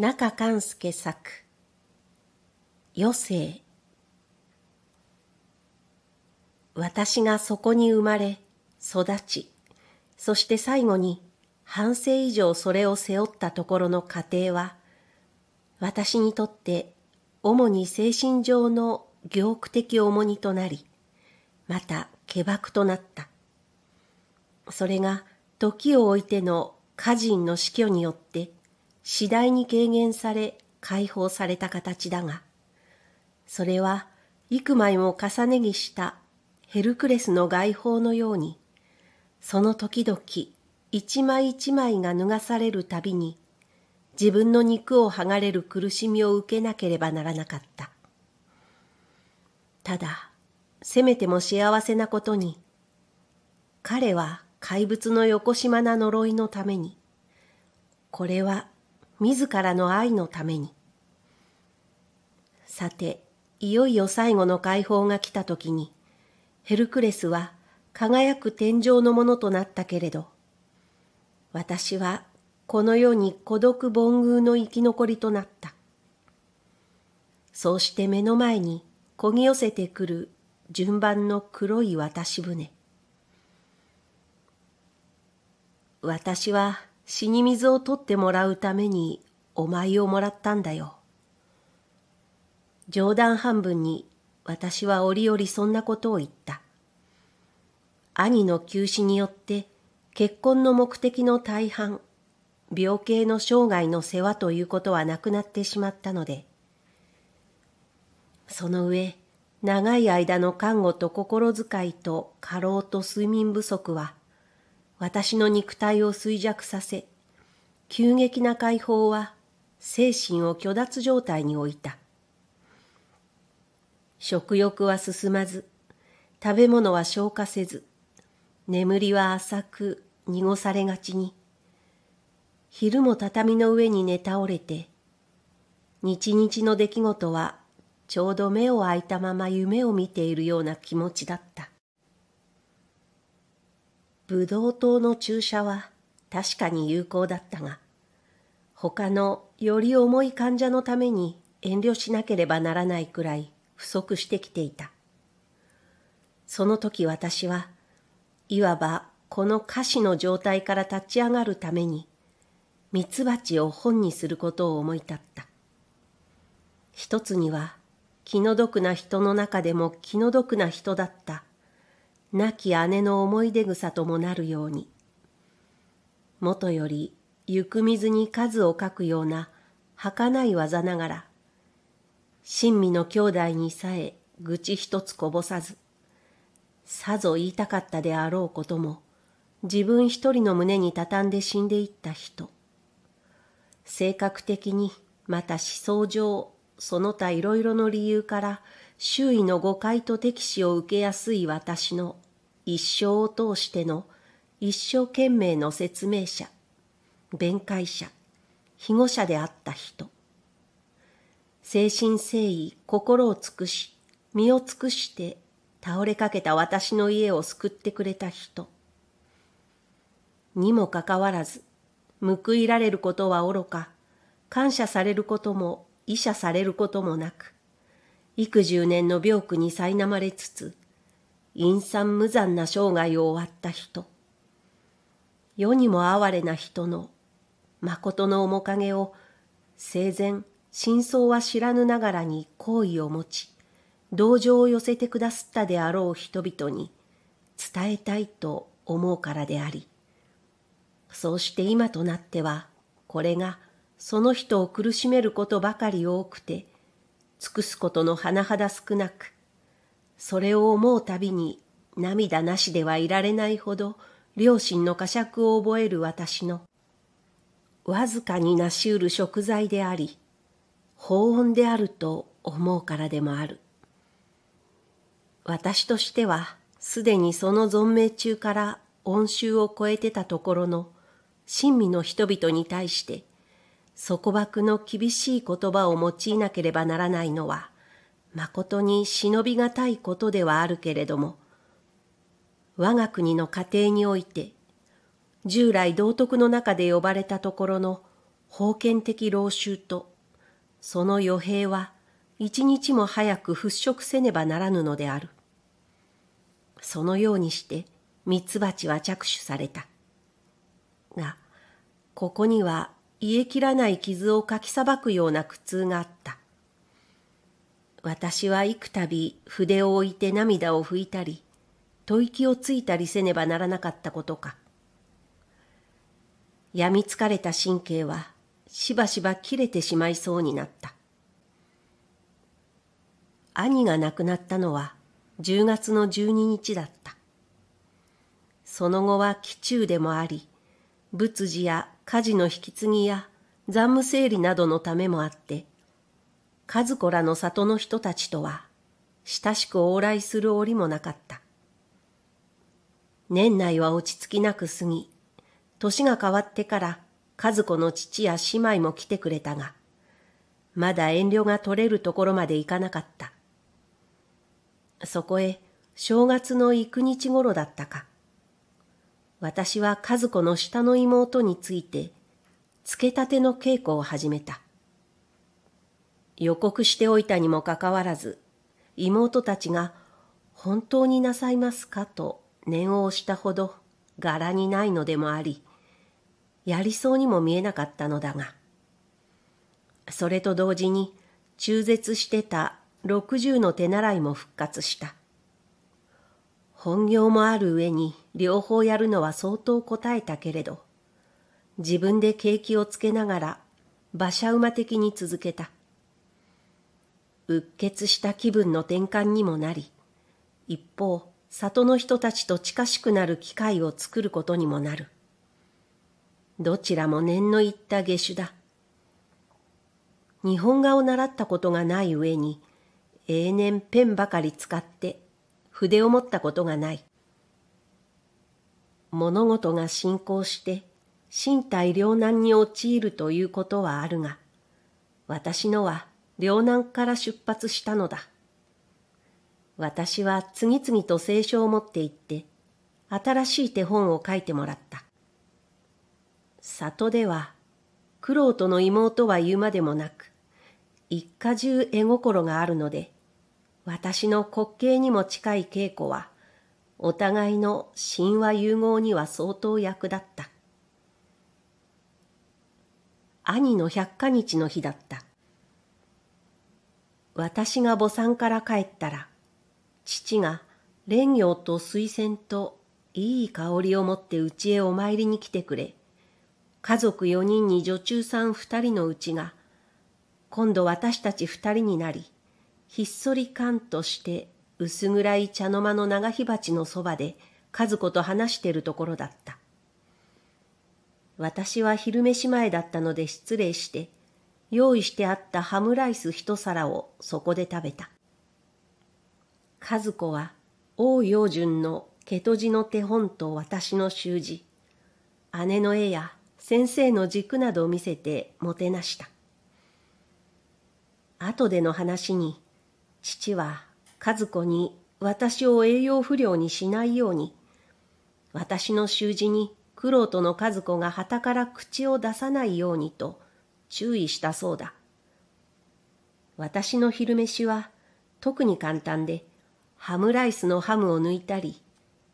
中勘介作余生私がそこに生まれ育ちそして最後に半生以上それを背負ったところの過程は私にとって主に精神上の行苦的重荷となりまた下爆となったそれが時を置いての歌人の死去によって次第に軽減され解放された形だが、それは幾枚も重ね着したヘルクレスの外包のように、その時々一枚一枚が脱がされるたびに、自分の肉を剥がれる苦しみを受けなければならなかった。ただ、せめても幸せなことに、彼は怪物の横島な呪いのために、これは自らの愛のために。さて、いよいよ最後の解放が来た時に、ヘルクレスは輝く天上のものとなったけれど、私はこの世に孤独凡偶の生き残りとなった。そうして目の前にこぎ寄せてくる順番の黒い渡し船。私は死に水を取ってもらうためにお前をもらったんだよ。冗談半分に私は折々そんなことを言った。兄の急死によって結婚の目的の大半、病形の生涯の世話ということはなくなってしまったので、その上、長い間の看護と心遣いと過労と睡眠不足は、私の肉体を衰弱させ、急激な解放は精神を虚脱状態に置いた。食欲は進まず、食べ物は消化せず、眠りは浅く濁されがちに、昼も畳の上に寝倒れて、日日の出来事はちょうど目を開いたまま夢を見ているような気持ちだった。ブドウ糖の注射は確かに有効だったが、他のより重い患者のために遠慮しなければならないくらい不足してきていた。その時私は、いわばこの歌詞の状態から立ち上がるために、ミツバチを本にすることを思い立った。一つには、気の毒な人の中でも気の毒な人だった亡き姉の思い出草ともなるように、もとより行く水に数を書くような儚い技ながら、親身の兄弟にさえ愚痴一つこぼさず、さぞ言いたかったであろうことも、自分一人の胸に畳んで死んでいった人。性格的に、また思想上、その他いろいろの理由から周囲の誤解と敵視を受けやすい私の一生を通しての一生懸命の説明者、弁解者、庇護者であった人。精神誠意、心を尽くし、身を尽くして倒れかけた私の家を救ってくれた人。にもかかわらず、報いられることはおろか、感謝されることも、慰謝されることもなく、幾十年の病苦に苛まれつつ、陰惨無残な生涯を終わった人、世にも哀れな人の誠の面影を生前真相は知らぬながらに好意を持ち、同情を寄せてくだすったであろう人々に伝えたいと思うからであり、そうして今となっては、これがその人を苦しめることばかり多くて、尽くすことの甚だ少なく、それを思うたびに涙なしではいられないほど両親の呵責を覚える私の、わずかになしうる食材であり、法音であると思うからでもある。私としては、すでにその存命中から恩衆を超えてたところの、親身の人々に対して、束縛の厳しい言葉を用いなければならないのは、誠に忍びがたいことではあるけれども、我が国の家庭において、従来道徳の中で呼ばれたところの封建的老衆と、その余兵は一日も早く払拭せねばならぬのである。そのようにして、蜜蜂は着手された。が、ここには癒えきらない傷をかきさばくような苦痛があった。私は幾度筆を置いて涙を拭いたり、吐息をついたりせねばならなかったことか。病みつかれた神経はしばしば切れてしまいそうになった。兄が亡くなったのは10月の12日だった。その後は気中でもあり、仏事や家事の引き継ぎや残務整理などのためもあって、和子らの里の人たちとは、親しく往来する折もなかった。年内は落ち着きなく過ぎ、年が変わってから和子の父や姉妹も来てくれたが、まだ遠慮が取れるところまで行かなかった。そこへ正月の幾日頃だったか、私は和子の下の妹について、つけたての稽古を始めた。予告しておいたにもかかわらず、妹たちが、本当になさいますかと念を押したほど柄にないのでもあり、やりそうにも見えなかったのだが、それと同時に中絶してた六十の手習いも復活した。本業もある上に両方やるのは相当答えたけれど、自分で景気をつけながら、馬車馬的に続けた。うっ血した気分の転換にもなり、一方、里の人たちと近しくなる機会を作ることにもなる。どちらも念のいった下手だ。日本画を習ったことがない上に、永年ペンばかり使って筆を持ったことがない。物事が進行して身体両難に陥るということはあるが、私のは両難から出発したのだ。私は次々と聖書を持って行って、新しい手本を書いてもらった。里では、苦労との妹は言うまでもなく、一家中絵心があるので、私の滑稽にも近い稽古は、お互いの神話融合には相当役立った。兄の百花日の日だった。私が墓参から帰ったら、父が蓮行と水仙といい香りを持ってうちへお参りに来てくれ、家族四人に女中さん二人のうちが、今度私たち二人になり、ひっそりかんとして薄暗い茶の間の長火鉢のそばで和子と話してるところだった。私は昼飯前だったので失礼して、用意してあったハムライス一皿をそこで食べた。和子は王陽順の毛とじの手本と私の習字、姉の絵や先生の軸などを見せてもてなした。後での話に、父は和子に私を栄養不良にしないように、私の習字に苦労との和子が旗から口を出さないようにと注意したそうだ。私の昼飯は特に簡単で、ハムライスのハムを抜いたり、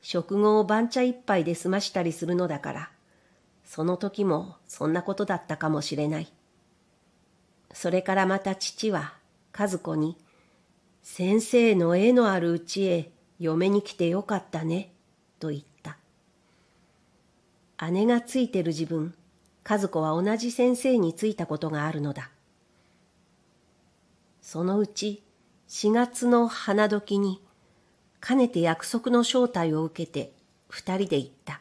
食後を番茶一杯で済ましたりするのだから、その時もそんなことだったかもしれない。それからまた父は和子に先生の絵のあるうちへ嫁に来てよかったね、と言った。姉がついてる自分、和子は同じ先生についたことがあるのだ。そのうち四月の花時に、かねて約束の招待を受けて二人で行った。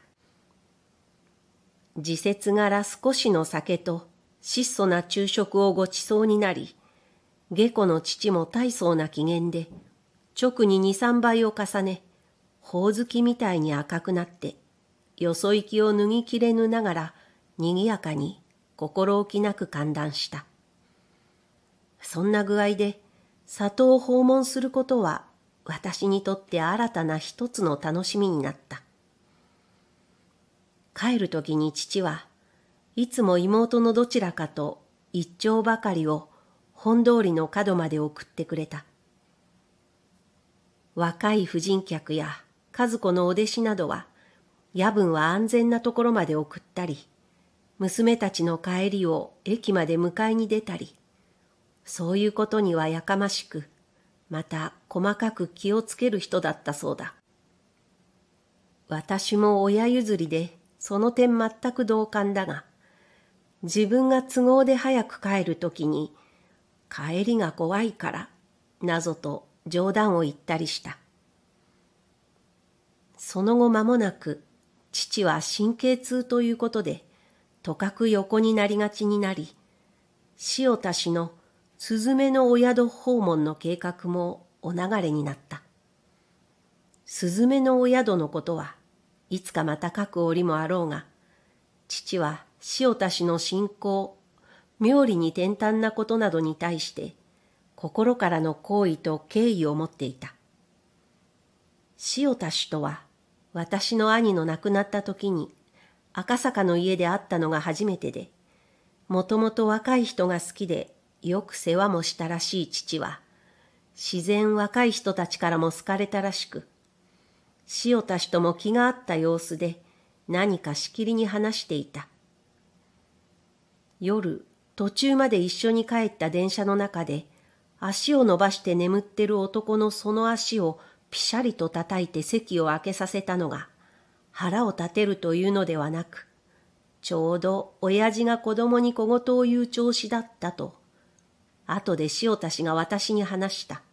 時節柄少しの酒と質素な昼食をごちそうになり、下戸の父も大層な機嫌で、直に二三倍を重ね、ほおずきみたいに赤くなって、よそ行きを脱ぎきれぬながら、賑やかに心置きなく歓談した。そんな具合で、里を訪問することは、私にとって新たな一つの楽しみになった。帰るときに父は、いつも妹のどちらかと一丁ばかりを本通りの角まで送ってくれた。若い婦人客や和子のお弟子などは、夜分は安全なところまで送ったり、娘たちの帰りを駅まで迎えに出たり、そういうことにはやかましく、また細かく気をつける人だったそうだ。私も親譲りで、その点全く同感だが、自分が都合で早く帰るときに、帰りが怖いから、なぞと冗談を言ったりした。その後間もなく、父は神経痛ということで、とかく横になりがちになり、塩田氏の雀のお宿訪問の計画もお流れになった。雀のお宿のことはいつかまた書く折もあろうが、父は塩田氏の信仰妙理に転端なことなどに対して心からの好意と敬意を持っていた。塩田氏とは私の兄の亡くなった時に赤坂の家で会ったのが初めてで、もともと若い人が好きでよく世話もしたらしい父は、自然若い人たちからも好かれたらしく、塩田氏とも気が合った様子で何かしきりに話していた。夜、途中まで一緒に帰った電車の中で、足を伸ばして眠ってる男のその足をぴしゃりと叩いて席を開けさせたのが、腹を立てるというのではなく、ちょうど親父が子供に小言を言う調子だったと、後で塩田氏が私に話した。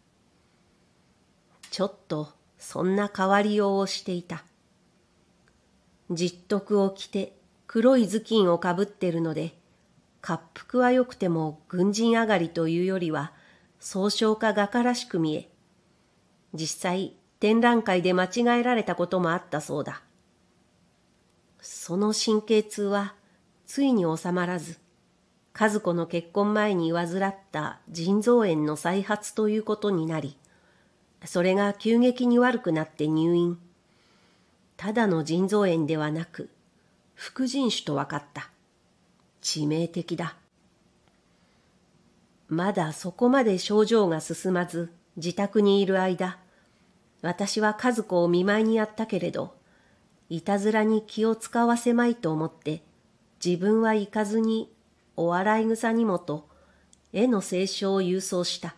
ちょっと、そんな変わりようをしていた。十徳を着て、黒い頭巾をかぶってるので、滑腹は良くても軍人上がりというよりは、総称か画家らしく見え、実際展覧会で間違えられたこともあったそうだ。その神経痛はついに収まらず、和子の結婚前に患った腎臓炎の再発ということになり、それが急激に悪くなって入院。ただの腎臓炎ではなく、副腎腫と分かった。致命的だ。まだそこまで症状が進まず自宅にいる間、私は和子を見舞いにやったけれど、いたずらに気を使わせまいと思って、自分は行かずにお笑い草にもと絵の清書を郵送した。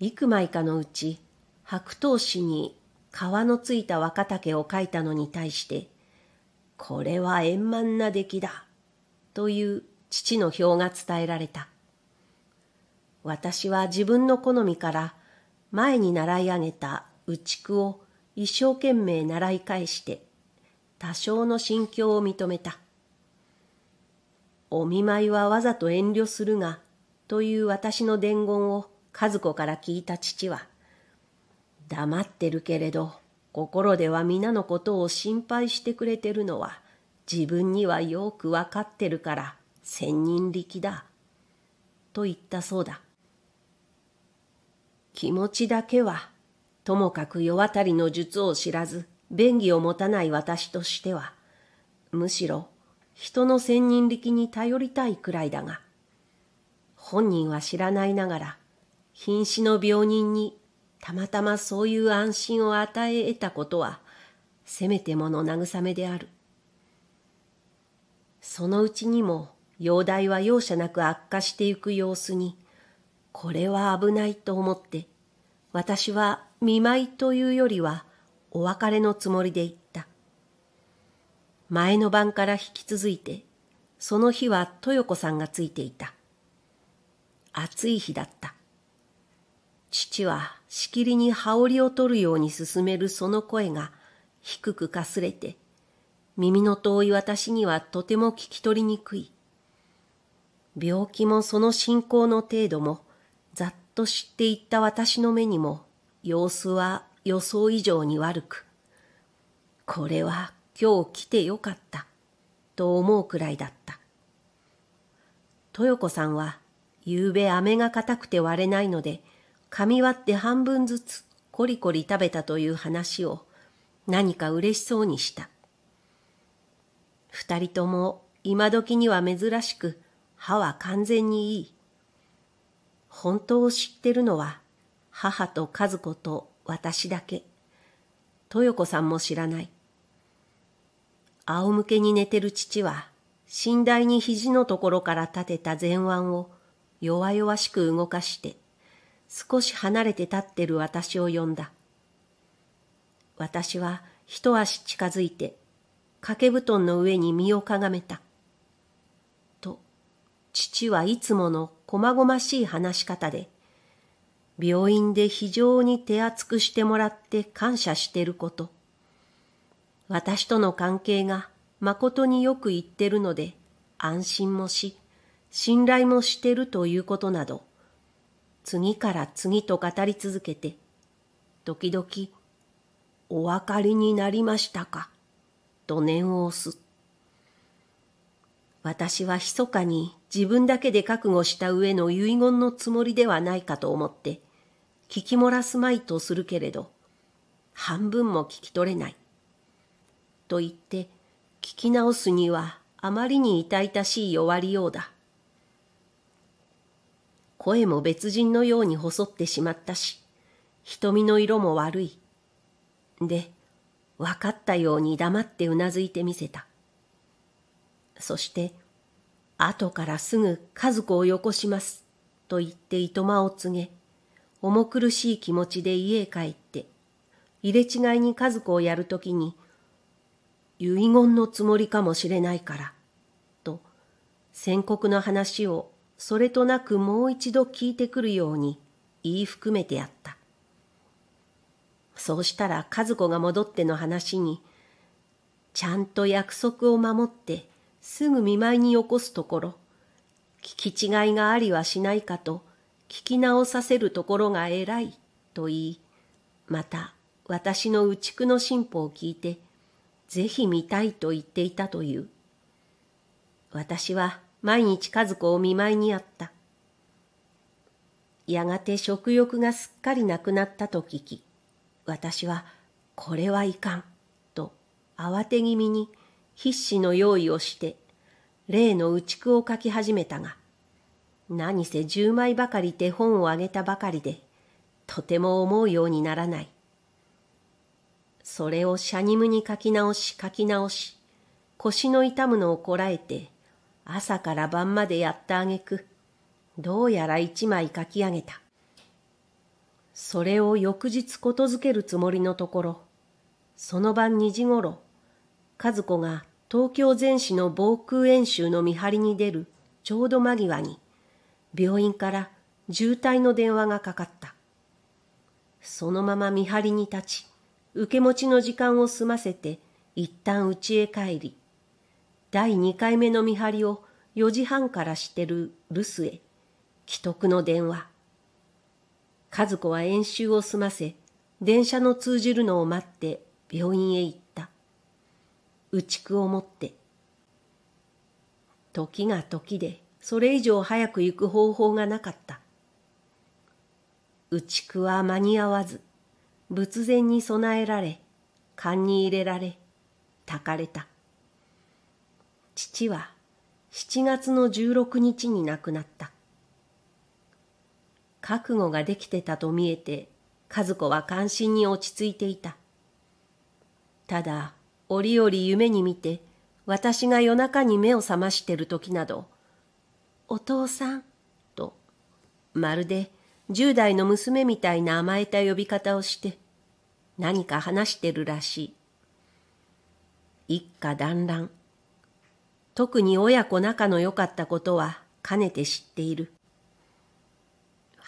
幾枚かのうち白桃紙に皮のついた若竹を描いたのに対して、これは円満な出来だ。という父の表が伝えられた。私は自分の好みから前に習い上げた打ちくを一生懸命習い返して多少の心境を認めた。お見舞いはわざと遠慮するが、という私の伝言を和子から聞いた父は、黙ってるけれど、心では皆のことを心配してくれてるのは、自分にはよくわかってるから千人力だ。と言ったそうだ。気持ちだけは、ともかく世渡りの術を知らず、便宜を持たない私としては、むしろ人の千人力に頼りたいくらいだが、本人は知らないながら、瀕死の病人にたまたまそういう安心を与え得たことは、せめてもの慰めである。そのうちにも容体は容赦なく悪化してゆく様子に、これは危ないと思って、私は見舞いというよりはお別れのつもりで行った。前の晩から引き続いて、その日は豊子さんがついていた。暑い日だった。父はしきりに羽織を取るように進めるその声が低くかすれて、耳の遠い私にはとても聞き取りにくい。病気もその進行の程度も、ざっと知っていった私の目にも、様子は予想以上に悪く、これは今日来てよかった、と思うくらいだった。豊子さんは、夕べ飴が硬くて割れないので、噛み割って半分ずつコリコリ食べたという話を、何か嬉しそうにした。二人とも今時には珍しく歯は完全にいい。本当を知ってるのは母と和子と私だけ。豊子さんも知らない。仰向けに寝てる父は寝台に肘のところから立てた前腕を弱々しく動かして少し離れて立ってる私を呼んだ。私は一足近づいて掛け布団の上に身をかがめた。と、父はいつものこまごましい話し方で、病院で非常に手厚くしてもらって感謝してること、私との関係が誠によく言ってるので、安心もし、信頼もしてるということなど、次から次と語り続けて、時々、お分かりになりましたかと念を押す。私は密かに自分だけで覚悟した上の遺言のつもりではないかと思って、聞き漏らすまいとするけれど、半分も聞き取れない。と言って、聞き直すにはあまりに痛々しい弱りようだ。声も別人のように細ってしまったし、瞳の色も悪い。で、分かったように黙ってうなずいてみせた。そして、後からすぐ和子をよこします、と言って糸まを告げ、重苦しい気持ちで家へ帰って、入れ違いに和子をやるときに、遺言のつもりかもしれないから、と、宣告の話をそれとなくもう一度聞いてくるように言い含めてやった。そうしたら和子が戻っての話に、ちゃんと約束を守ってすぐ見舞いに起こすところ、聞き違いがありはしないかと聞き直させるところが偉いと言い、また私の内ちの進歩を聞いて、ぜひ見たいと言っていたという。私は毎日和子を見舞いにあった。やがて食欲がすっかりなくなったと聞き、私は、これはいかん、と慌て気味に必死の用意をして、例の打ち句を書き始めたが、何せ十枚ばかり手本をあげたばかりで、とても思うようにならない。それをシャニムに書き直し書き直し、腰の痛むのをこらえて、朝から晩までやったあげく、どうやら一枚書き上げた。それを翌日ことづけるつもりのところ、その晩2時ごろ、和子が東京全市の防空演習の見張りに出るちょうど間際に、病院から渋滞の電話がかかった。そのまま見張りに立ち、受け持ちの時間を済ませて、一旦家へ帰り、第二回目の見張りを4時半からしてる留守へ、危篤の電話。和子は演習を済ませ、電車の通じるのを待って病院へ行った。打ちくを持って。時が時で、それ以上早く行く方法がなかった。打ちくは間に合わず、仏前に備えられ、勘に入れられ、たかれた。父は7月の16日に亡くなった。覚悟ができてたと見えて、和子は関心に落ち着いていた。ただ、折々夢に見て、私が夜中に目を覚ましてる時など、お父さん、と、まるで10代の娘みたいな甘えた呼び方をして、何か話してるらしい。一家団らん。特に親子仲の良かったことはかねて知っている。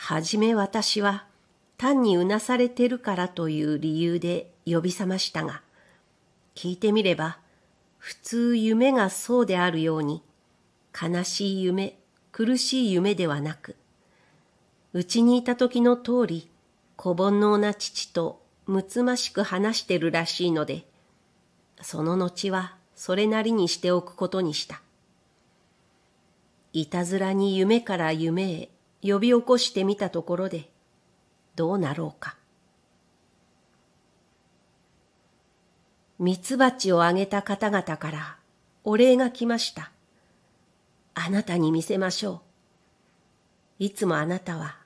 はじめ私は単にうなされてるからという理由で呼び覚ましたが、聞いてみれば、普通夢がそうであるように、悲しい夢、苦しい夢ではなく、うちにいた時の通り、小煩悩な父とむつましく話してるらしいので、その後はそれなりにしておくことにした。いたずらに夢から夢へ呼び起こしてみたところでどうなろうか。蜜蜂をあげた方々からお礼が来ました。あなたに見せましょう。いつもあなたは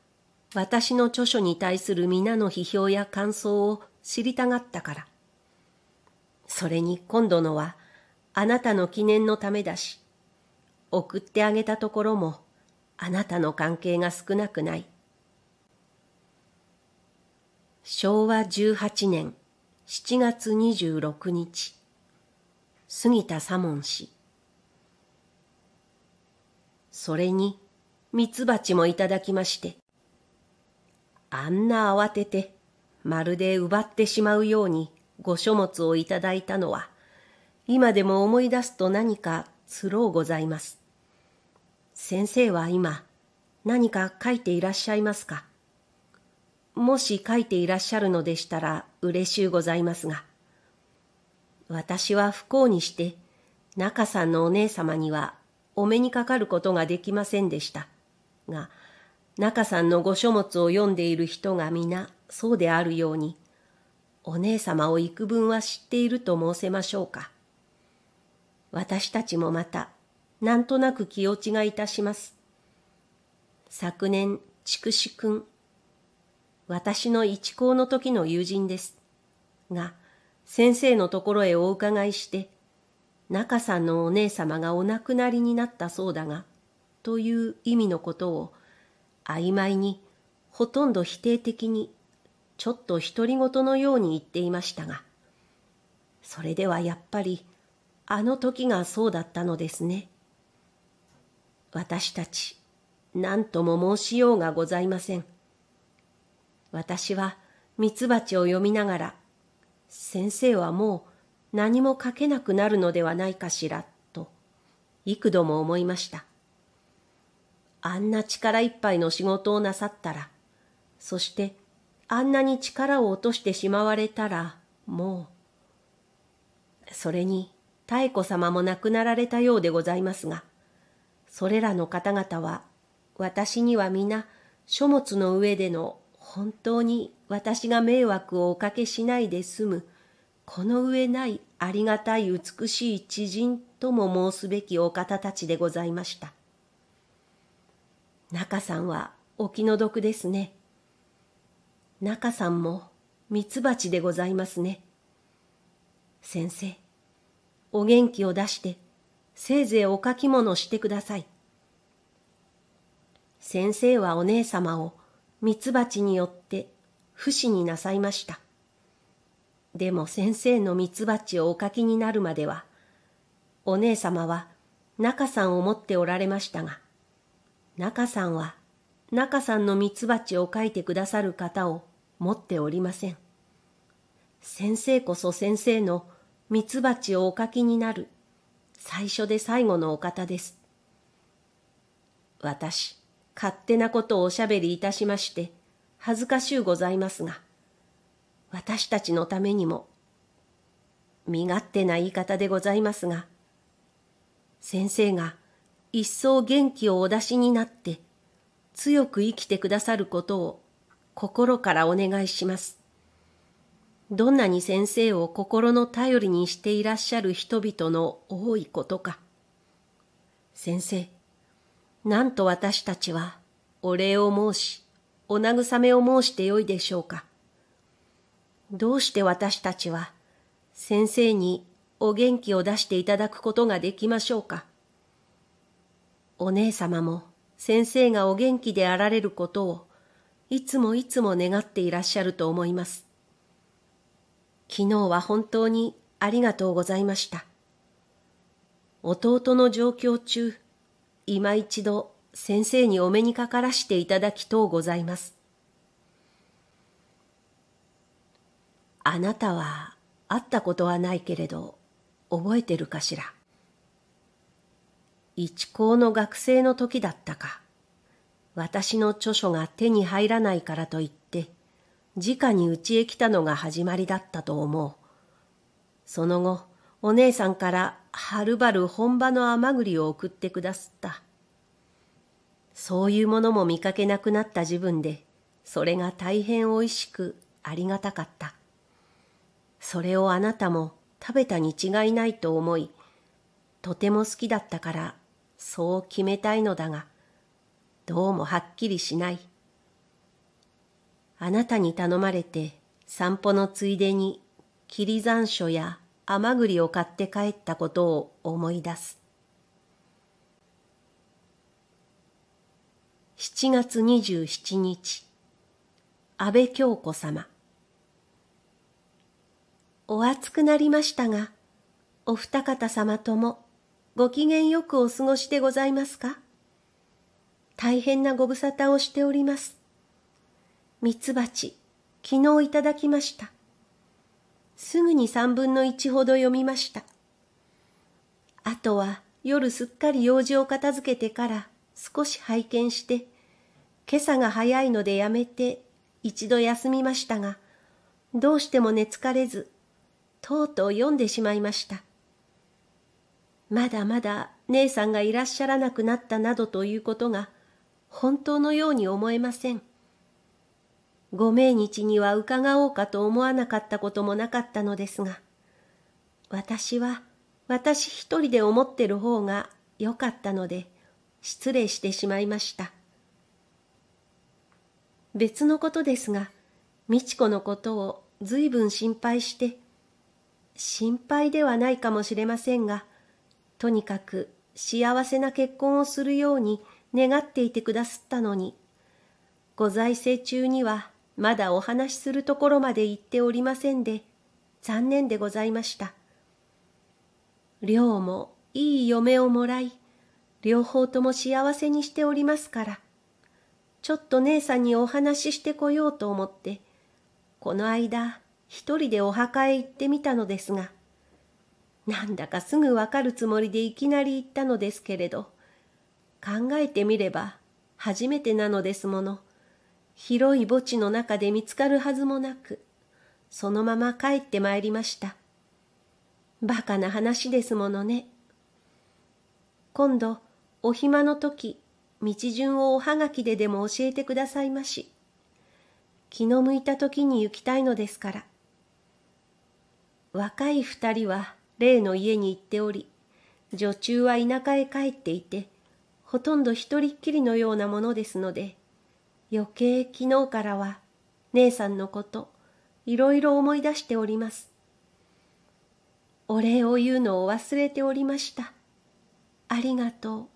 私の著書に対する皆の批評や感想を知りたがったから。それに今度のはあなたの記念のためだし、送ってあげたところもあなたの関係が少なくない。昭和18年7月26日、杉田左門氏。それに、蜜蜂もいただきまして、あんな慌てて、まるで奪ってしまうようにご書物をいただいたのは、今でも思い出すと何かつろうございます。先生は今何か書いていらっしゃいますかもし書いていらっしゃるのでしたら嬉しゅうございますが、私は不幸にして、中さんのお姉様にはお目にかかることができませんでした。が、中さんのご書物を読んでいる人が皆そうであるように、お姉様を幾分は知っていると申せましょうか。私たちもまたなんとなく気落ちがいたします。昨年、筑紫くん、私の一校の時の友人です。が、先生のところへお伺いして、中さんのお姉様がお亡くなりになったそうだが、という意味のことを、曖昧に、ほとんど否定的に、ちょっと独り言のように言っていましたが、それではやっぱり、あの時がそうだったのですね。私たち、何とも申しようがございません。私は蜜蜂を読みながら、先生はもう何も書けなくなるのではないかしら、と、幾度も思いました。あんな力いっぱいの仕事をなさったら、そしてあんなに力を落としてしまわれたら、もう。それに、妙子様も亡くなられたようでございますが、それらの方々は、私には皆、書物の上での本当に私が迷惑をおかけしないで済む、この上ないありがたい美しい知人とも申すべきお方たちでございました。中さんはお気の毒ですね。中さんも蜜蜂でございますね。先生、お元気を出してせいぜいお書き物してください。先生はお姉様を蜜蜂によって不死になさいました。でも先生の蜜蜂をお書きになるまでは、お姉様は中さんを持っておられましたが、中さんは中さんの蜜蜂を書いてくださる方を持っておりません。先生こそ先生の蜜蜂をお書きになる最初で最後のお方です。私、勝手なことをおしゃべりいたしまして、恥ずかしゅうございますが、私たちのためにも、身勝手な言い方でございますが、先生が一層元気をお出しになって、強く生きてくださることを心からお願いします。どんなに先生を心の頼りにしていらっしゃる人々の多いことか。先生、なんと私たちはお礼を申し、お慰めを申してよいでしょうか。どうして私たちは先生にお元気を出していただくことができましょうか。お姉様も先生がお元気であられることをいつもいつも願っていらっしゃると思います。昨日は本当にありがとうございました。弟の状況中、今一度先生にお目にかからしていただきとうございます。あなたは会ったことはないけれど、覚えてるかしら。一高の学生の時だったか、私の著書が手に入らないからといって、直に家へ来たのが始まりだったと思う。その後、お姉さんからはるばる本場の甘栗を送ってくだすった。そういうものも見かけなくなった自分で、それが大変おいしくありがたかった。それをあなたも食べたに違いないと思い、とても好きだったから、そう決めたいのだが、どうもはっきりしない。あなたに頼まれて散歩のついでに霧山椒や甘栗を買って帰ったことを思い出す。7月27日、安倍京子様。お暑くなりましたが、お二方様ともご機嫌よくお過ごしでございますか大変なご無沙汰をしております。ミツバチ、昨日いただきました。すぐに三分の一ほど読みました。あとは夜すっかり用事を片付けてから少し拝見して、今朝が早いのでやめて一度休みましたが、どうしても寝つかれず、とうとう読んでしまいました。まだまだ姉さんがいらっしゃらなくなったなどということが本当のように思えません。ご命日には伺おうかと思わなかったこともなかったのですが、私は私一人で思ってる方が良かったので、失礼してしまいました。別のことですが、美智子のことを随分心配して、心配ではないかもしれませんが、とにかく幸せな結婚をするように願っていてくだすったのに、ご在世中にはまだお話しするところまで行っておりませんで、残念でございました。両もいい嫁をもらい、両方とも幸せにしておりますから、ちょっと姉さんにお話ししてこようと思って、この間、一人でお墓へ行ってみたのですが、なんだかすぐわかるつもりでいきなり行ったのですけれど、考えてみれば初めてなのですもの。広い墓地の中で見つかるはずもなく、そのまま帰ってまいりました。バカな話ですものね。今度、お暇の時、道順をおはがきででも教えてくださいまし。気の向いた時に行きたいのですから。若い二人は例の家に行っており、女中は田舎へ帰っていて、ほとんど一人っきりのようなものですので、余計昨日からは姉さんのこといろいろ思い出しております。お礼を言うのを忘れておりました。ありがとう。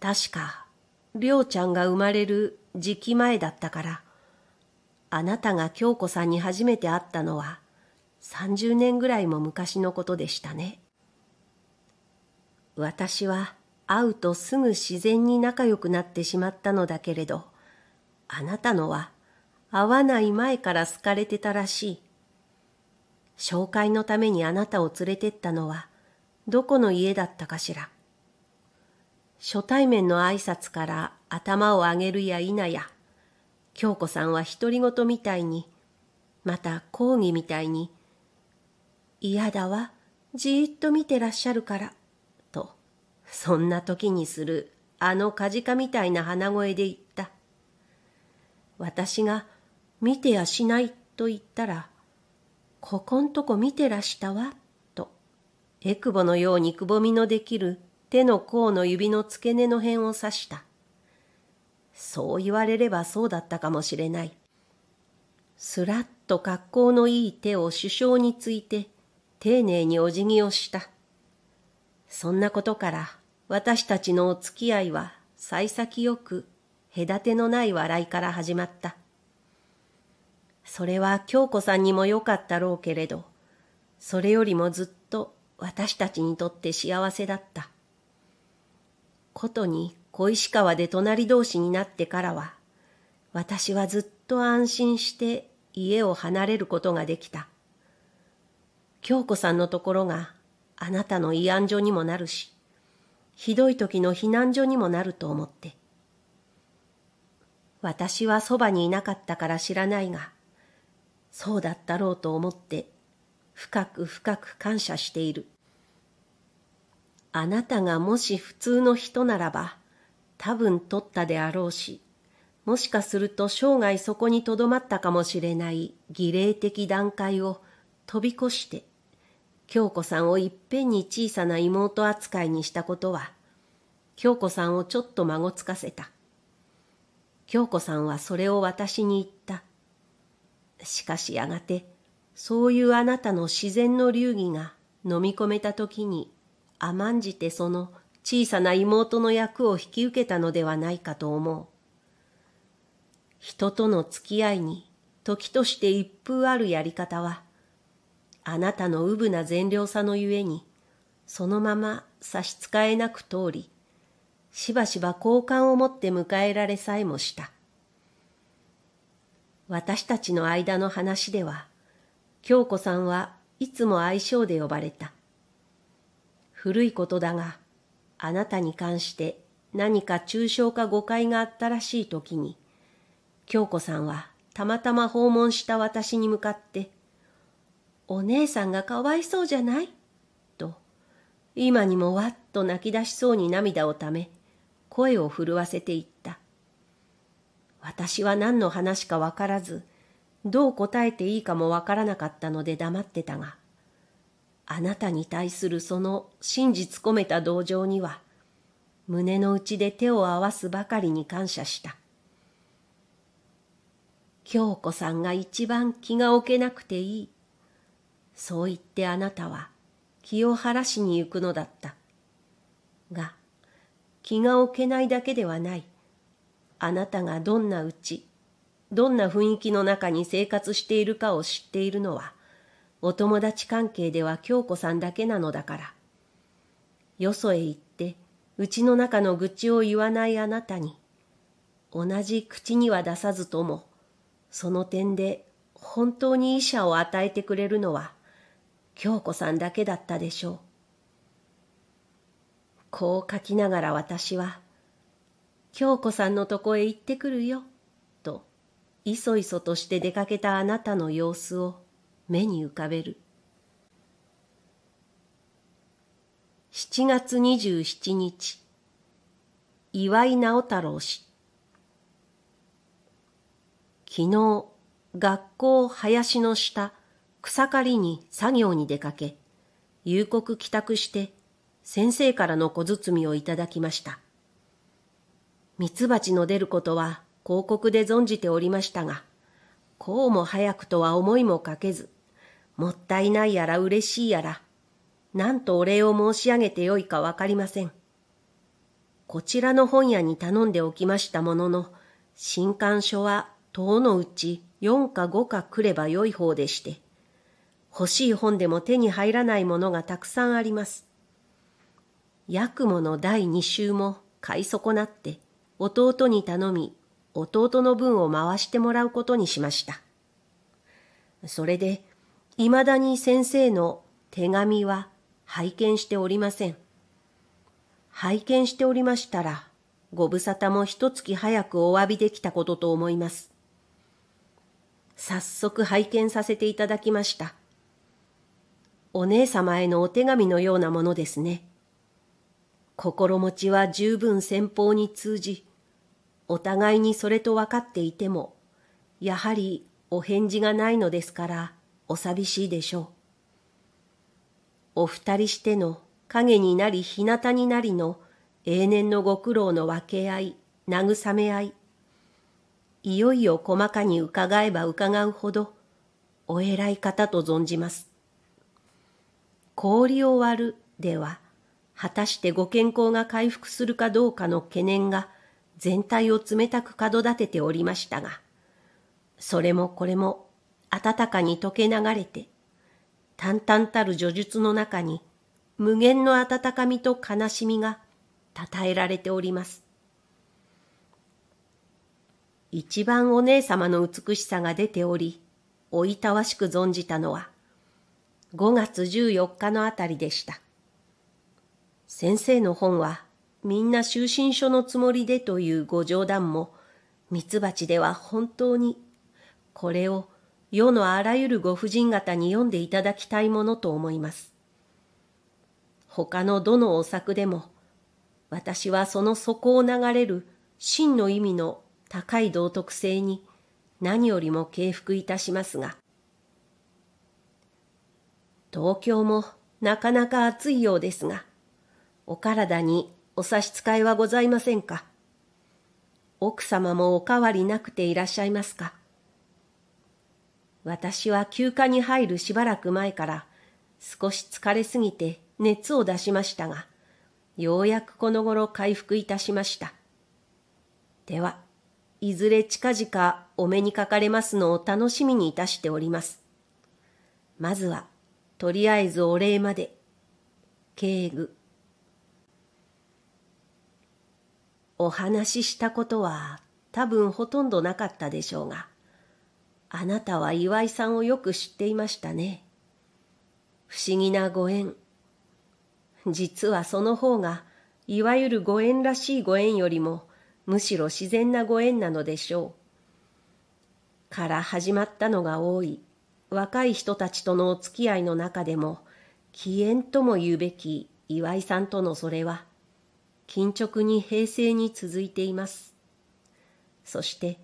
確か、りょうちゃんが生まれる時期前だったから、あなたが京子さんに初めて会ったのは、30年ぐらいも昔のことでしたね。私は、会うとすぐ自然に仲良くなってしまったのだけれど、あなたのは会わない前から好かれてたらしい。紹介のためにあなたを連れてったのは、どこの家だったかしら。初対面の挨拶から頭を上げるや否や、京子さんは独り言みたいに、また講義みたいに、嫌だわ、じーっと見てらっしゃるから、そんな時にするあのカジカみたいな鼻声で言った。私が見てやしないと言ったら、ここんとこ見てらしたわ、と、えくぼのようにくぼみのできる手の甲の指の付け根の辺を刺した。そう言われればそうだったかもしれない。すらっと格好のいい手を首相について、丁寧にお辞儀をした。そんなことから私たちのお付き合いは幸先よく隔てのない笑いから始まった。それは京子さんにも良かったろうけれど、それよりもずっと私たちにとって幸せだった。ことに小石川で隣同士になってからは、私はずっと安心して家を離れることができた。京子さんのところがあなたの慰安所にもなるし、ひどい時の避難所にもなると思って。私はそばにいなかったから知らないが、そうだったろうと思って、深く深く感謝している。あなたがもし普通の人ならば、多分取ったであろうし、もしかすると生涯そこにとどまったかもしれない儀礼的段階を飛び越して、京子さんをいっぺんに小さな妹扱いにしたことは、京子さんをちょっと孫つかせた。京子さんはそれを私に言った。しかしやがて、そういうあなたの自然の流儀が飲み込めた時に甘んじてその小さな妹の役を引き受けたのではないかと思う。人との付き合いに時として一風あるやり方は、あなたのうぶな善良さのゆえに、そのまま差し支えなく通り、しばしば好感を持って迎えられさえもした。私たちの間の話では、京子さんはいつも愛称で呼ばれた。古いことだが、あなたに関して何か抽象化誤解があったらしい時に、京子さんはたまたま訪問した私に向かって、お姉さんがかわいそうじゃないと、今にもわっと泣き出しそうに涙をため、声を震わせていった。私は何の話かわからず、どう答えていいかもわからなかったので黙ってたが、あなたに対するその真実込めた同情には、胸の内で手を合わすばかりに感謝した。京子さんが一番気が置けなくていいそう言ってあなたは清原市に行くのだった。が、気が置けないだけではない。あなたがどんなうち、どんな雰囲気の中に生活しているかを知っているのは、お友達関係では京子さんだけなのだから。よそへ行って、うちの中の愚痴を言わないあなたに、同じ口には出さずとも、その点で本当に医者を与えてくれるのは、京子さんだけだったでしょう。こう書きながら私は、京子さんのとこへ行ってくるよ、と、いそいそとして出かけたあなたの様子を目に浮かべる。7月27日、岩井直太郎氏。昨日、学校林の下、草刈りに作業に出かけ、夕刻帰宅して先生からの小包をいただきました。蜜蜂の出ることは広告で存じておりましたが、こうも早くとは思いもかけず、もったいないやら嬉しいやら、なんとお礼を申し上げてよいかわかりません。こちらの本屋に頼んでおきましたものの、新刊書は、塔のうち4か5か来ればよい方でして、欲しい本でも手に入らないものがたくさんあります。ヤクモの第二週も買い損なって弟に頼み弟の分を回してもらうことにしました。それで、未だに先生の手紙は拝見しておりません。拝見しておりましたら、ご無沙汰も一月早くお詫びできたことと思います。早速拝見させていただきました。お姉様へのお手紙のようなものですね。心持ちは十分先方に通じ、お互いにそれと分かっていても、やはりお返事がないのですから、お寂しいでしょう。お二人しての影になり日向になりの永年のご苦労の分け合い、慰め合い。いよいよ細かに伺えば伺うほど、お偉い方と存じます。氷を割るでは、果たしてご健康が回復するかどうかの懸念が全体を冷たく角立てておりましたが、それもこれも暖かに溶け流れて、淡々たる叙述の中に無限の温かみと悲しみが称えられております。一番お姉様の美しさが出ており、おいたわしく存じたのは、5月14日のあたりでした。先生の本はみんな終身書のつもりでというご冗談も、ミツバチでは本当に、これを世のあらゆるご婦人方に読んでいただきたいものと思います。他のどのお作でも、私はその底を流れる真の意味の高い道徳性に何よりも敬服いたしますが、東京もなかなか暑いようですが、お体にお差し支えはございませんか奥様もおかわりなくていらっしゃいますか私は休暇に入るしばらく前から少し疲れすぎて熱を出しましたが、ようやくこの頃回復いたしました。では、いずれ近々お目にかかれますのを楽しみにいたしております。まずはとりあえずお礼まで。敬具。お話ししたことは多分ほとんどなかったでしょうが、あなたは岩井さんをよく知っていましたね。不思議なご縁。実はその方が、いわゆるご縁らしいご縁よりも、むしろ自然なご縁なのでしょう。から始まったのが多い。若い人たちとのお付き合いの中でも、起縁とも言うべき岩井さんとのそれは、緊直に平成に続いています。そして、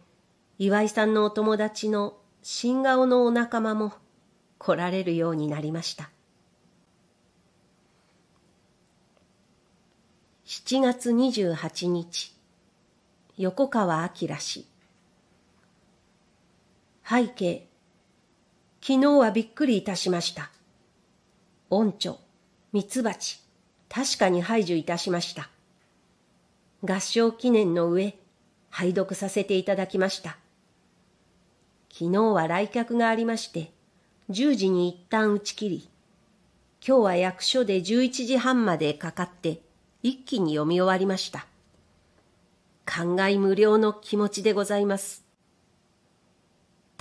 岩井さんのお友達の新顔のお仲間も来られるようになりました。7月28日、横川明氏。背景、昨日はびっくりいたしました。音蝶、蜜蜂、確かに排除いたしました。合唱記念の上、拝読させていただきました。昨日は来客がありまして、10時に一旦打ち切り、今日は役所で11時半までかかって、一気に読み終わりました。感慨無量の気持ちでございます。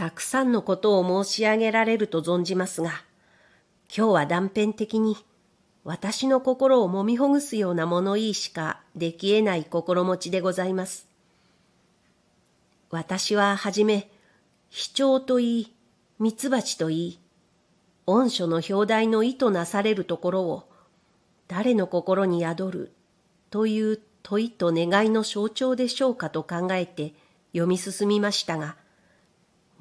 たくさんのことを申し上げられると存じますが、今日は断片的に私の心をもみほぐすような物言いしかできえない心持ちでございます。私ははじめ、秘鳥といい、蜜蜂といい、御所の表題の意図なされるところを、誰の心に宿るという問いと願いの象徴でしょうかと考えて読み進みましたが、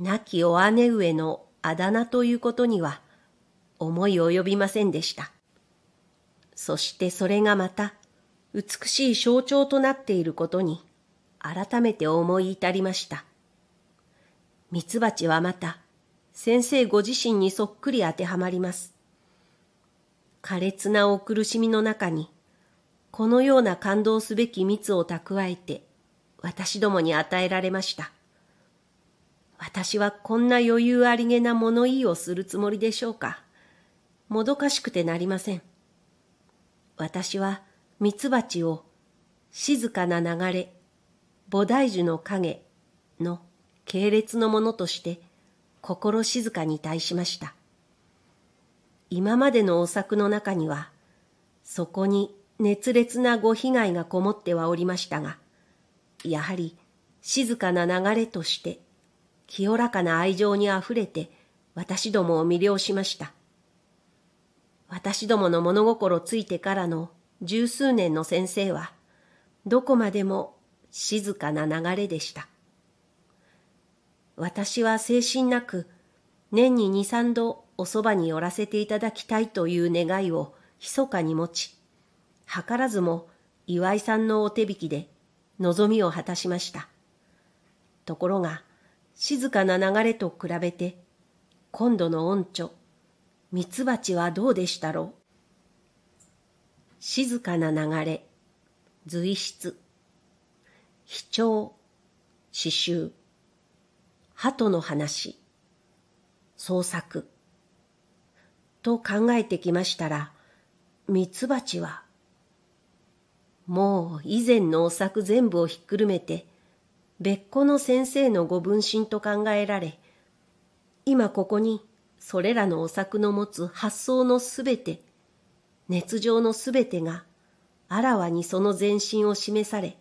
亡きお姉上のあだ名ということには思い及びませんでした。そしてそれがまた美しい象徴となっていることに改めて思い至りました。ミツバチはまた先生ご自身にそっくり当てはまります。苛烈なお苦しみの中に、このような感動すべき蜜を蓄えて、私どもに与えられました。私はこんな余裕ありげな物言いをするつもりでしょうか。もどかしくてなりません。私は蜜蜂を静かな流れ、菩提樹の影の系列のものとして心静かに対しました。今までのお作の中には、そこに熱烈なご被害がこもってはおりましたが、やはり静かな流れとして清らかな愛情にあふれて、私どもを魅了しました。私どもの物心ついてからの十数年の先生は、どこまでも静かな流れでした。私は精神なく、年に二三度おそばに寄らせていただきたいという願いを密かに持ち、図らずも岩井さんのお手引きで望みを果たしました。ところが、静かな流れと比べて、今度の音著、蜜蜂はどうでしたろう静かな流れ、随筆、飛鳥、刺繍、鳩の話、創作、と考えてきましたら、蜜蜂は、もう以前のお作全部をひっくるめて、別個の先生のご分身と考えられ、今ここにそれらのお作の持つ発想のすべて、熱情のすべてがあらわにその前進を示され、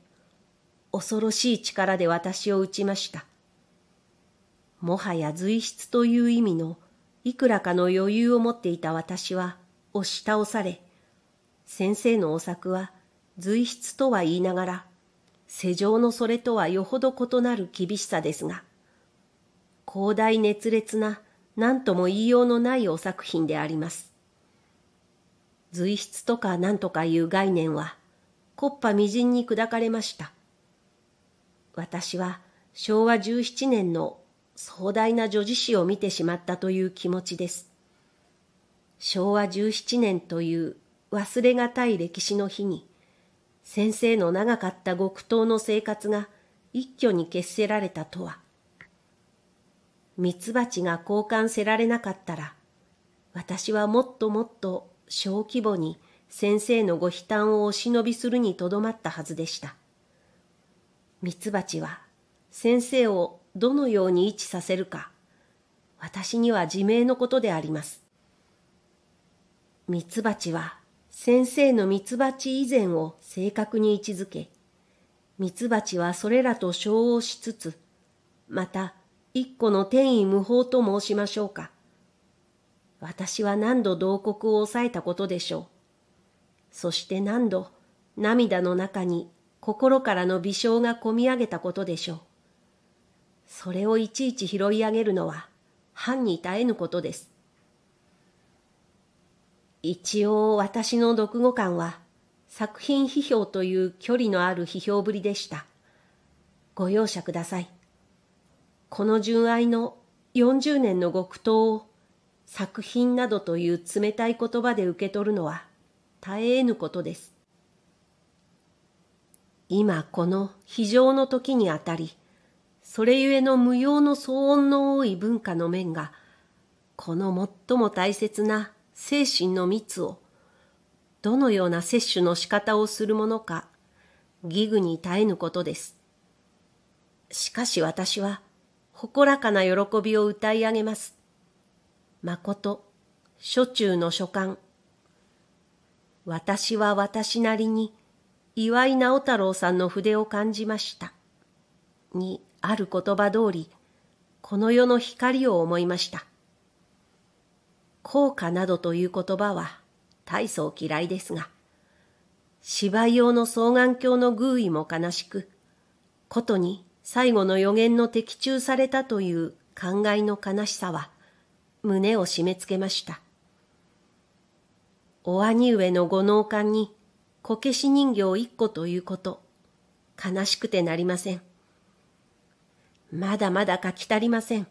恐ろしい力で私を打ちました。もはや随筆という意味のいくらかの余裕を持っていた私は押し倒され、先生のお作は随筆とは言いながら世情のそれとはよほど異なる厳しさですが、広大熱烈な何とも言いようのないお作品であります。随筆とか何とかいう概念は、こっぱみじんに砕かれました。私は昭和17年の壮大な女子詩を見てしまったという気持ちです。昭和17年という忘れがたい歴史の日に、先生の長かった極東の生活が一挙に決せられたとは。蜜蜂が交換せられなかったら、私はもっともっと小規模に先生のご悲嘆をお忍びするにとどまったはずでした。蜜蜂は先生をどのように位置させるか、私には自明のことであります。蜜蜂は先生のミツバチ以前を正確に位置づけ、ミツバチはそれらと称をしつつ、また一個の天意無法と申しましょうか。私は何度同国を抑えたことでしょう。そして何度涙の中に心からの微笑がこみ上げたことでしょう。それをいちいち拾い上げるのは、藩に絶えぬことです。一応私の読後感は作品批評という距離のある批評ぶりでした。ご容赦ください。この純愛の40年の極東を作品などという冷たい言葉で受け取るのは耐え得ぬことです。今この非常の時にあたり、それゆえの無用の騒音の多い文化の面が、この最も大切な精神の密を、どのような摂取の仕方をするものか、義務に耐えぬことです。しかし私は、誇らかな喜びを歌い上げます。誠、ゅ中の書簡。私は私なりに、岩井直太郎さんの筆を感じました。に、ある言葉通り、この世の光を思いました。効果などという言葉は大層嫌いですが、芝居用の双眼鏡の偶意も悲しく、ことに最後の予言の的中されたという感慨の悲しさは、胸を締め付けました。お兄上のご納棺にこけし人形一個ということ、悲しくてなりません。まだまだ書き足りません。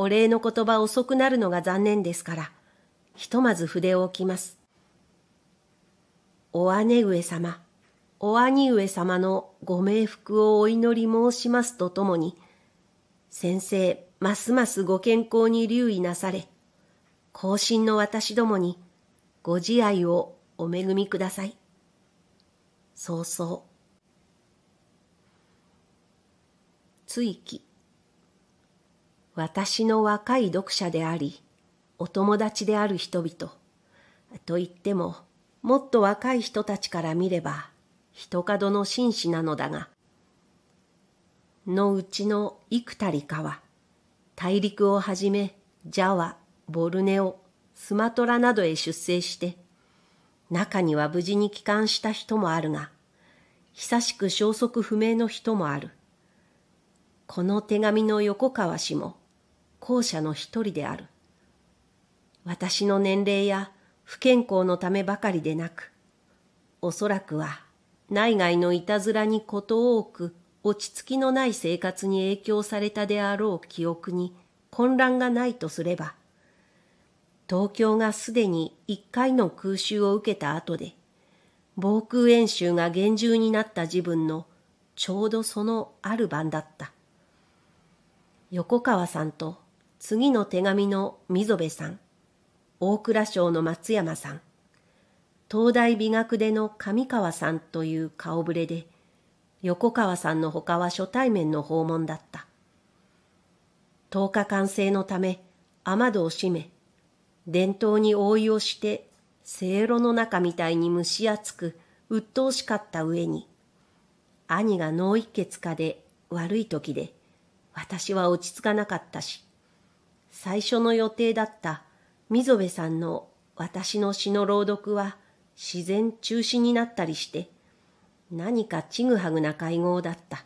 お礼の言葉遅くなるのが残念ですから、ひとまず筆を置きます。お姉上様、お兄上様のご冥福をお祈り申しますとともに、先生、ますますご健康に留意なされ、後進の私どもにご自愛をお恵みください。そうそう。追記。私の若い読者であり、お友達である人々。といっても、もっと若い人たちから見れば、人角の紳士なのだが、のうちの幾たりかは、大陸をはじめ、ジャワ、ボルネオ、スマトラなどへ出征して、中には無事に帰還した人もあるが、久しく消息不明の人もある。この手紙の横川氏も、後者の一人である。私の年齢や不健康のためばかりでなく、おそらくは内外のいたずらにこと多く落ち着きのない生活に影響されたであろう記憶に混乱がないとすれば、東京がすでに一回の空襲を受けた後で、防空演習が厳重になった自分のちょうどそのある晩だった。横川さんと次の手紙の溝部さん、大蔵省の松山さん、東大美学での上川さんという顔ぶれで、横川さんの他は初対面の訪問だった。10日完成のため、雨戸を閉め、伝統に覆いをして、せいろの中みたいに蒸し暑く、鬱陶しかった上に、兄が脳一血化で悪い時で、私は落ち着かなかったし、最初の予定だった溝部さんの私の詩の朗読は自然中止になったりして、何かちぐはぐな会合だった。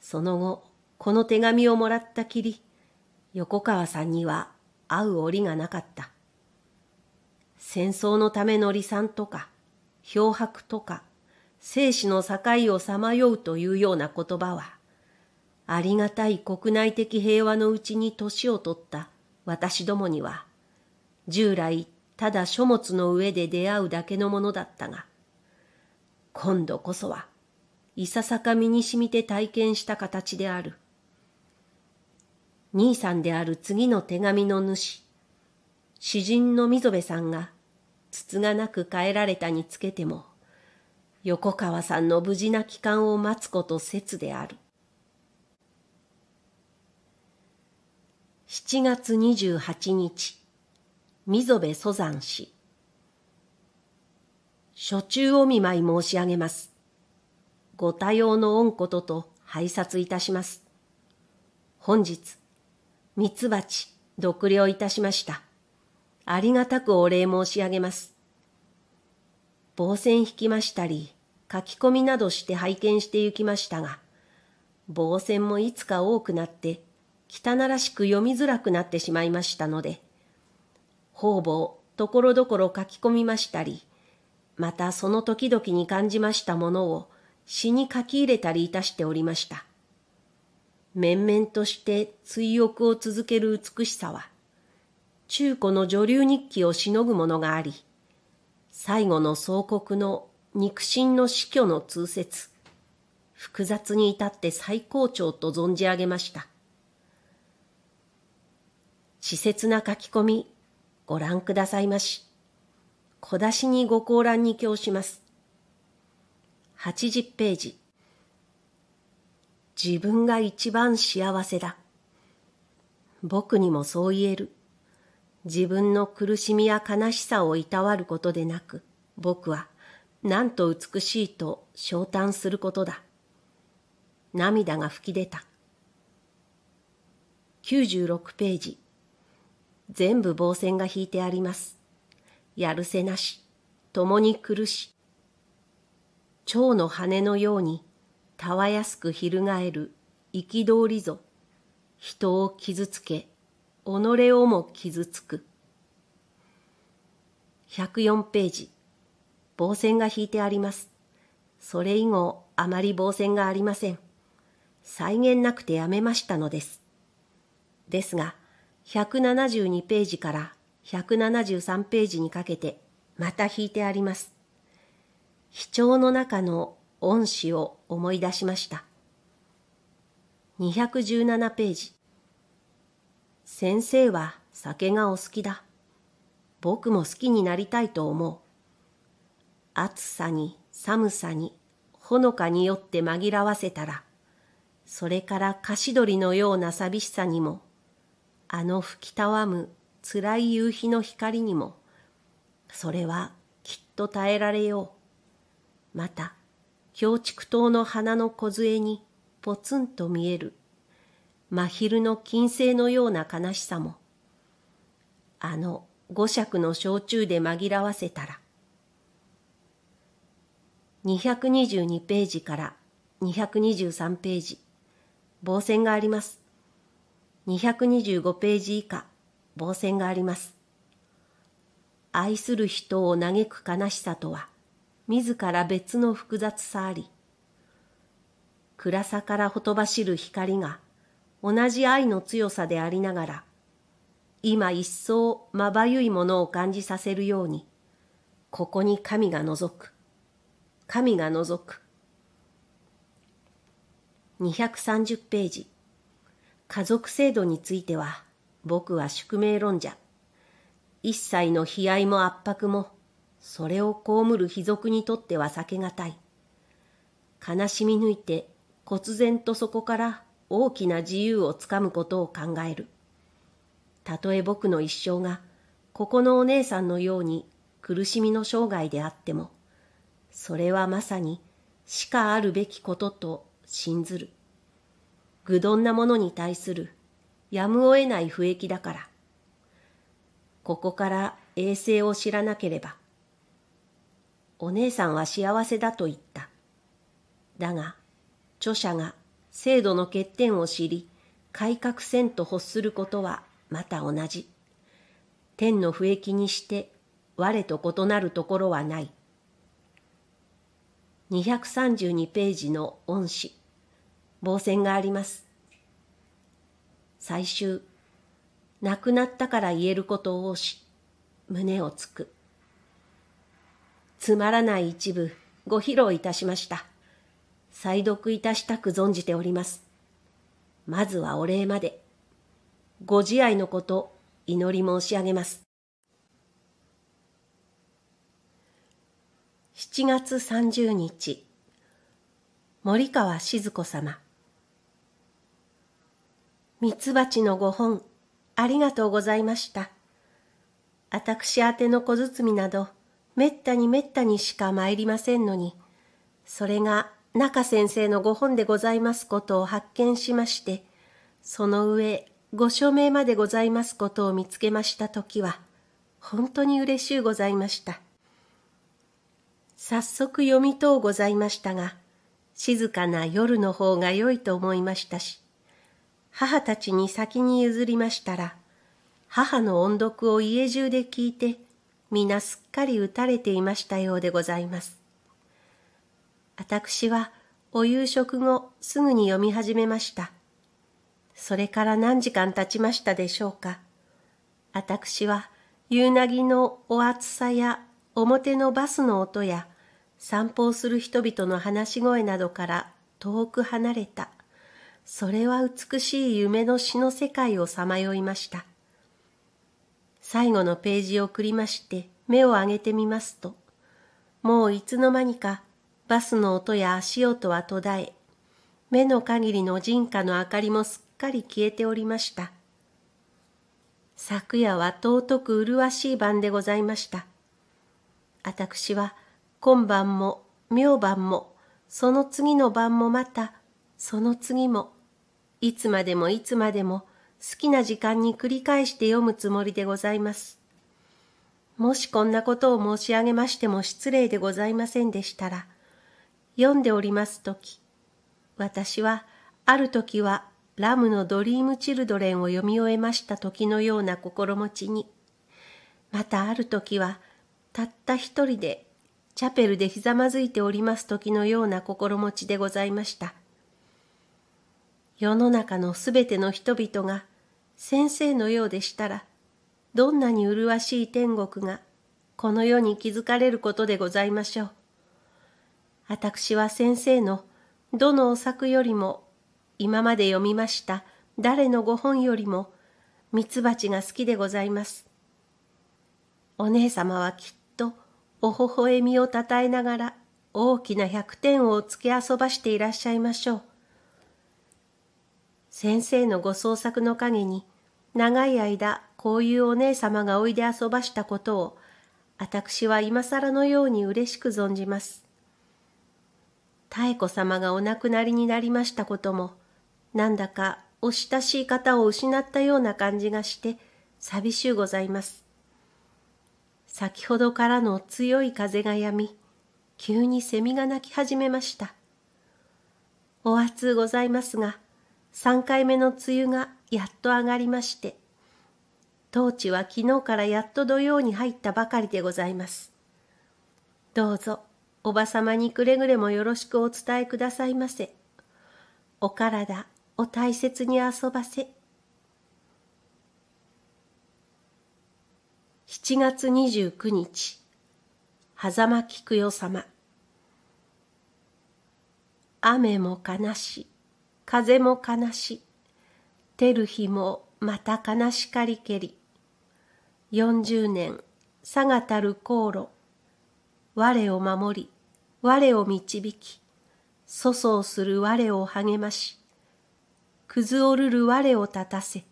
その後、この手紙をもらったきり、横川さんには会う折がなかった。戦争のための離散とか、漂白とか、生死の境をさまようというような言葉は、ありがたい国内的平和のうちに年を取った私どもには、従来ただ書物の上で出会うだけのものだったが、今度こそは、いささか身に染みて体験した形である。兄さんである次の手紙の主、詩人の溝部さんが、つつがなく帰られたにつけても、横川さんの無事な帰還を待つこと説である。7月28日、溝部蘇山氏。初中お見舞い申し上げます。ご多用の御ことと拝察いたします。本日、蜜蜂、独了いたしました。ありがたくお礼申し上げます。防線引きましたり、書き込みなどして拝見してゆきましたが、防線もいつか多くなって汚らしく読みづらくなってしまいましたので、方々ところどころ書き込みましたり、またその時々に感じましたものを詩に書き入れたりいたしておりました。面々として追憶を続ける美しさは、中古の女流日記をしのぐものがあり、最後の総国の肉親の死去の通説、複雑に至って最高潮と存じ上げました。稚拙な書き込み、ご覧くださいまし。小出しにご高覧に供します。80ページ。自分が一番幸せだ。僕にもそう言える。自分の苦しみや悲しさをいたわることでなく、僕はなんと美しいと称嘆することだ。涙が吹き出た。96ページ。全部防線が引いてあります。やるせなし、共に苦し。蝶の羽のように、たわやすく翻る憤りぞ。人を傷つけ、己をも傷つく。104ページ。防線が引いてあります。それ以後、あまり防線がありません。際限なくてやめましたのです。ですが、172ページから173ページにかけてまた引いてあります。秘調の中の恩師を思い出しました。217ページ。先生は酒がお好きだ。僕も好きになりたいと思う。暑さに寒さにほのかによって紛らわせたら、それから菓子鳥のような寂しさにもあの吹きたわむ辛い夕日の光にも、それはきっと耐えられよう。また、京畜島の花の梢にぽつんと見える、真昼の金星のような悲しさも、あの五尺の焼酎で紛らわせたら、222ページから223ページ、防線があります。225ページ以下、防線があります。愛する人を嘆く悲しさとは、自ら別の複雑さあり、暗さからほとばしる光が、同じ愛の強さでありながら、今一層まばゆいものを感じさせるように、ここに神が覗く。神が覗く。230ページ。家族制度については、僕は宿命論者。一切の悲哀も圧迫も、それを被る貴族にとっては避けがたい。悲しみ抜いて、忽然とそこから大きな自由をつかむことを考える。たとえ僕の一生が、ここのお姉さんのように苦しみの生涯であっても、それはまさに、しかあるべきことと信ずる。愚鈍なものに対するやむを得ない不益だから、ここから衛星を知らなければ。お姉さんは幸せだと言った。だが、著者が制度の欠点を知り、改革せんと欲することはまた同じ。天の不益にして我と異なるところはない。232ページの恩師。防線があります。最終、亡くなったから言えることをし、胸をつく。つまらない一部、ご披露いたしました。再読いたしたく存じております。まずはお礼まで。ご自愛のこと、祈り申し上げます。7月30日、森川静子様。ミツバチのご本、ありがとうございました。私宛ての小包など、めったにめったにしか参りませんのに、それが中先生のご本でございますことを発見しまして、その上、ご署名までございますことを見つけましたときは、本当に嬉しゅうございました。早速読みとうございましたが、静かな夜の方が良いと思いましたし、母たちに先に譲りましたら、母の音読を家中で聞いて、皆すっかり打たれていましたようでございます。私はお夕食後すぐに読み始めました。それから何時間経ちましたでしょうか。私は夕凪のお暑さや表のバスの音や散歩をする人々の話し声などから遠く離れたそれは美しい夢の詩の世界をさまよいました。最後のページをくりまして目を上げてみますと、もういつの間にかバスの音や足音は途絶え、目の限りの人家の明かりもすっかり消えておりました。昨夜は尊く麗しい晩でございました。私は今晩も明晩もその次の晩もまたその次もいつまでもいつまでも好きな時間に繰り返して読むつもりでございます。もしこんなことを申し上げましても失礼でございませんでしたら、読んでおりますとき、私はある時はラムのドリームチルドレンを読み終えました時のような心持ちに、またある時はたった一人でチャペルでひざまずいております時のような心持ちでございました。世の中のすべての人々が先生のようでしたら、どんなに麗しい天国がこの世に気づかれることでございましょう。私は先生のどのお作よりも今まで読みました誰のご本よりもミツバチが好きでございます。お姉様はきっとおほほえみをたたえながら大きな百点をつけあそばしていらっしゃいましょう。先生のご創作の陰に、長い間こういうお姉様がおいで遊ばしたことを、私は今更のように嬉しく存じます。妙子様がお亡くなりになりましたことも、なんだかお親しい方を失ったような感じがして、寂しゅうございます。先ほどからの強い風がやみ、急に蝉が鳴き始めました。お暑うございますが、3回目の梅雨がやっと上がりまして、当地は昨日からやっと土曜に入ったばかりでございます。どうぞ、おばさまにくれぐれもよろしくお伝えくださいませ。お体、お大切に遊ばせ。7月29日、狭間菊代様。雨も悲し。風も悲し、照る日もまた悲しかりけり。40年、さがたる航路、我を守り、我を導き、粗相する我を励まし、くずおるる我を立たせ、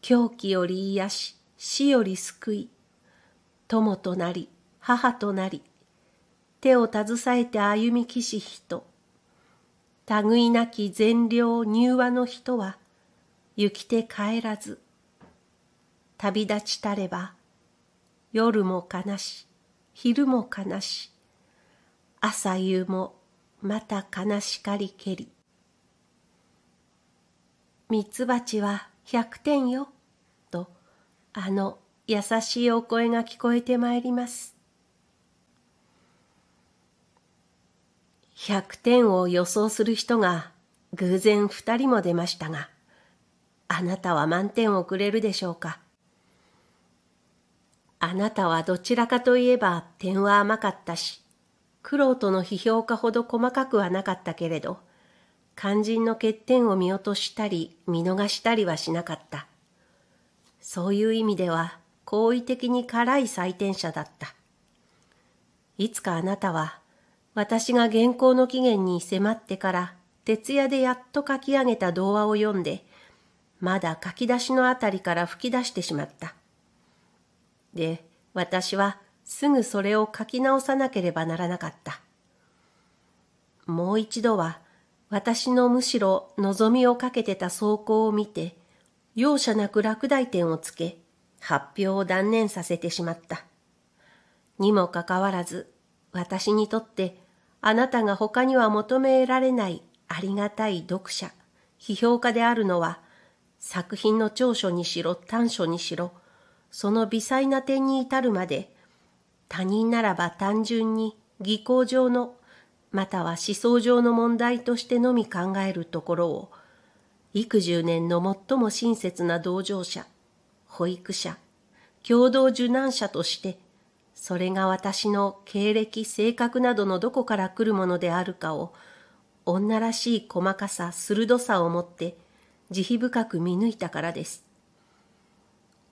狂気より癒し、死より救い、友となり、母となり、手を携えて歩みきし人、類なき善良柔和の人は、行きて帰らず、旅立ちたれば、夜も悲し、昼も悲し、朝夕もまた悲しかりけり。ミツバチは100点よ、と、あの優しいお声が聞こえてまいります。100点を予想する人が偶然2人も出ましたが、あなたは満点をくれるでしょうか。あなたはどちらかといえば点は甘かったし、苦労との批評家ほど細かくはなかったけれど、肝心の欠点を見落としたり見逃したりはしなかった。そういう意味では好意的に辛い採点者だった。いつかあなたは私が原稿の期限に迫ってから、徹夜でやっと書き上げた童話を読んで、まだ書き出しのあたりから吹き出してしまった。で、私はすぐそれを書き直さなければならなかった。もう一度は、私のむしろ望みをかけてた草稿を見て、容赦なく落第点をつけ、発表を断念させてしまった。にもかかわらず、私にとってあなたが他には求められないありがたい読者、批評家であるのは、作品の長所にしろ短所にしろ、その微細な点に至るまで、他人ならば単純に技巧上の、または思想上の問題としてのみ考えるところを、幾十年の最も親切な同情者、保育者、共同受難者としてそれが私の経歴、性格などのどこから来るものであるかを、女らしい細かさ、鋭さを持って、慈悲深く見抜いたからです。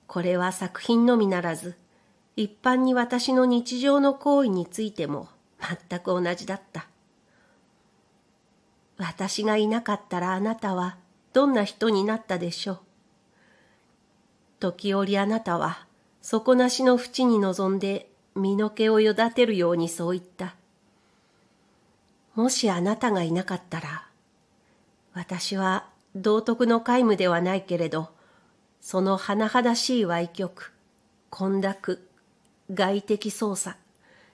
これは作品のみならず、一般に私の日常の行為についても全く同じだった。私がいなかったらあなたはどんな人になったでしょう。時折あなたは底なしの淵に臨んで身の毛をよだてるようにそう言った。もしあなたがいなかったら、私は道徳の皆無ではないけれど、その甚だしい歪曲、混濁、外的操作、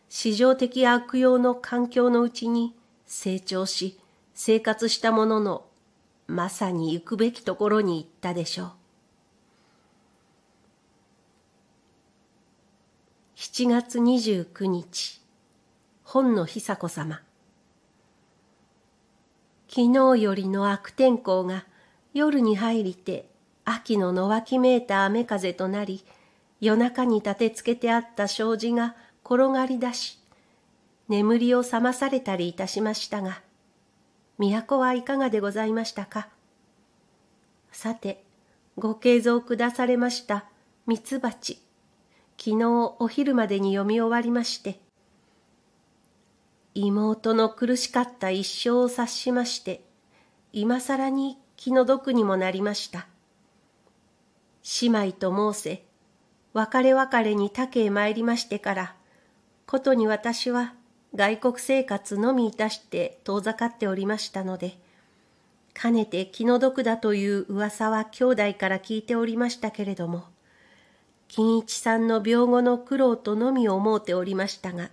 市場的悪用の環境のうちに成長し、生活したものの、まさに行くべきところに行ったでしょう。7月29日、本の久子様。昨日よりの悪天候が夜に入りて秋の野脇めいた雨風となり、夜中に立てつけてあった障子が転がり出し、眠りを覚まされたりいたしましたが、都はいかがでございましたかさて、ご敬蔵くだされました、蜜蜂。昨日お昼までに読み終わりまして、妹の苦しかった一生を察しまして、今さらに気の毒にもなりました。姉妹と申せ、別れ別れに他家へ参りましてから、ことに私は外国生活のみいたして遠ざかっておりましたので、かねて気の毒だという噂は兄弟から聞いておりましたけれども、金一さんの病後の苦労とのみ思うておりましたが、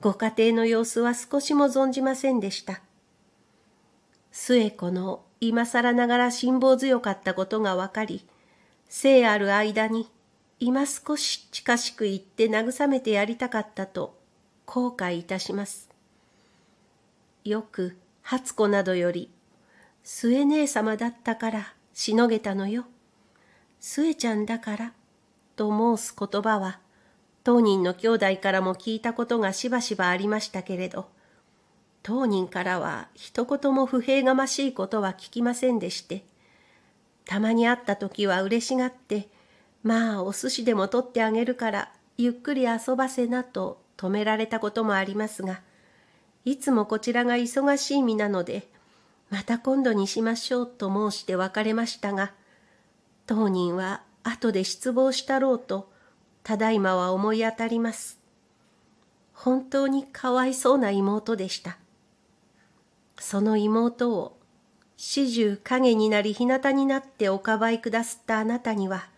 ご家庭の様子は少しも存じませんでした。末子の今更ながら辛抱強かったことがわかり、生ある間に今少し近しく行って慰めてやりたかったと後悔いたします。よく初子などより末姉様だったからしのげたのよ。末ちゃんだからと申す言葉は、当人の兄弟からも聞いたことがしばしばありましたけれど、当人からは一言も不平がましいことは聞きませんでして、たまに会った時は嬉しがって、まあお寿司でも取ってあげるから、ゆっくり遊ばせなと止められたこともありますが、いつもこちらが忙しい身なので、また今度にしましょうと申して別れましたが、当人は後で失望したろうと、ただいまは思い当たります。本当にかわいそうな妹でした。その妹を、始終影になり日向になっておかばいくだすったあなたには、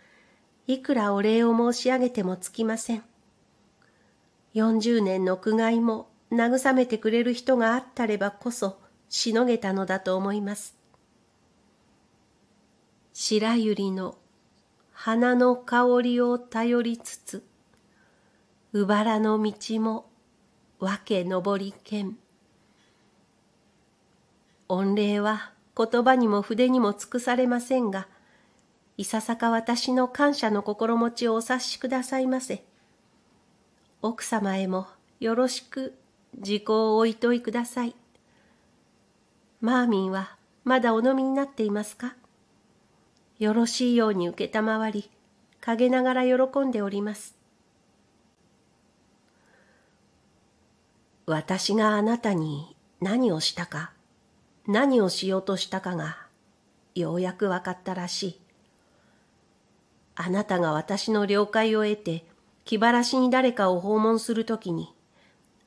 いくらお礼を申し上げてもつきません。四十年の苦害も慰めてくれる人があったればこそしのげたのだと思います。白百合の花の香りを頼りつつ、うばらの道も分け上りけん。御礼は言葉にも筆にも尽くされませんが、いささか私の感謝の心持ちをお察しくださいませ。奥様へもよろしく時効をおいといください。マーミンはまだお飲みになっていますかよろしいように承り、陰ながら喜んでおります。私があなたに何をしたか、何をしようとしたかが、ようやく分かったらしい。あなたが私の了解を得て、気晴らしに誰かを訪問するときに、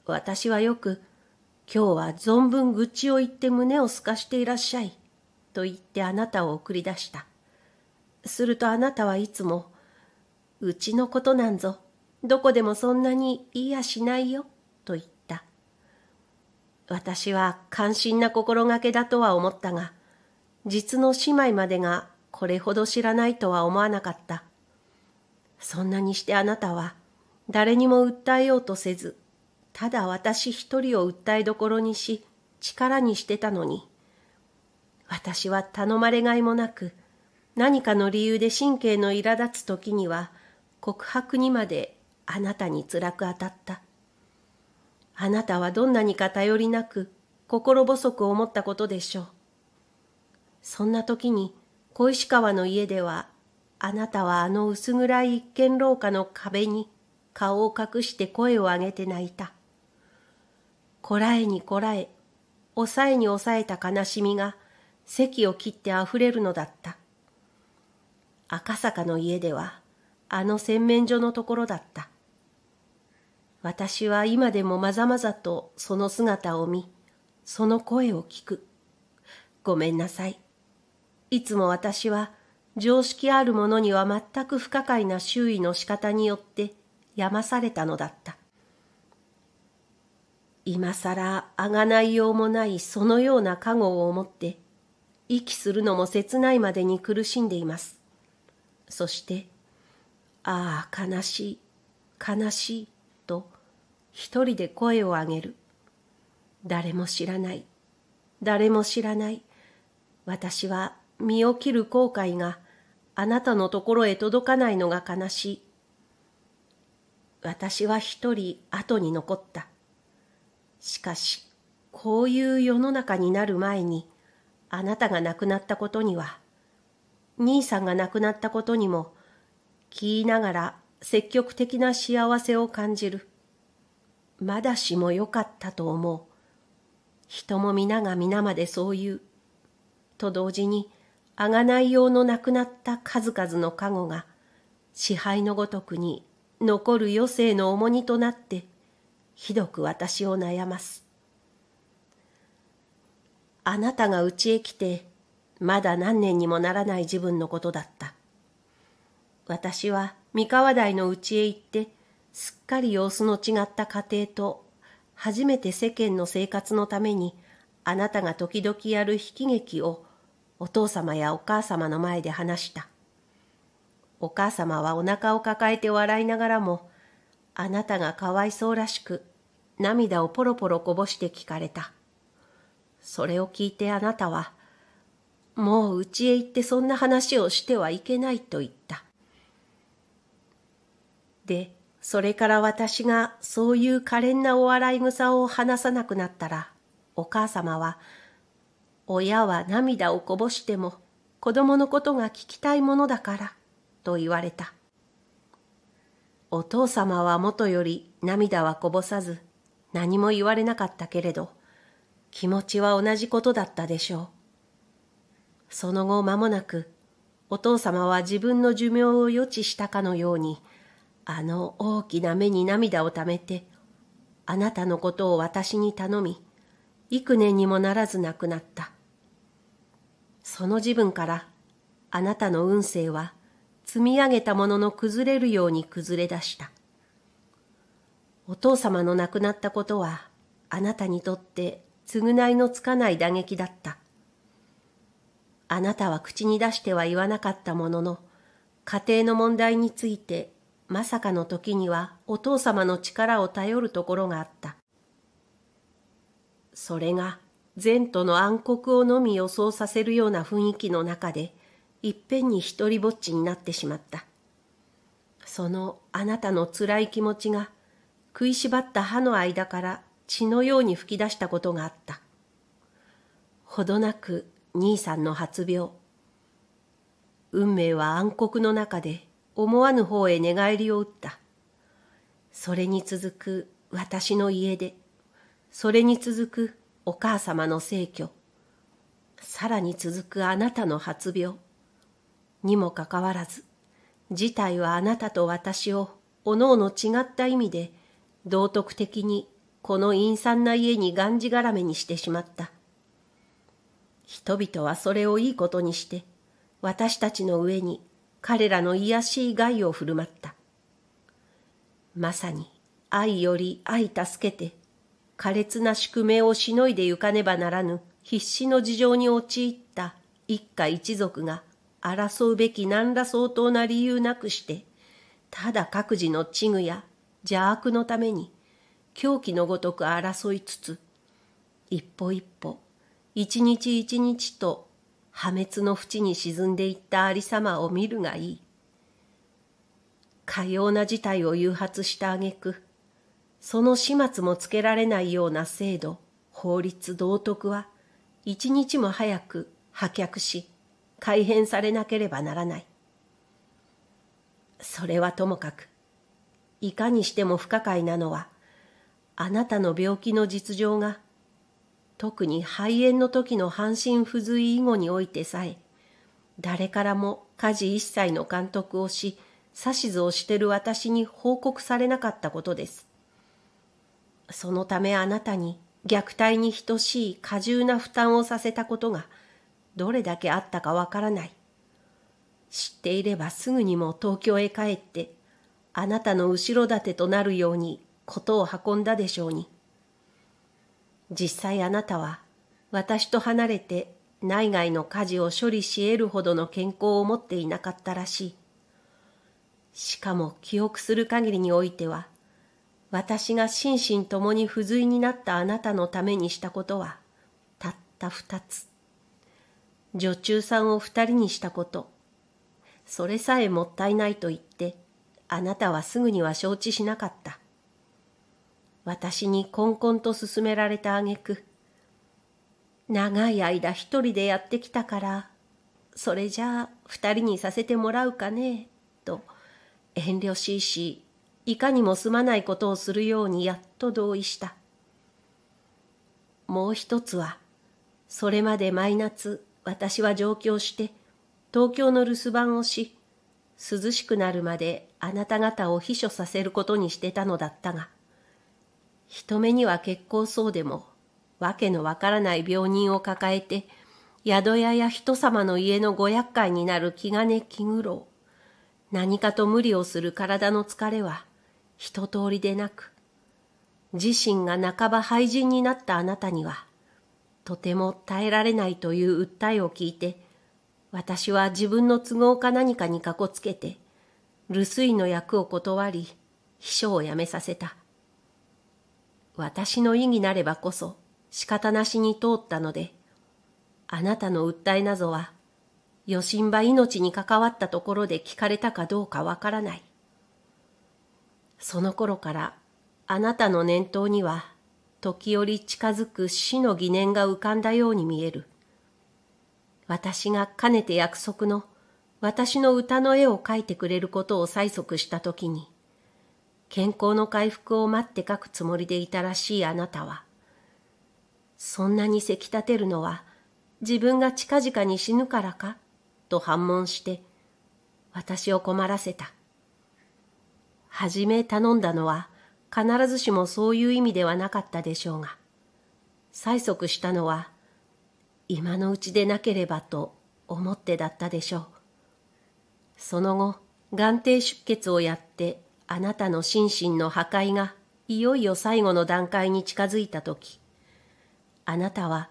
私はよく、今日は存分愚痴を言って胸をすかしていらっしゃい、と言ってあなたを送り出した。するとあなたはいつも、うちのことなんぞ、どこでもそんなに言いやしないよ、と言った。私は関心な心がけだとは思ったが、実の姉妹までがこれほど知らないとは思わなかった。そんなにしてあなたは、誰にも訴えようとせず、ただ私一人を訴えどころにし、力にしてたのに。私は頼まれがいもなく、何かの理由で神経の苛立つ時には告白にまであなたに辛く当たった。あなたはどんなにか頼りなく心細く思ったことでしょう。そんな時に小石川の家ではあなたはあの薄暗い一軒廊下の壁に顔を隠して声を上げて泣いた。こらえにこらえ、抑えに抑えた悲しみが席を切ってあふれるのだった。赤坂の家ではあの洗面所のところだった。私は今でもまざまざとその姿を見、その声を聞く。ごめんなさい。いつも私は常識あるものには全く不可解な周囲の仕方によってやまされたのだった。今さらあがないようもないそのような加護を思って、息するのも切ないまでに苦しんでいます。そして「ああ悲しい悲しい」と一人で声を上げる誰も知らない誰も知らない私は身を切る後悔があなたのところへ届かないのが悲しい私は一人後に残ったしかしこういう世の中になる前にあなたが亡くなったことには兄さんが亡くなったことにも、聞いながら積極的な幸せを感じる。まだしもよかったと思う。人も皆が皆までそう言う。と同時に、あがない用の亡くなった数々の加護が、支配のごとくに残る余生の重荷となって、ひどく私を悩ます。あなたがうちへ来て、まだ何年にもならない自分のことだった。私は三河台の家へ行って、すっかり様子の違った家庭と、初めて世間の生活のために、あなたが時々やる悲喜劇を、お父様やお母様の前で話した。お母様はお腹を抱えて笑いながらも、あなたがかわいそうらしく、涙をポロポロこぼして聞かれた。それを聞いてあなたは、もう家へ行ってそんな話をしてはいけないと言った。で、それから私がそういう可憐なお笑い草を話さなくなったら、お母様は、親は涙をこぼしても子供のことが聞きたいものだから、と言われた。お父様はもとより涙はこぼさず、何も言われなかったけれど、気持ちは同じことだったでしょう。その後間もなく、お父様は自分の寿命を予知したかのように、あの大きな目に涙をためて、あなたのことを私に頼み、幾年にもならず亡くなった。その時分から、あなたの運勢は、積み上げたものの崩れるように崩れ出した。お父様の亡くなったことは、あなたにとって償いのつかない打撃だった。あなたは口に出しては言わなかったものの、家庭の問題について、まさかの時にはお父様の力を頼るところがあった。それが、前途の暗黒をのみ予想させるような雰囲気の中で、いっぺんに一りぼっちになってしまった。そのあなたの辛い気持ちが、食いしばった歯の間から血のように噴き出したことがあった。ほどなく兄さんの発病。運命は暗黒の中で思わぬ方へ寝返りを打った。それに続く私の家出。それに続くお母様の逝去。さらに続くあなたの発病。にもかかわらず、事態はあなたと私を、おのおの違った意味で、道徳的にこの陰惨な家にがんじがらめにしてしまった。人々はそれをいいことにして、私たちの上に彼らの癒しい害を振る舞った。まさに愛より愛助けて、苛烈な宿命をしのいでゆかねばならぬ必死の事情に陥った一家一族が争うべき何ら相当な理由なくして、ただ各自の知具や邪悪のために狂気のごとく争いつつ、一歩一歩一日一日と破滅の淵に沈んでいったありさまを見るがいい。かような事態を誘発した挙句、その始末もつけられないような制度、法律、道徳は、一日も早く破却し、改変されなければならない。それはともかく、いかにしても不可解なのは、あなたの病気の実情が特に肺炎の時の半身不随以後においてさえ、誰からも家事一切の監督をし、指図をしてる私に報告されなかったことです。そのためあなたに虐待に等しい過重な負担をさせたことが、どれだけあったかわからない。知っていればすぐにも東京へ帰って、あなたの後ろ盾となるように事を運んだでしょうに。実際あなたは私と離れて内外の家事を処理し得るほどの健康を持っていなかったらしい。しかも記憶する限りにおいては、私が心身ともに不随になったあなたのためにしたことは、たった二つ。女中さんを二人にしたこと。それさえもったいないと言って、あなたはすぐには承知しなかった。私にこんこんと勧められた挙句、長い間一人でやってきたから、それじゃあ二人にさせてもらうかね、と遠慮しいし、いかにもすまないことをするようにやっと同意した。もう一つは、それまで毎夏私は上京して、東京の留守番をし、涼しくなるまであなた方を秘書させることにしてたのだったが、人目には結構そうでも、わけのわからない病人を抱えて、宿屋や人様の家のご厄介になる気兼ね気苦労。何かと無理をする体の疲れは、一通りでなく、自身が半ば廃人になったあなたには、とても耐えられないという訴えを聞いて、私は自分の都合か何かにかこつけて、留守居の役を断り、秘書を辞めさせた。私の意義なればこそ仕方なしに通ったので、あなたの訴えなぞは、余震場命に関わったところで聞かれたかどうかわからない。その頃からあなたの念頭には時折近づく死の疑念が浮かんだように見える。私がかねて約束の私の歌の絵を描いてくれることを催促したときに、健康の回復を待って書くつもりでいたらしいあなたは、そんなにせき立てるのは自分が近々に死ぬからかと反問して、私を困らせた。はじめ頼んだのは必ずしもそういう意味ではなかったでしょうが、催促したのは今のうちでなければと思ってだったでしょう。その後、眼底出血をやってあなたの心身の破壊がいよいよ最後の段階に近づいたとき、あなたは、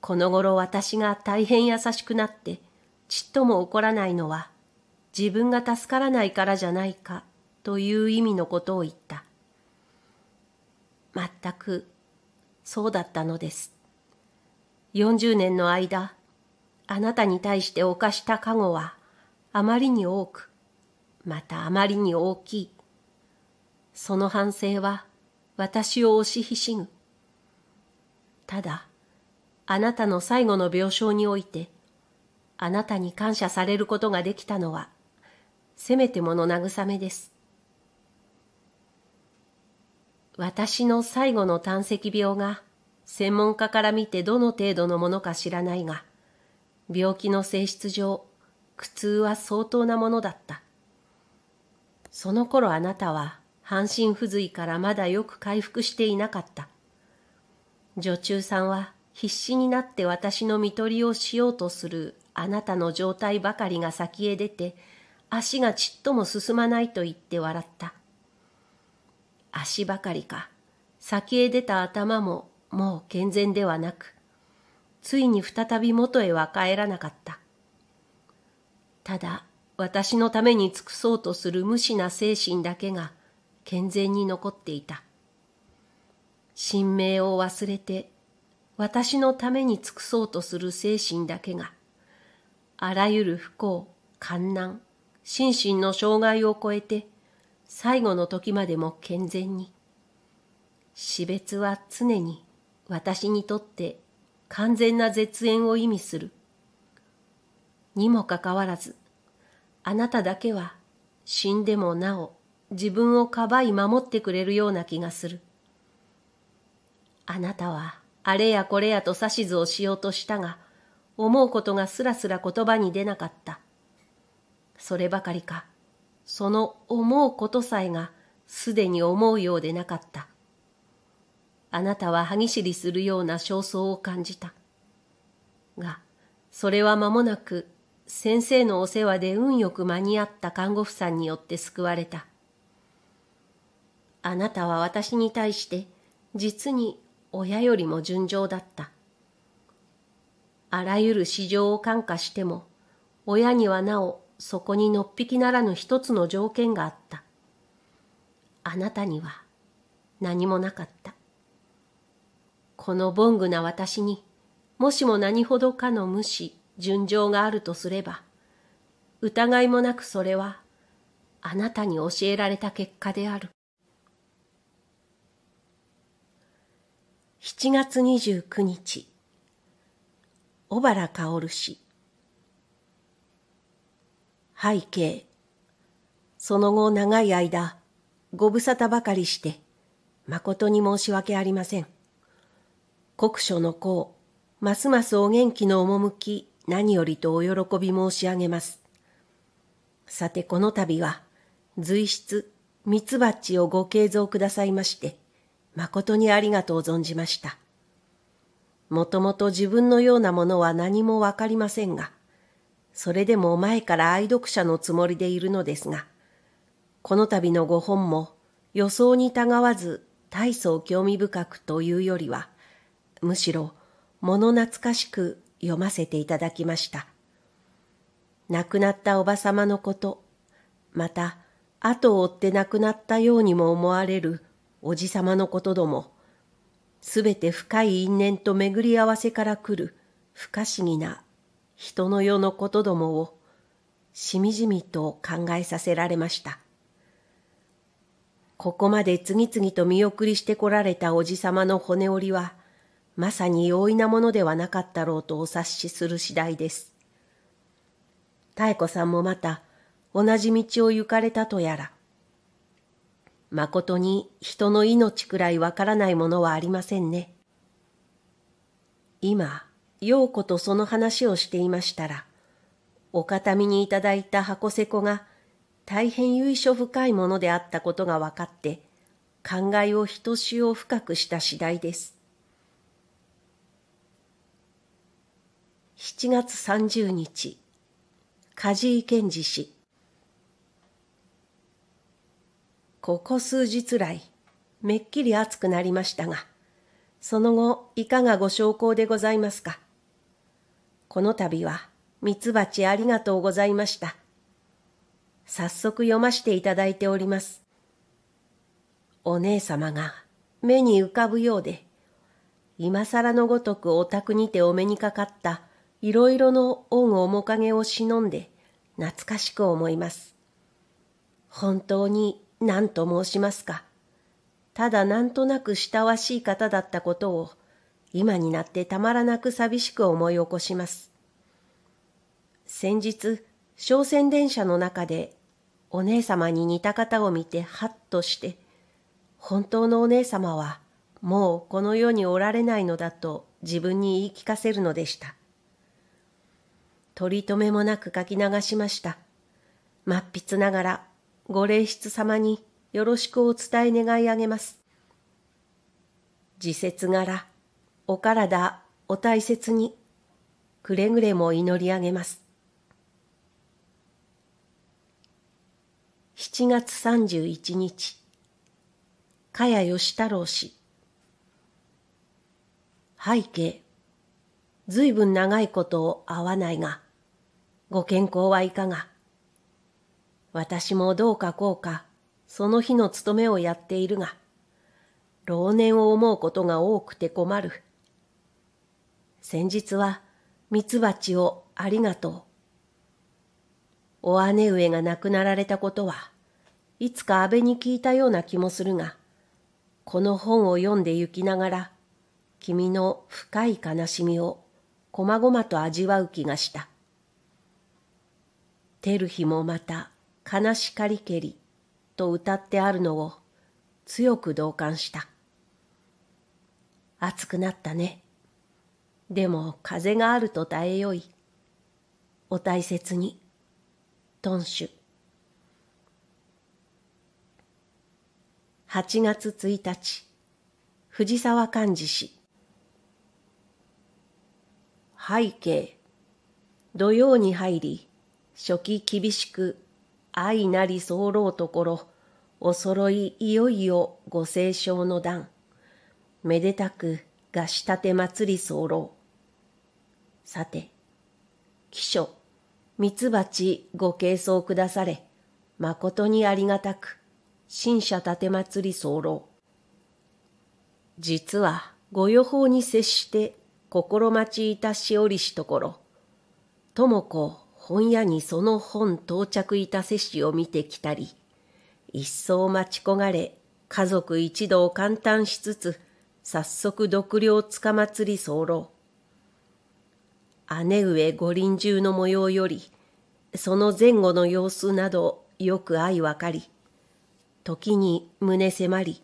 この頃私が大変優しくなって、ちっとも怒らないのは、自分が助からないからじゃないか、という意味のことを言った。まったく、そうだったのです。40年の間、あなたに対して犯した過護は、あまりに多く、またあまりに大きい。その反省は私を押しひしぐ。ただ、あなたの最後の病床において、あなたに感謝されることができたのは、せめてもの慰めです。私の最後の胆石病が、専門家から見てどの程度のものか知らないが、病気の性質上、苦痛は相当なものだった。その頃あなたは半身不随からまだよく回復していなかった。女中さんは必死になって私の見取りをしようとするあなたの状態ばかりが先へ出て、足がちっとも進まないと言って笑った。足ばかりか、先へ出た頭ももう健全ではなく、ついに再び元へは帰らなかった。ただ私のために尽くそうとする無視な精神だけが健全に残っていた。神明を忘れて私のために尽くそうとする精神だけが、あらゆる不幸、患難、心身の障害を超えて、最後の時までも健全に。死別は常に私にとって完全な絶縁を意味する。にもかかわらず、あなただけは死んでもなお自分をかばい守ってくれるような気がする。あなたはあれやこれやと指図をしようとしたが、思うことがすらすら言葉に出なかった。そればかりか、その思うことさえがすでに思うようでなかった。あなたは歯ぎしりするような焦燥を感じた。が、それは間もなく先生のお世話で運よく間に合った看護婦さんによって救われた。あなたは私に対して実に親よりも純情だった。あらゆる市場を感化しても、親にはなおそこにのっぴきならぬ一つの条件があった。あなたには何もなかった。このボングな私にもしも何ほどかの無視、純情があるとすれば、疑いもなくそれは、あなたに教えられた結果である。7月29日、小原薫氏。背景。その後長い間、ご無沙汰ばかりして、誠に申し訳ありません。国書の功、ますますお元気の趣何よりとお喜び申し上げます。さてこの度は、随筆、ミツバチをご継蔵くださいまして、誠にありがとう存じました。もともと自分のようなものは何もわかりませんが、それでも前から愛読者のつもりでいるのですが、この度のご本も予想にたがわず大層興味深くというよりは、むしろ物懐かしく読ませていただきました。亡くなったおばさまのこと、また、後を追って亡くなったようにも思われるおじさまのことども、すべて深い因縁と巡り合わせから来る不可思議な人の世のことどもを、しみじみと考えさせられました。ここまで次々と見送りしてこられたおじさまの骨折りは、まさに容易なものではなかったろうとお察しする次第です。妙子さんもまた同じ道を行かれたとやら。誠に人の命くらいわからないものはありませんね。今、陽子とその話をしていましたら、お片身にいただいた箱瀬子が大変由緒深いものであったことが分かって、感慨をひとしお深くした次第です。7月30日梶井健二氏ここ数日来めっきり暑くなりましたがその後いかがご証拠でございますかこの度はミツバチありがとうございました早速読ましていただいておりますお姉様が目に浮かぶようで今更のごとくお宅にてお目にかかったいろいろの恩面影を忍んで懐かしく思います。本当に何と申しますか。ただなんとなく親しい方だったことを今になってたまらなく寂しく思い起こします。先日、商船電車の中でお姉様に似た方を見てハッとして、本当のお姉様はもうこの世におられないのだと自分に言い聞かせるのでした。取り留めもなく書き流しました。末筆ながら、ご霊室様によろしくお伝え願い上げます。自節柄、お体、お大切に、くれぐれも祈り上げます。7月31日、加谷義太郎氏。背景、ずいぶん長いことを会わないが、ご健康はいかが私もどうかこうか、その日の務めをやっているが、老年を思うことが多くて困る。先日は、蜜蜂をありがとう。お姉上が亡くなられたことは、いつか阿部に聞いたような気もするが、この本を読んで行きながら、君の深い悲しみを、こまごまと味わう気がした。テる日もまた、悲しかりけり、と歌ってあるのを、強く同感した。暑くなったね。でも風があると耐えよい。お大切に。トンシュ。8月1日、藤沢幹事氏。背景、土曜に入り、初期厳しく、愛なり候ところ、おそろいいよいよご清少の段、めでたくがしたて祭り候。さて、貴書、蜜蜂ご軽送くだされ、誠にありがたく、新社立て祭り候。実は、ご予報に接して、心待ちいたしおりしところ、ともこ本屋にその本到着いた摂氏を見てきたり、一層待ち焦がれ、家族一同簡単しつつ、早速独領つかまつり候。姉上五輪中の模様より、その前後の様子などよく相分かり、時に胸迫り、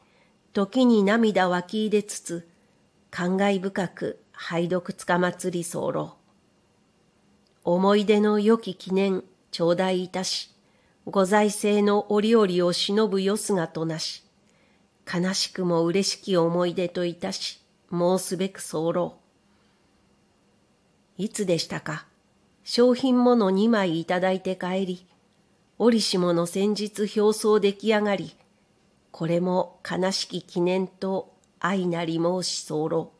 時に涙湧き入れつつ、感慨深く拝読つかまつり候。思い出の良き記念、頂戴いたし、ご財政の折々を忍ぶよすがとなし、悲しくも嬉しき思い出といたし、申すべく候。いつでしたか、商品物二枚いただいて帰り、折しもの先日表層出来上がり、これも悲しき記念と愛なり申し候。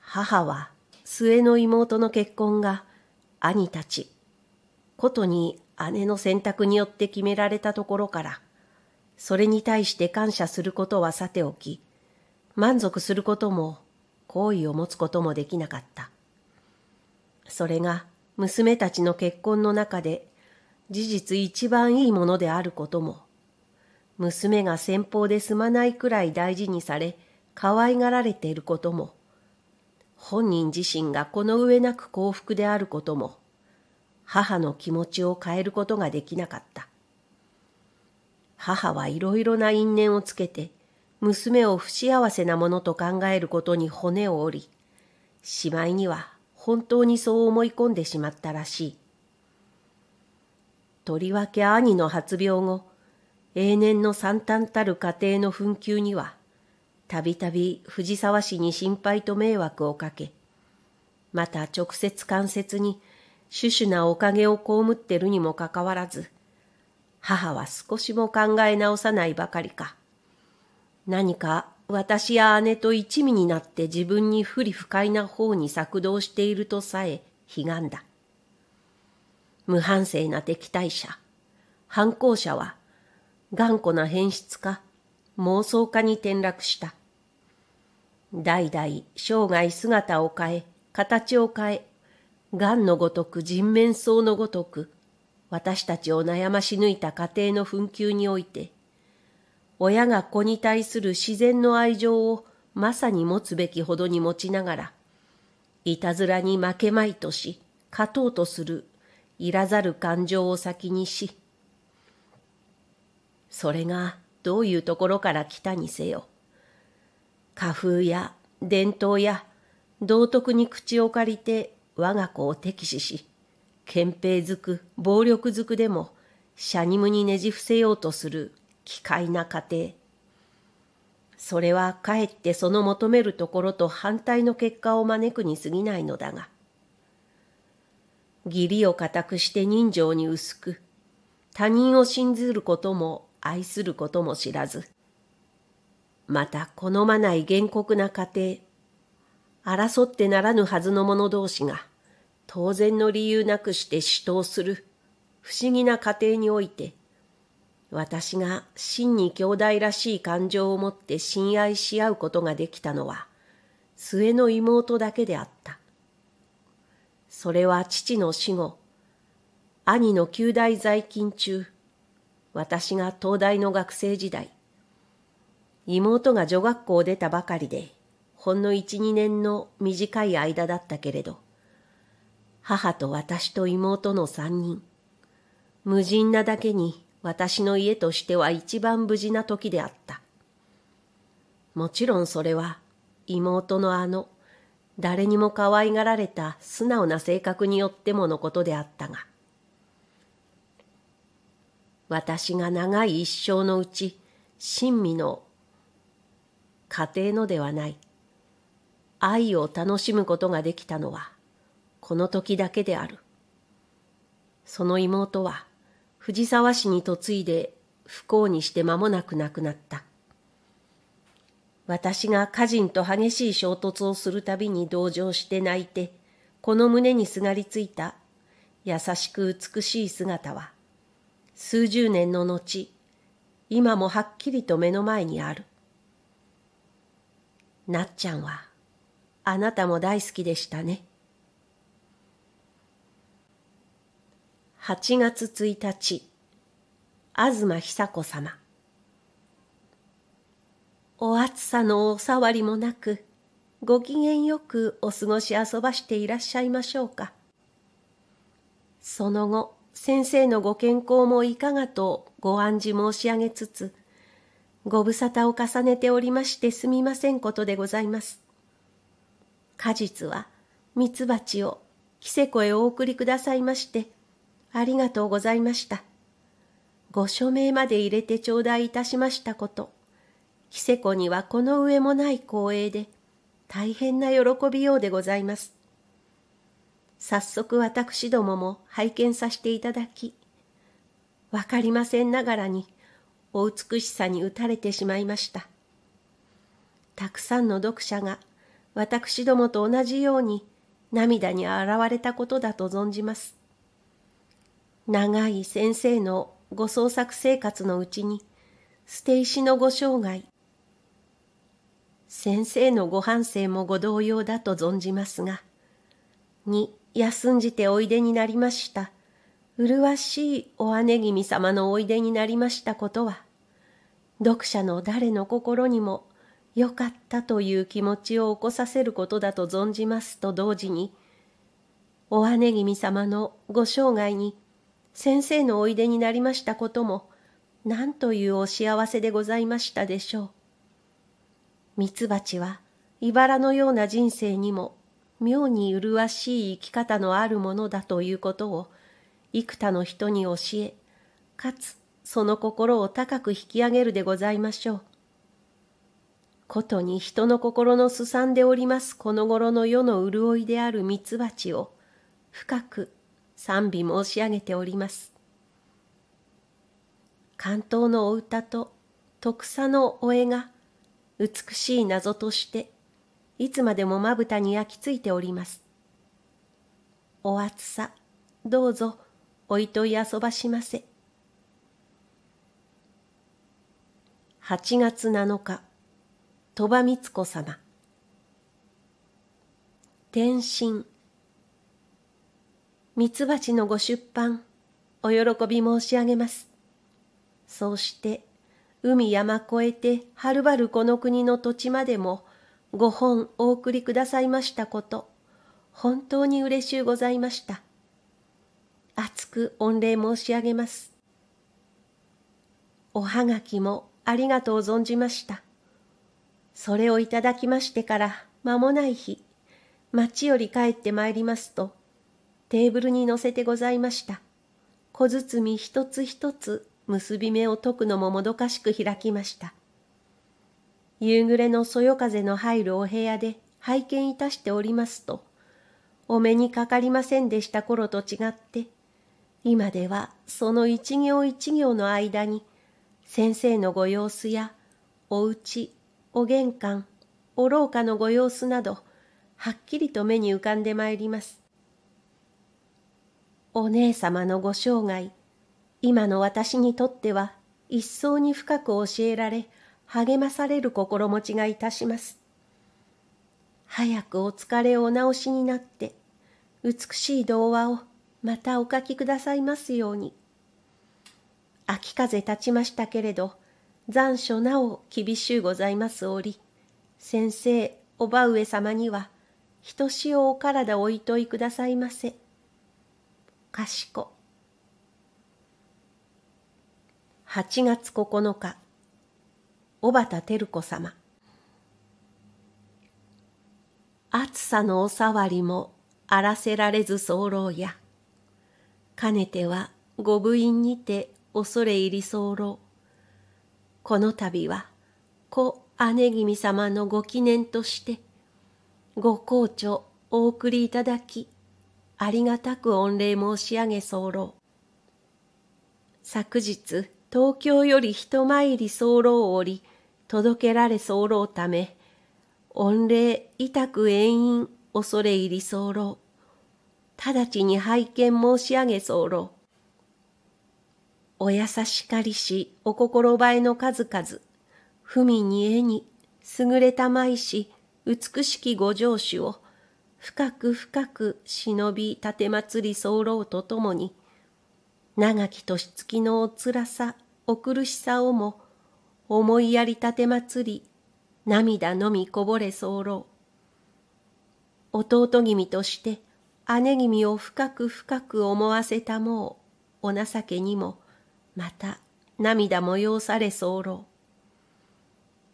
母は末の妹の結婚が兄たち、ことに姉の選択によって決められたところから、それに対して感謝することはさておき、満足することも、好意を持つこともできなかった。それが娘たちの結婚の中で事実一番いいものであることも、娘が先方で済まないくらい大事にされ、可愛がられていることも、本人自身がこの上なく幸福であることも、母の気持ちを変えることができなかった。母はいろいろな因縁をつけて、娘を不幸せなものと考えることに骨を折り、しまいには本当にそう思い込んでしまったらしい。とりわけ兄の発病後、永年の惨憺たる家庭の紛糾には、たびたび藤沢市に心配と迷惑をかけ、また直接間接に主々なおかげを被ってるにもかかわらず、母は少しも考え直さないばかりか。何か私や姉と一味になって自分に不利不快な方に作動しているとさえ悲願だ。無反省な敵対者、反抗者は頑固な変質か妄想家に転落した。代々生涯姿を変え、形を変え、癌のごとく人面相のごとく、私たちを悩まし抜いた家庭の紛糾において、親が子に対する自然の愛情をまさに持つべきほどに持ちながら、いたずらに負けまいとし、勝とうとする、いらざる感情を先にし、それがどういうところから来たにせよ、家風や伝統や道徳に口を借りて我が子を敵視し、憲兵づく、暴力づくでも、シャニムにねじ伏せようとする奇怪な過程。それはかえってその求めるところと反対の結果を招くに過ぎないのだが、義理を固くして人情に薄く、他人を信ずることも愛することも知らず、また好まない厳酷な家庭、争ってならぬはずの者同士が、当然の理由なくして死闘する、不思議な家庭において、私が真に兄弟らしい感情を持って親愛し合うことができたのは、末の妹だけであった。それは父の死後、兄の旧大在勤中、私が東大の学生時代、妹が女学校を出たばかりで、ほんの一、二年の短い間だったけれど、母と私と妹の三人、無人なだけに私の家としては一番無事な時であった。もちろんそれは妹のあの誰にも可愛がられた素直な性格によってものことであったが、私が長い一生のうち、親身の家庭のではない。愛を楽しむことができたのは、この時だけである。その妹は、藤沢市に嫁いで不幸にして間もなく亡くなった。私が家人と激しい衝突をするたびに同情して泣いて、この胸にすがりついた優しく美しい姿は、数十年の後、今もはっきりと目の前にある。なっちゃんは、あなたも大好きでしたね。8月1日、東久子様。お暑さのお触りもなく、ご機嫌よくお過ごし遊ばしていらっしゃいましょうか。その後、先生のご健康もいかがとご暗示申し上げつつ、ご無沙汰を重ねておりましてすみませんことでございます。果実は、ミツバチを、キセコへお送りくださいまして、ありがとうございました。ご署名まで入れて頂戴いたしましたこと、キセコにはこの上もない光栄で、大変な喜びようでございます。早速私どもも拝見させていただき、わかりませんながらに、お美しさに打たれてしまいました。たくさんの読者が私どもと同じように涙に現れたことだと存じます。長い先生のご創作生活のうちに、捨て石のご生涯、先生のご反省もご同様だと存じますが、に休んじておいでになりました。麗しいお姉君様のおいでになりましたことは、読者の誰の心にも良かったという気持ちを起こさせることだと存じますと同時に、お姉君様のご生涯に先生のおいでになりましたことも、なんというお幸せでございましたでしょう。ミツバチは、茨のような人生にも、妙に麗しい生き方のあるものだということを、幾多の人に教え、かつその心を高く引き上げるでございましょう。ことに人の心のすさんでおりますこの頃の世の潤いである蜜蜂を深く賛美申し上げております。関東のお歌と徳佐のお絵が美しい謎としていつまでもまぶたに焼き付いております。お暑さ、どうぞおいとい遊ばしませ。8月7日、鳥羽光子様。天心。蜜蜂のご出版、お喜び申し上げます。そうして、海山越えて、はるばるこの国の土地までも、ご本お送りくださいましたこと、本当に嬉しゅうございました。厚く御礼申し上げます。おはがきもありがとう存じました。それをいただきましてから間もない日、町より帰ってまいりますと、テーブルに乗せてございました。小包一つ一つ結び目を解くのももどかしく開きました。夕暮れのそよ風の入るお部屋で拝見いたしておりますと、お目にかかりませんでした頃と違って、今ではその一行一行の間に先生のご様子やお家、お玄関、お廊下のご様子などはっきりと目に浮かんでまいります。お姉様のご生涯、今の私にとっては一層に深く教えられ励まされる心持ちがいたします。早くお疲れをお直しになって美しい童話をまたお書きくださいますように。秋風立ちましたけれど、残暑なお厳しゅうございますおり、先生、おば上様には、ひとしおお体おいといくださいませ。かしこ。8月9日、小畑照子様。暑さのおさわりも荒らせられず候や。かねてはご部員にて恐れ入り候。この度は子姉君様のご記念として、ご校長お送りいただき、ありがたく御礼申し上げ候。昨日、東京より一参り候折、届けられ候ため、御礼委託遠因恐れ入り候。直ちに拝見申し上げ候。お優しかりし、お心映えの数々、不民に絵に、優れたまいし、美しきご城主を、深く深く忍び立てまつり候とともに、長き年月のおつらさ、お苦しさをも、思いやり立てまつり、涙のみこぼれ候。弟君として、姉君を深く深く思わせたもう、お情けにも、また涙催され候。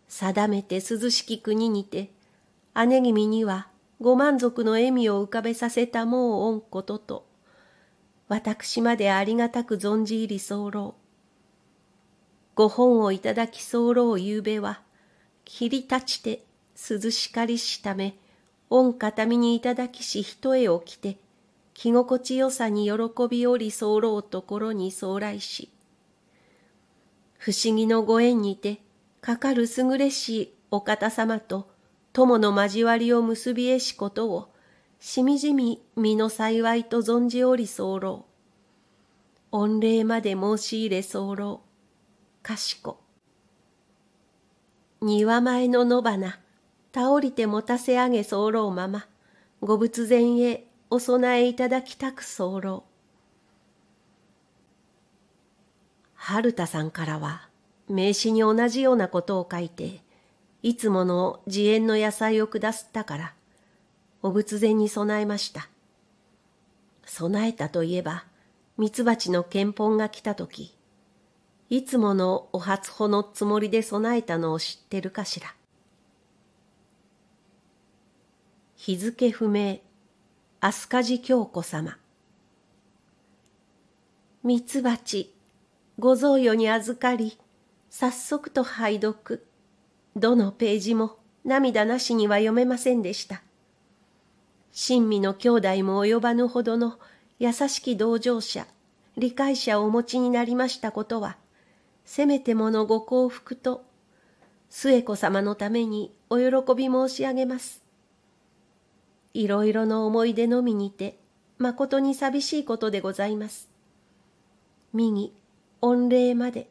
定めて涼しき国にて、姉君にはご満足の笑みを浮かべさせたもう御ことと、私までありがたく存じ入り候。ご本をいただき候ゆうべは、切り立ちて涼しかりしため、御形見にいただきし一重を着て、着心地よさに喜びおり候うところに候来し、不思議のご縁にて、かかる優れしいお方様と友の交わりを結びえしことを、しみじみ身の幸いと存じおり候御礼まで申し入れ候かしこ。庭前の野花。倒りて持たせ上げ候まま、ご仏前へお供えいただきたく候。春田さんからは、名刺に同じようなことを書いて、いつもの自演の野菜を下すったから、お仏前に備えました。備えたといえば、蜜蜂の検本が来たとき、いつものお初穂のつもりで備えたのを知ってるかしら。日付不明、飛鳥寺京子様。ミツバチ、ご贈与に預かり、早速と拝読。どのページも涙なしには読めませんでした。親身の兄弟も及ばぬほどの優しき同情者、理解者をお持ちになりましたことは、せめてものご幸福と、末子様のためにお喜び申し上げます。いろいろの思い出のみにて、まことに寂しいことでございます。右、御礼まで。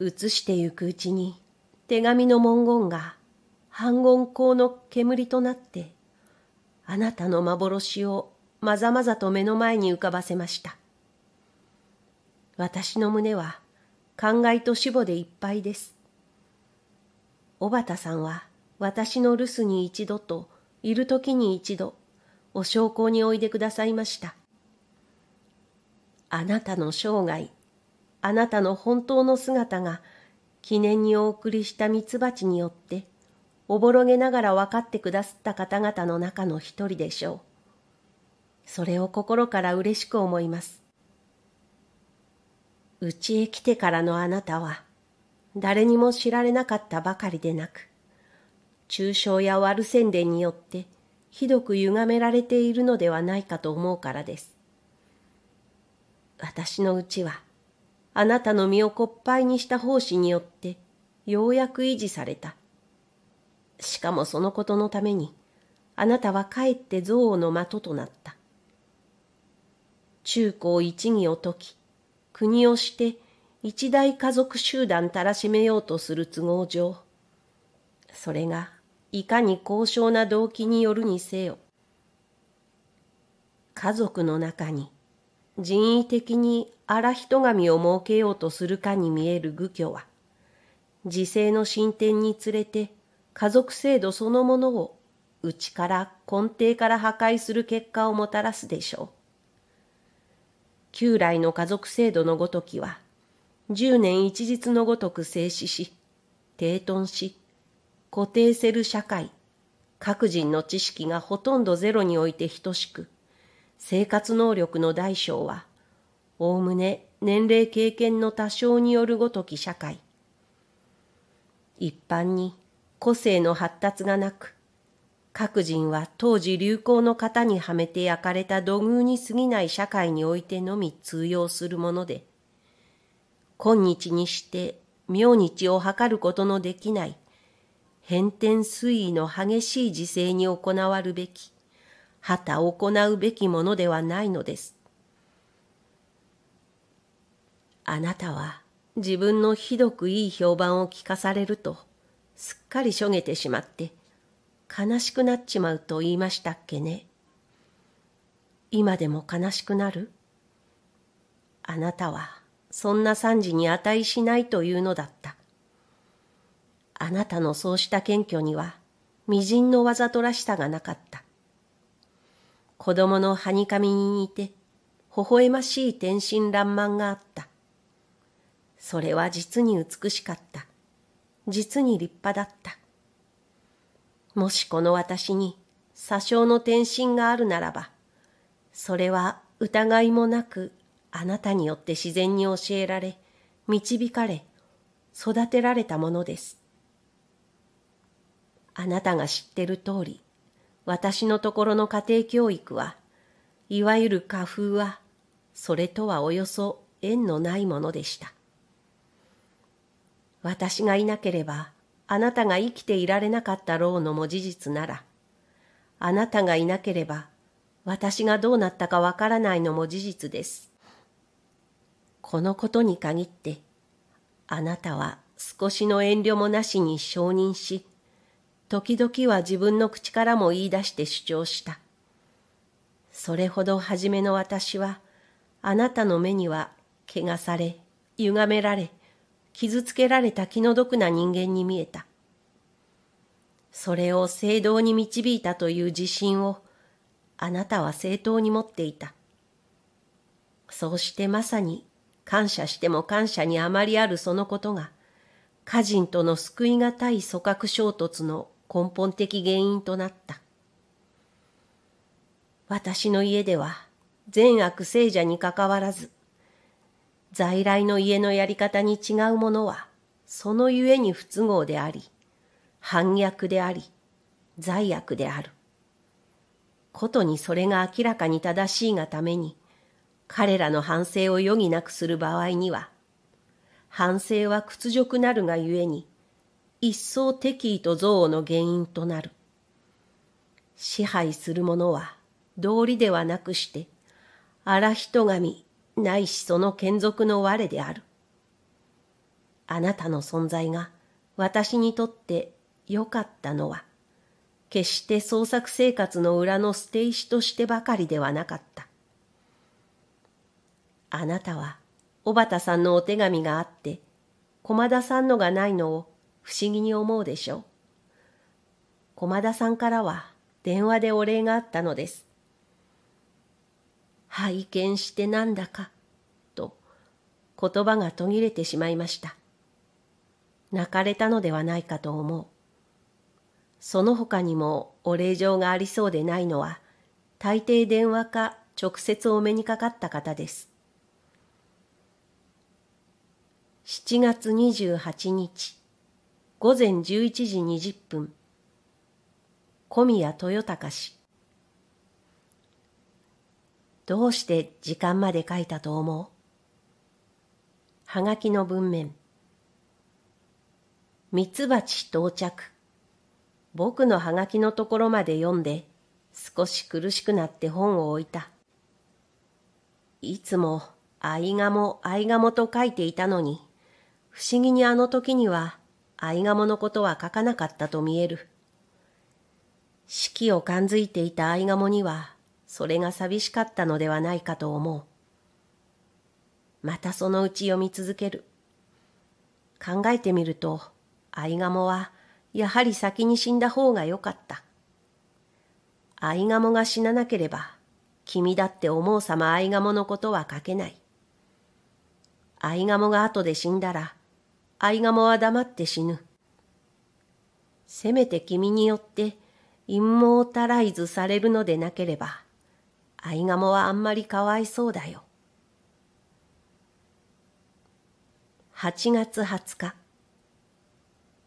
移してゆくうちに、手紙の文言が、半言光の煙となって、あなたの幻をまざまざと目の前に浮かばせました。私の胸は、感慨と死母でいっぱいです。小畑さんは、私の留守に一度と、いる時に一度、お焼香においでくださいました。あなたの生涯、あなたの本当の姿が、記念にお送りしたミツバチによって、おぼろげながら分かってくだすった方々の中の一人でしょう。それを心から嬉しく思います。うちへ来てからのあなたは、誰にも知られなかったばかりでなく、中象や悪宣伝によってひどく歪められているのではないかと思うからです。私のうちは、あなたの身をこっぱいにした奉仕によって、ようやく維持された。しかもそのことのために、あなたはかえって憎悪の的となった。中高一義を解き、国をして一大家族集団たらしめようとする都合上、それがいかに高尚な動機によるにせよ、家族の中に人為的に荒人神を設けようとするかに見える愚虚は、時勢の進展につれて家族制度そのものを内から根底から破壊する結果をもたらすでしょう。旧来の家族制度のごときは、十年一日のごとく静止し、停頓し、固定せる社会、各人の知識がほとんどゼロにおいて等しく、生活能力の大小は、おおむね年齢経験の多少によるごとき社会。一般に個性の発達がなく、各人は当時流行の型にはめて焼かれた土偶に過ぎない社会においてのみ通用するもので、今日にして明日を図ることのできない変転水位の激しい時勢に行わるべき、旗行うべきものではないのです。あなたは自分のひどくいい評判を聞かされると、すっかりしょげてしまって、悲しくなっちまうと言いましたっけね。今でも悲しくなるあなたは、そんな惨事に値しないというのだった。あなたのそうした謙虚には、微塵のわざとらしさがなかった。子供のはにかみに似て、微笑ましい天真爛漫があった。それは実に美しかった。実に立派だった。もしこの私に詐称の転身があるならば、それは疑いもなくあなたによって自然に教えられ、導かれ、育てられたものです。あなたが知ってる通り、私のところの家庭教育は、いわゆる家風は、それとはおよそ縁のないものでした。私がいなければ、あなたが生きていられなかったろうのも事実なら、あなたがいなければ、私がどうなったかわからないのも事実です。このことに限って、あなたは少しの遠慮もなしに承認し、時々は自分の口からも言い出して主張した。それほど初めの私は、あなたの目には、汚され、歪められ、傷つけられた気の毒な人間に見えた。それを正道に導いたという自信を、あなたは正当に持っていた。そうしてまさに、感謝しても感謝にあまりあるそのことが、家人との救い難い組閣衝突の根本的原因となった。私の家では善悪聖者にかかわらず、在来の家のやり方に違うものは、そのゆえに不都合であり、反逆であり、罪悪である。ことにそれが明らかに正しいがために、彼らの反省を余儀なくする場合には、反省は屈辱なるがゆえに、一層敵意と憎悪の原因となる。支配する者は道理ではなくして、荒人神ないしその眷属の我である。あなたの存在が私にとって良かったのは、決して創作生活の裏の捨て石としてばかりではなかった。あなたは、小畑さんのお手紙があって、駒田さんのがないのを不思議に思うでしょう。駒田さんからは電話でお礼があったのです。拝見してなんだか、と言葉が途切れてしまいました。泣かれたのではないかと思う。その他にもお礼状がありそうでないのは、大抵電話か直接お目にかかった方です。7月28日。午前11時20分小宮豊隆どうして時間まで書いたと思うはがきの文面ミツバチ到着僕のはがきのところまで読んで少し苦しくなって本を置いたいつも、あいがも、あいがもと書いていたのに、不思議にあの時には、合鴨のことは書かなかったと見える。四季を感づいていた合鴨には、それが寂しかったのではないかと思う。またそのうち読み続ける。考えてみると、合鴨は、やはり先に死んだ方が良かった。合鴨が死ななければ、君だって思うさま合鴨のことは書けない。合鴨が後で死んだら、合鴨は黙って死ぬ。せめて君によってインモータライズされるのでなければ、アイガモはあんまりかわいそうだよ。8月20日、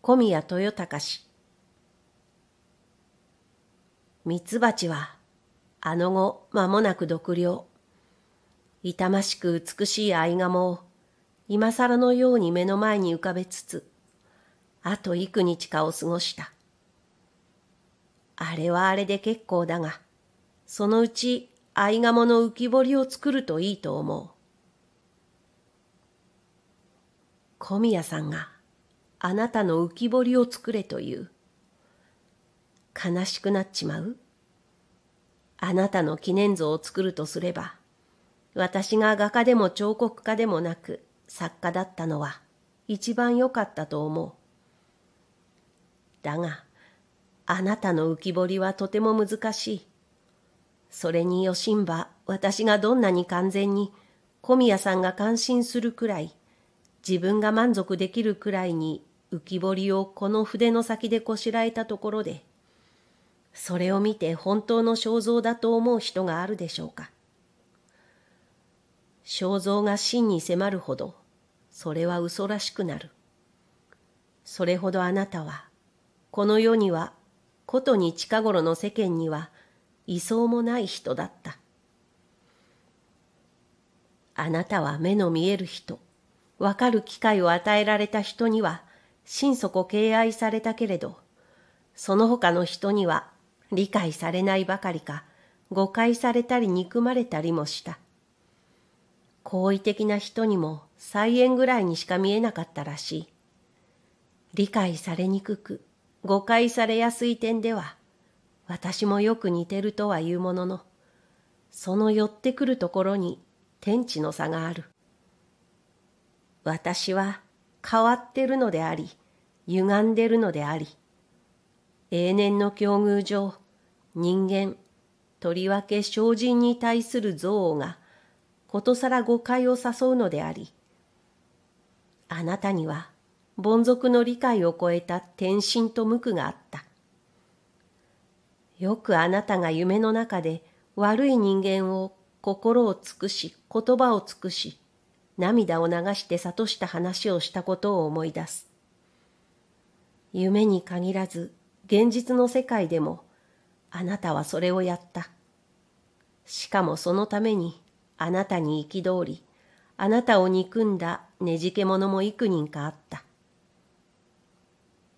小宮豊隆。ミツバチは、あの後間もなく独了。痛ましく美しいアイガモを今更のように目の前に浮かべつつ、あと幾日かを過ごした。あれはあれで結構だが、そのうち合鴨の浮き彫りを作るといいと思う。小宮さんがあなたの浮き彫りを作れという。悲しくなっちまうあなたの記念像を作るとすれば、私が画家でも彫刻家でもなく、作家だったのは一番良かったと思う。だが、あなたの浮き彫りはとても難しい。それによしんば、私がどんなに完全に、小宮さんが感心するくらい、自分が満足できるくらいに浮き彫りをこの筆の先でこしらえたところで、それを見て本当の肖像だと思う人があるでしょうか。肖像が真に迫るほど、それは嘘らしくなる。それほどあなたは、この世には、ことに近頃の世間には、位相もない人だった。あなたは目の見える人、わかる機会を与えられた人には、心底敬愛されたけれど、その他の人には理解されないばかりか、誤解されたり憎まれたりもした。好意的な人にも菜園ぐらいにしか見えなかったらしい。理解されにくく、誤解されやすい点では、私もよく似てるとは言うものの、その寄ってくるところに天地の差がある。私は変わってるのであり、歪んでるのであり、永年の境遇上、人間、とりわけ精進に対する憎悪がことさら誤解を誘うのであり、あなたには、凡俗の理解を超えた転身と無垢があった。よくあなたが夢の中で悪い人間を心を尽くし、言葉を尽くし、涙を流して諭した話をしたことを思い出す。夢に限らず、現実の世界でも、あなたはそれをやった。しかもそのために、あなたに憤り、あなたを憎んだねじけ者も幾人かあった。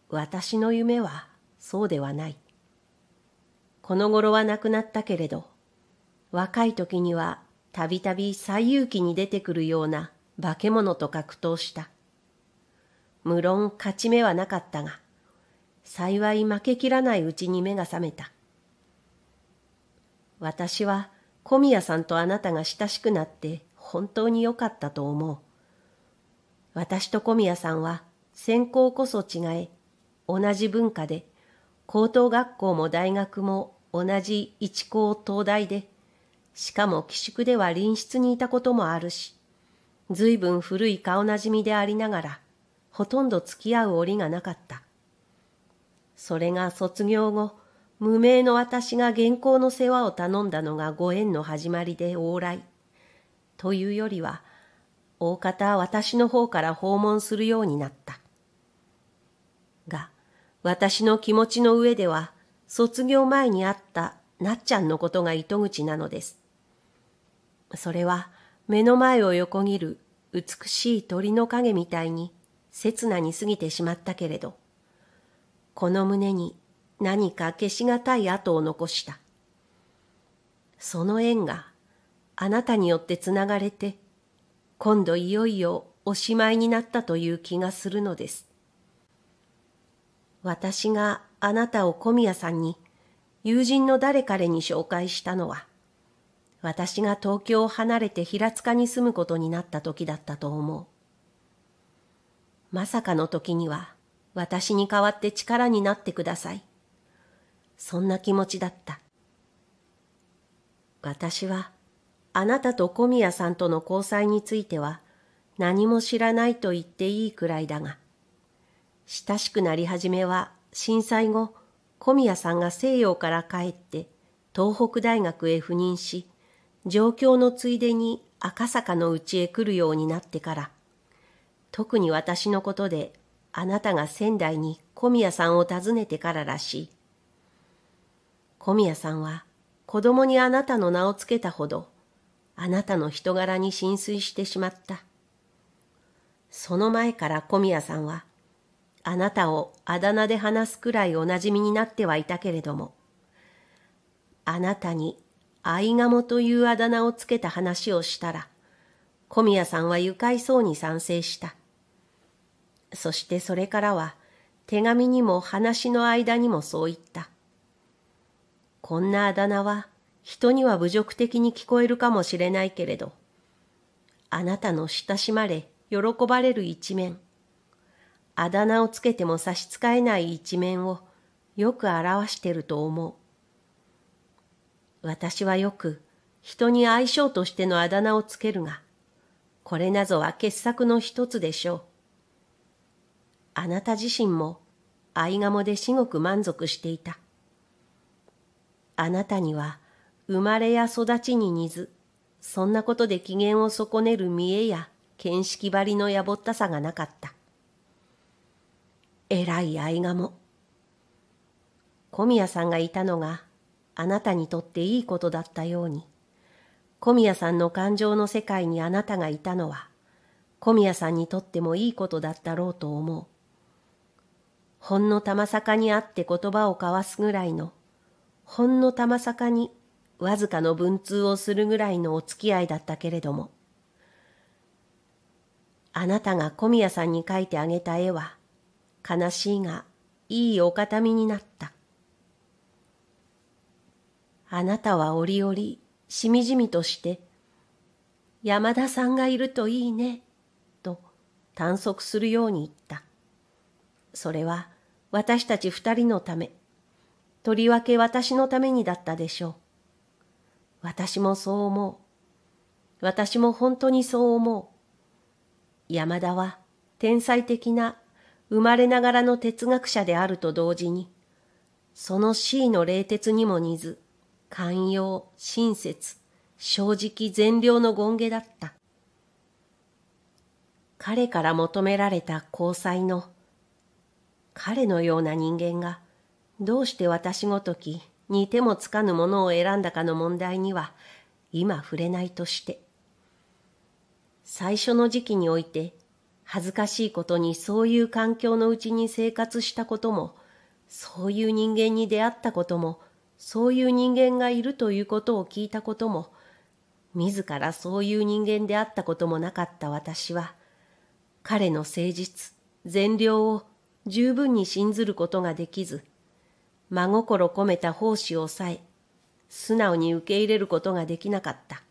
私の夢はそうではない。この頃は亡くなったけれど、若い時にはたびたび最遊記に出てくるような化け物と格闘した。無論勝ち目はなかったが、幸い負けきらないうちに目が覚めた。私は小宮さんとあなたが親しくなって本当に良かったと思う。私と小宮さんは専攻こそ違え、同じ文化で、高等学校も大学も同じ一高東大で、しかも寄宿では隣室にいたこともあるし、随分古い顔なじみでありながら、ほとんど付き合う折がなかった。それが卒業後、無名の私が原稿の世話を頼んだのがご縁の始まりで往来。というよりは、大方私の方から訪問するようになった。が、私の気持ちの上では、卒業前にあったなっちゃんのことが糸口なのです。それは、目の前を横切る美しい鳥の影みたいに、刹那に過ぎてしまったけれど、この胸に何か消し難い跡を残した。その縁があなたによってつながれて、今度いよいよおしまいになったという気がするのです。私があなたを小宮さんに友人の誰彼に紹介したのは、私が東京を離れて平塚に住むことになった時だったと思う。まさかの時には私に代わって力になってください。そんな気持ちだった。私は、あなたと小宮さんとの交際については、何も知らないと言っていいくらいだが、親しくなり始めは、震災後、小宮さんが西洋から帰って、東北大学へ赴任し、上京のついでに赤坂のうちへ来るようになってから、特に私のことであなたが仙台に小宮さんを訪ねてかららしい。小宮さんは子供にあなたの名をつけたほど、あなたの人柄に浸水してしまった。その前から小宮さんは、あなたをあだ名で話すくらいおなじみになってはいたけれども、あなたに愛鴨というあだ名をつけた話をしたら、小宮さんは愉快そうに賛成した。そしてそれからは、手紙にも話の間にもそう言った。こんなあだ名は人には侮辱的に聞こえるかもしれないけれど、あなたの親しまれ、喜ばれる一面、あだ名をつけても差し支えない一面をよく表してると思う。私はよく人に相性としてのあだ名をつけるが、これなぞは傑作の一つでしょう。あなた自身も、合鴨で至極満足していた。あなたには生まれや育ちに似ず、そんなことで機嫌を損ねる見栄や見識張りのやぼったさがなかった。えらい愛がも。小宮さんがいたのがあなたにとっていいことだったように、小宮さんの感情の世界にあなたがいたのは、小宮さんにとってもいいことだったろうと思う。ほんのたまさかに会って言葉を交わすぐらいのほんのたまさかにわずかの文通をするぐらいのお付き合いだったけれども、あなたが小宮さんに描いてあげた絵は、悲しいがいいお形見になった。あなたは折々しみじみとして、山田さんがいるといいね、と探索するように言った。それは私たち二人のため、とりわけ私のためにだったでしょう。私もそう思う。私も本当にそう思う。山田は天才的な生まれながらの哲学者であると同時に、その C の冷徹にも似ず、寛容、親切、正直善良の権下だった。彼から求められた交際の、彼のような人間が、どうして私ごとき、似てもつかぬものを選んだかの問題には、今触れないとして。最初の時期において、恥ずかしいことにそういう環境のうちに生活したことも、そういう人間に出会ったことも、そういう人間がいるということを聞いたことも、自らそういう人間であったこともなかった私は、彼の誠実、善良を十分に信ずることができず、真心込めた奉仕を抑え、素直に受け入れることができなかった。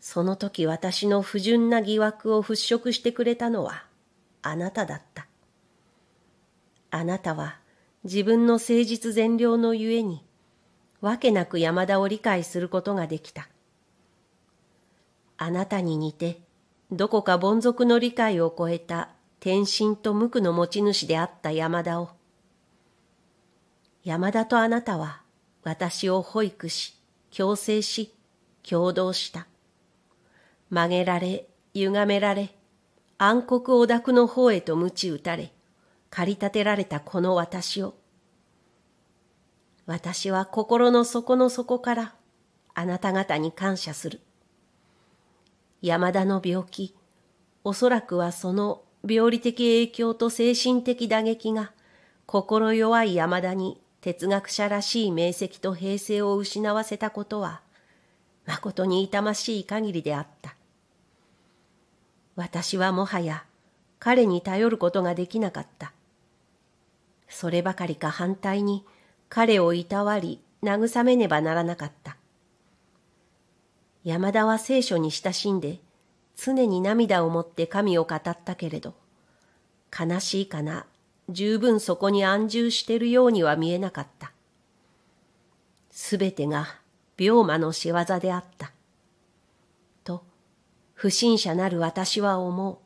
その時私の不純な疑惑を払拭してくれたのはあなただった。あなたは自分の誠実善良のゆえに、わけなく山田を理解することができた。あなたに似て、どこか凡俗の理解を超えた天真と無垢の持ち主であった山田を、山田とあなたは私を保育し、共生し、共同した。曲げられ、歪められ、暗黒お宅の方へと鞭打たれ、駆り立てられたこの私を。私は心の底の底からあなた方に感謝する。山田の病気、おそらくはその病理的影響と精神的打撃が心弱い山田に哲学者らしい名跡と平成を失わせたことは、誠に痛ましい限りであった。私はもはや彼に頼ることができなかった。そればかりか反対に彼をいたわり慰めねばならなかった。山田は聖書に親しんで常に涙をもって神を語ったけれど、悲しいかな十分そこに安住しているようには見えなかった。すべてが病魔の仕業であった。と、不審者なる私は思う。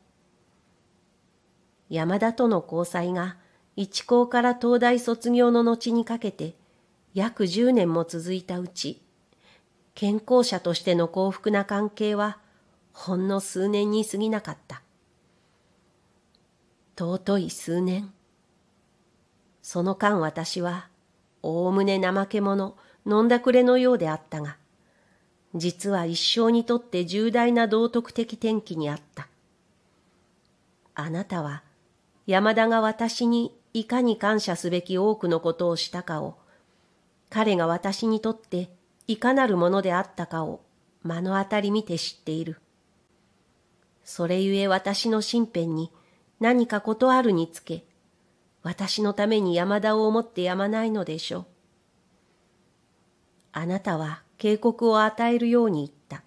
山田との交際が一高から東大卒業の後にかけて約10年も続いたうち、健康者としての幸福な関係はほんの数年に過ぎなかった。尊い数年。その間私は、おおむね怠け者、飲んだくれのようであったが、実は一生にとって重大な道徳的転機にあった。あなたは、山田が私にいかに感謝すべき多くのことをしたかを、彼が私にとっていかなるものであったかを目の当たり見て知っている。それゆえ私の身辺に何かことあるにつけ、私のために山田を思ってやまないのでしょう。あなたは警告を与えるように言った。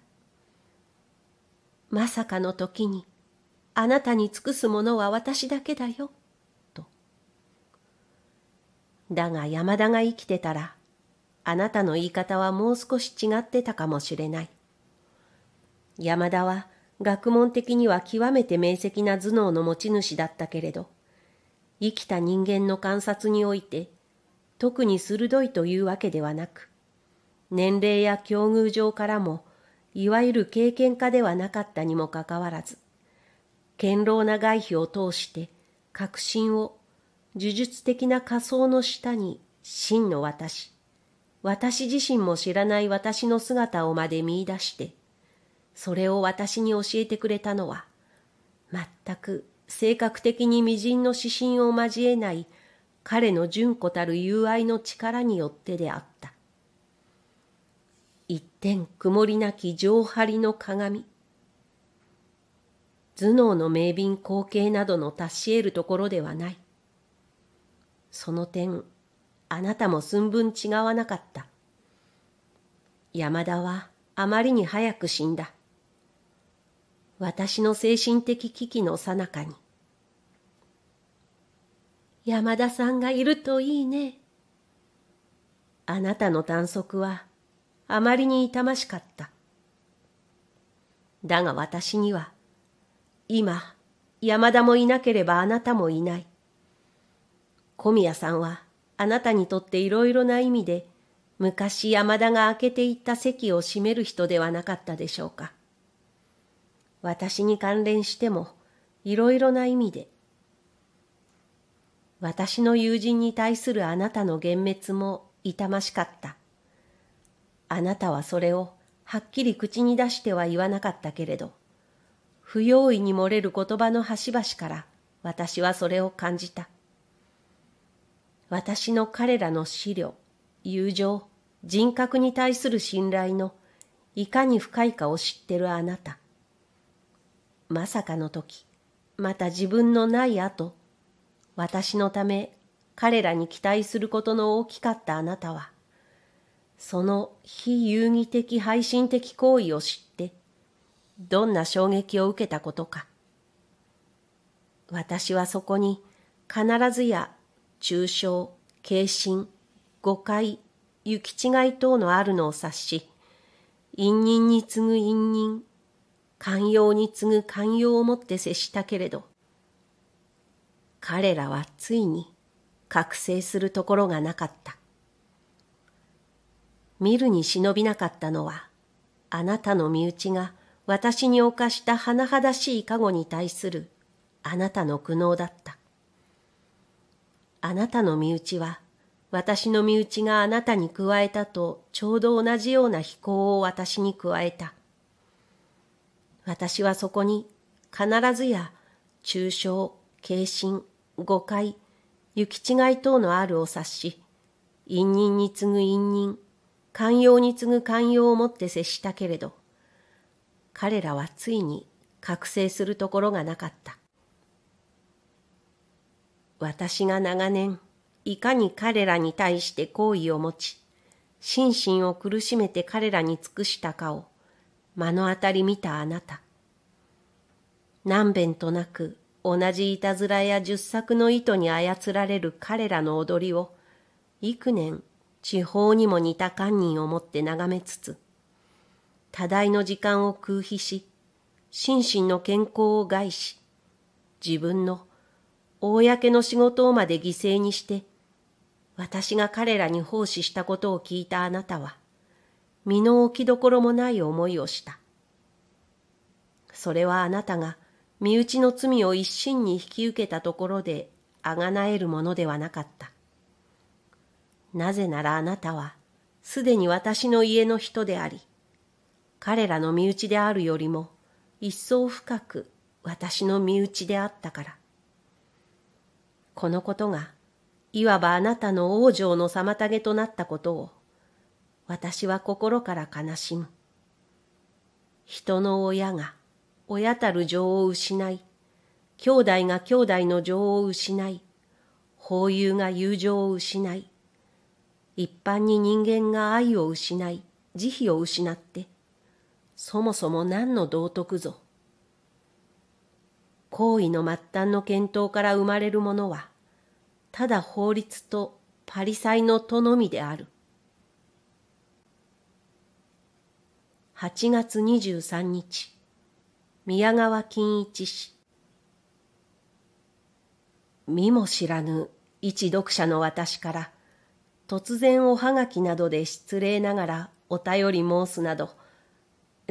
まさかの時に、あなたに尽くすものは私だけだよ、と。だが山田が生きてたら、あなたの言い方はもう少し違ってたかもしれない。山田は学問的には極めて明晰な頭脳の持ち主だったけれど、生きた人間の観察において、特に鋭いというわけではなく、年齢や境遇上からも、いわゆる経験家ではなかったにもかかわらず、堅牢な外皮を通して、確信を、呪術的な仮想の下に真の私、私自身も知らない私の姿をまで見出して、それを私に教えてくれたのは、全く性格的に微塵の指針を交えない彼の純子たる友愛の力によってであった。一点曇りなき上張りの鏡。頭脳の名瓶光景などの達し得るところではない。その点、あなたも寸分違わなかった。山田はあまりに早く死んだ。私の精神的危機のさなかに。山田さんがいるといいね。あなたの短足はあまりに痛ましかった。だが私には、今、山田もいなければあなたもいない。小宮さんはあなたにとっていろいろな意味で昔山田が開けていった席を占める人ではなかったでしょうか。私に関連してもいろいろな意味で私の友人に対するあなたの幻滅も痛ましかった。あなたはそれをはっきり口に出しては言わなかったけれど、不用意に漏れる言葉の端々から私はそれを感じた。私の彼らの資料、友情、人格に対する信頼のいかに深いかを知ってるあなた。まさかの時、また自分のない後、私のため彼らに期待することの大きかったあなたは、その非遊戯的配信的行為を知って、どんな衝撃を受けたことか。私はそこに必ずや中傷、軽心、誤解、行き違い等のあるのを察し、陰忍に次ぐ陰忍寛容に次ぐ寛容をもって接したけれど、彼らはついに覚醒するところがなかった。見るに忍びなかったのは、あなたの身内が私に犯した甚だしい過去に対するあなたの苦悩だった。あなたの身内は、私の身内があなたに加えたとちょうど同じような非行を私に加えた。私はそこに必ずや中傷、軽心、誤解、行き違い等のあるを察し、陰忍に次ぐ陰忍、寛容に次ぐ寛容をもって接したけれど、彼らはついに覚醒するところがなかった。私が長年、いかに彼らに対して好意を持ち、心身を苦しめて彼らに尽くしたかを、目の当たり見たあなた。何べんとなく同じいたずらや十作の意図に操られる彼らの踊りを、幾年地方にも似た堪人を持って眺めつつ、多大の時間を空費し、心身の健康を害し、自分の公の仕事をまで犠牲にして、私が彼らに奉仕したことを聞いたあなたは、身の置きどころもない思いをした。それはあなたが身内の罪を一身に引き受けたところであがなえるものではなかった。なぜならあなたはすでに私の家の人であり、彼らの身内であるよりも一層深く私の身内であったから。このことがいわばあなたの往生の妨げとなったことを私は心から悲しむ。人の親が親たる情を失い、兄弟が兄弟の情を失い、法友が友情を失い、一般に人間が愛を失い、慈悲を失って、そもそも何の道徳ぞ。行為の末端の検討から生まれるものは、ただ法律とパリサイのとのみである。8月23日宮川金一氏見も知らぬ一読者の私から突然おはがきなどで失礼ながらお便り申すなど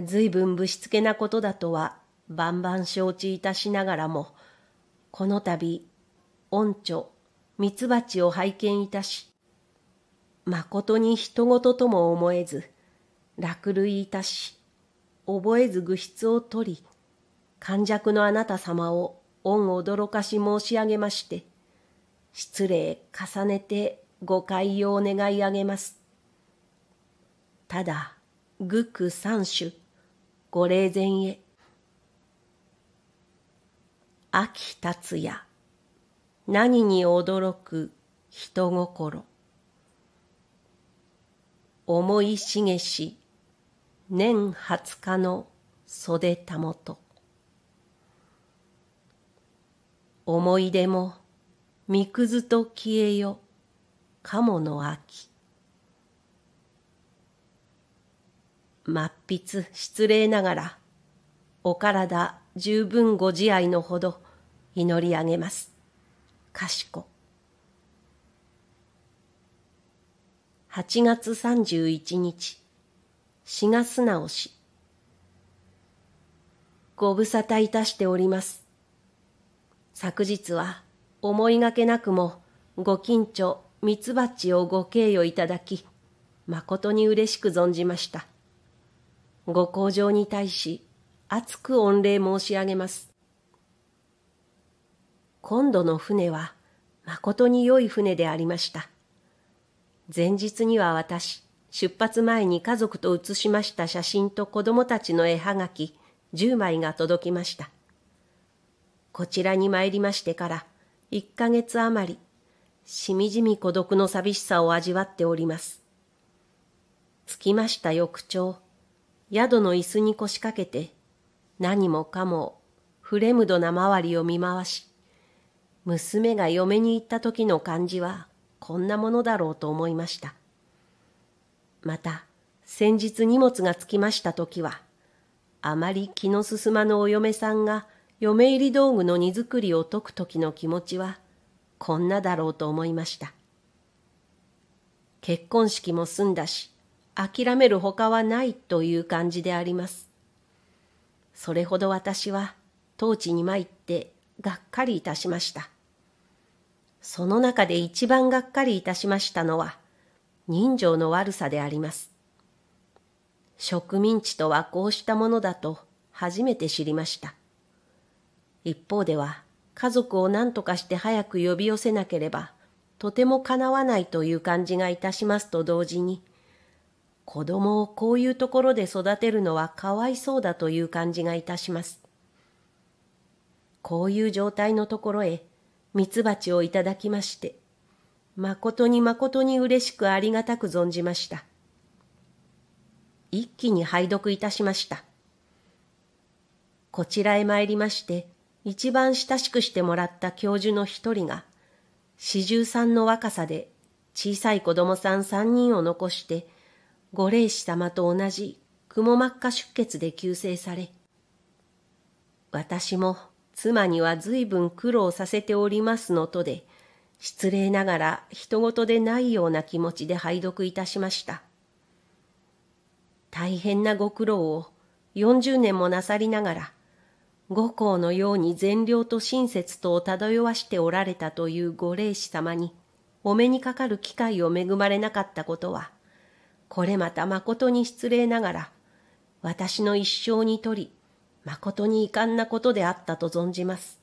随分ぶしつけなことだとは万々承知いたしながらもこの度御著蜜蜂を拝見いたしまことに人事とも思えず落類いたし、覚えず愚質を取り、患弱のあなた様を恩驚かし申し上げまして、失礼重ねてご解を願い上げます。ただ、愚句三種、ご霊前へ。秋達也、何に驚く人心。思いしげし、年20日の袖たもと思い出もみくずと消えよ鴨の秋末筆失礼ながらお体十分ご自愛のほど祈り上げますかしこ8月31日志賀直し。ご無沙汰いたしております。昨日は思いがけなくもご近所蜜蜂をご敬をいただき、誠に嬉しく存じました。ご向上に対し、厚く御礼申し上げます。今度の船は、誠に良い船でありました。前日には私、出発前に家族と写しました写真と子供たちの絵はがき10枚が届きました。こちらに参りましてから1ヶ月余り、しみじみ孤独の寂しさを味わっております。着きました翌朝、宿の椅子に腰掛けて、何もかもフレムドな周りを見回し、娘が嫁に行った時の感じはこんなものだろうと思いました。また、先日荷物がつきました時は、あまり気の進まぬお嫁さんが嫁入り道具の荷造りを解く時の気持ちは、こんなだろうと思いました。結婚式も済んだし、諦めるほかはないという感じであります。それほど私は、当地に参ってがっかりいたしました。その中で一番がっかりいたしましたのは、人情の悪さであります。植民地とはこうしたものだと初めて知りました。一方では家族を何とかして早く呼び寄せなければとてもかなわないという感じがいたしますと同時に、子供をこういうところで育てるのはかわいそうだという感じがいたします。こういう状態のところへ、蜜蜂をいただきまして、誠に誠に嬉しくありがたく存じました。一気に拝読いたしました。こちらへ参りまして、一番親しくしてもらった教授の一人が、四十三の若さで小さい子供さん三人を残して、ご霊師様と同じくも膜下出血で急性され、私も妻には随分苦労させておりますのとで、失礼ながら人事でないような気持ちで拝読いたしました。大変なご苦労を40年もなさりながら、五公のように善良と親切とを漂わしておられたというご霊師様に、お目にかかる機会を恵まれなかったことは、これまた誠に失礼ながら、私の一生にとり、誠に遺憾なことであったと存じます。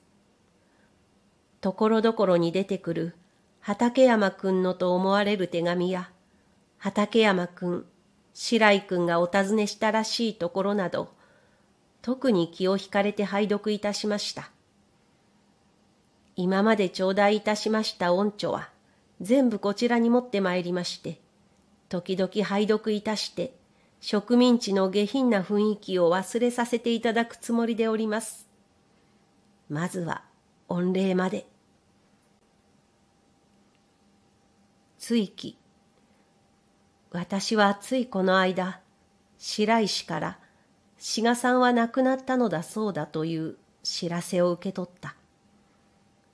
ところどころに出てくる畠山くんのと思われる手紙や、畠山くん、白井くんがお尋ねしたらしいところなど、特に気を引かれて拝読いたしました。今まで頂戴いたしました恩著は、全部こちらに持ってまいりまして、時々拝読いたして、植民地の下品な雰囲気を忘れさせていただくつもりでおります。まずは、御礼まで。ついき。私はついこの間、白石から志賀さんは亡くなったのだそうだという知らせを受け取った。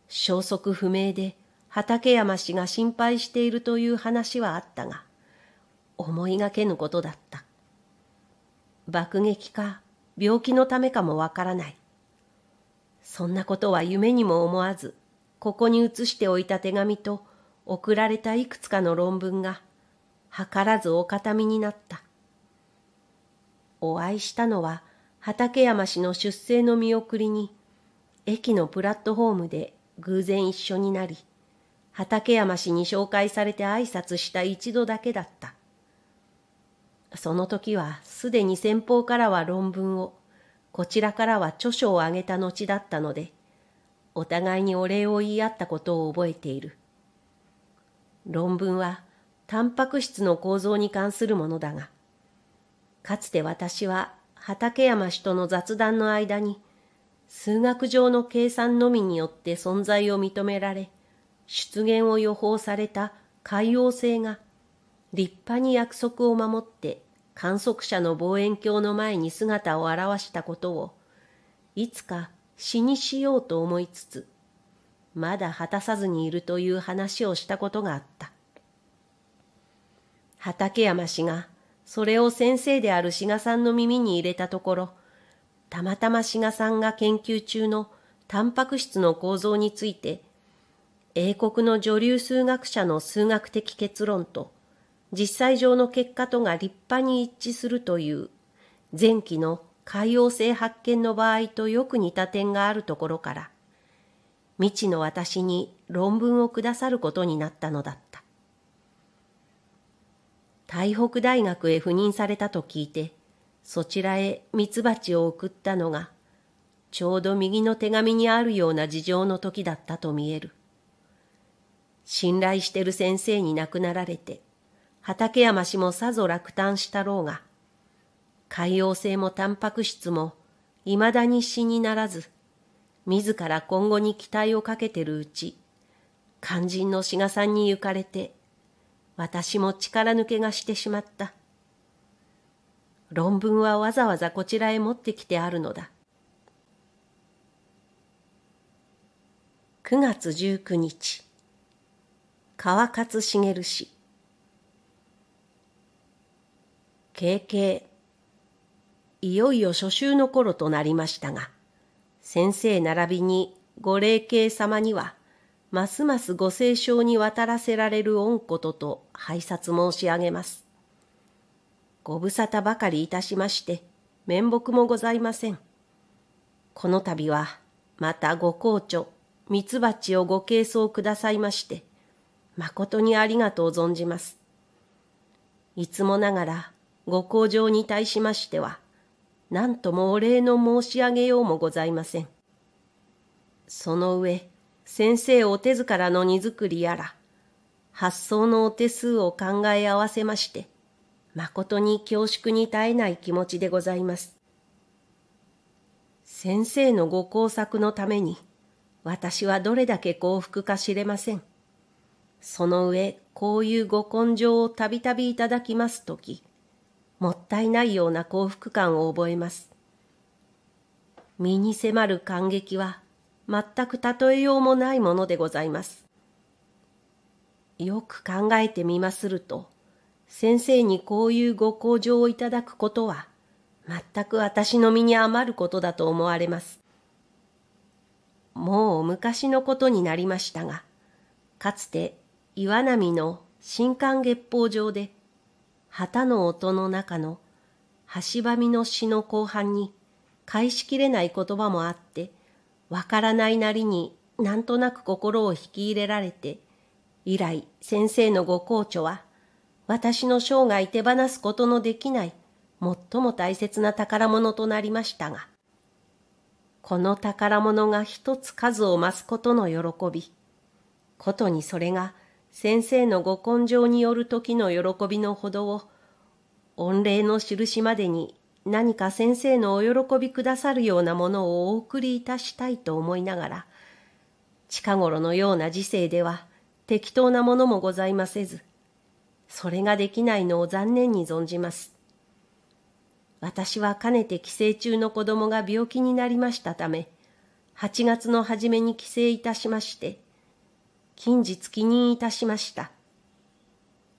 消息不明で畠山氏が心配しているという話はあったが、思いがけぬことだった。爆撃か病気のためかもわからない。そんなことは夢にも思わず、ここに移しておいた手紙と送られたいくつかの論文が、図らずお形見になった。お会いしたのは、畠山氏の出生の見送りに、駅のプラットホームで偶然一緒になり、畠山氏に紹介されて挨拶した一度だけだった。その時はすでに先方からは論文を、こちらからは著書をあげた後だったので、お互いにお礼を言い合ったことを覚えている。論文はタンパク質の構造に関するものだが、かつて私は畠山氏との雑談の間に、数学上の計算のみによって存在を認められ、出現を予報された海王星が、立派に約束を守って観測者の望遠鏡の前に姿を現したことを、いつか死にしようと思いつつ、まだ果たさずにいるという話をしたことがあった。畠山氏が、それを先生である志賀さんの耳に入れたところ、たまたま志賀さんが研究中のタンパク質の構造について、英国の女流数学者の数学的結論と、実際上の結果とが立派に一致するという、前期の海洋性発見の場合とよく似た点があるところから、未知の私に論文をくださることになったのだった。台北大学へ赴任されたと聞いて、そちらへ蜜蜂を送ったのが、ちょうど右の手紙にあるような事情の時だったと見える。信頼してる先生に亡くなられて、畠山氏もさぞ落胆したろうが、海洋性もタンパク質も未だに死にならず、自ら今後に期待をかけてるうち、肝心の志賀さんに行かれて、私も力抜けがしてしまった。論文はわざわざこちらへ持ってきてあるのだ。9月19日、川勝茂氏。経験、いよいよ初秋の頃となりましたが、先生並びにご霊慶様には、ますますご清聴に渡らせられる御ことと拝察申し上げます。ご無沙汰ばかりいたしまして、面目もございません。この度は、またご校長、蜜蜂をご軽奏くださいまして、誠にありがとう存じます。いつもながら、ご向上に対しましては、何ともお礼の申し上げようもございません。その上、先生お手ずからの荷造りやら、発想のお手数を考え合わせまして、誠に恐縮に堪えない気持ちでございます。先生のご工作のために、私はどれだけ幸福か知れません。その上、こういうご根性をたびたびいただきますとき、もったいないような幸福感を覚えます。身に迫る感激は全く例えようもないものでございます。よく考えてみますると、先生にこういうご向上をいただくことは、全く私の身に余ることだと思われます。もう昔のことになりましたが、かつて岩波の新刊月報上で、旗の音の中のはしばみの詩の後半に返しきれない言葉もあって、わからないなりになんとなく心を引き入れられて、以来先生のご校長は、私の生涯手放すことのできない最も大切な宝物となりましたが、この宝物が一つ数を増すことの喜び、ことにそれが先生のご根性による時の喜びのほどを、御礼の印までに何か先生のお喜びくださるようなものをお送りいたしたいと思いながら、近頃のような時世では適当なものもございませず、それができないのを残念に存じます。私はかねて帰省中の子供が病気になりましたため、8月の初めに帰省いたしまして、近日記任いたしました。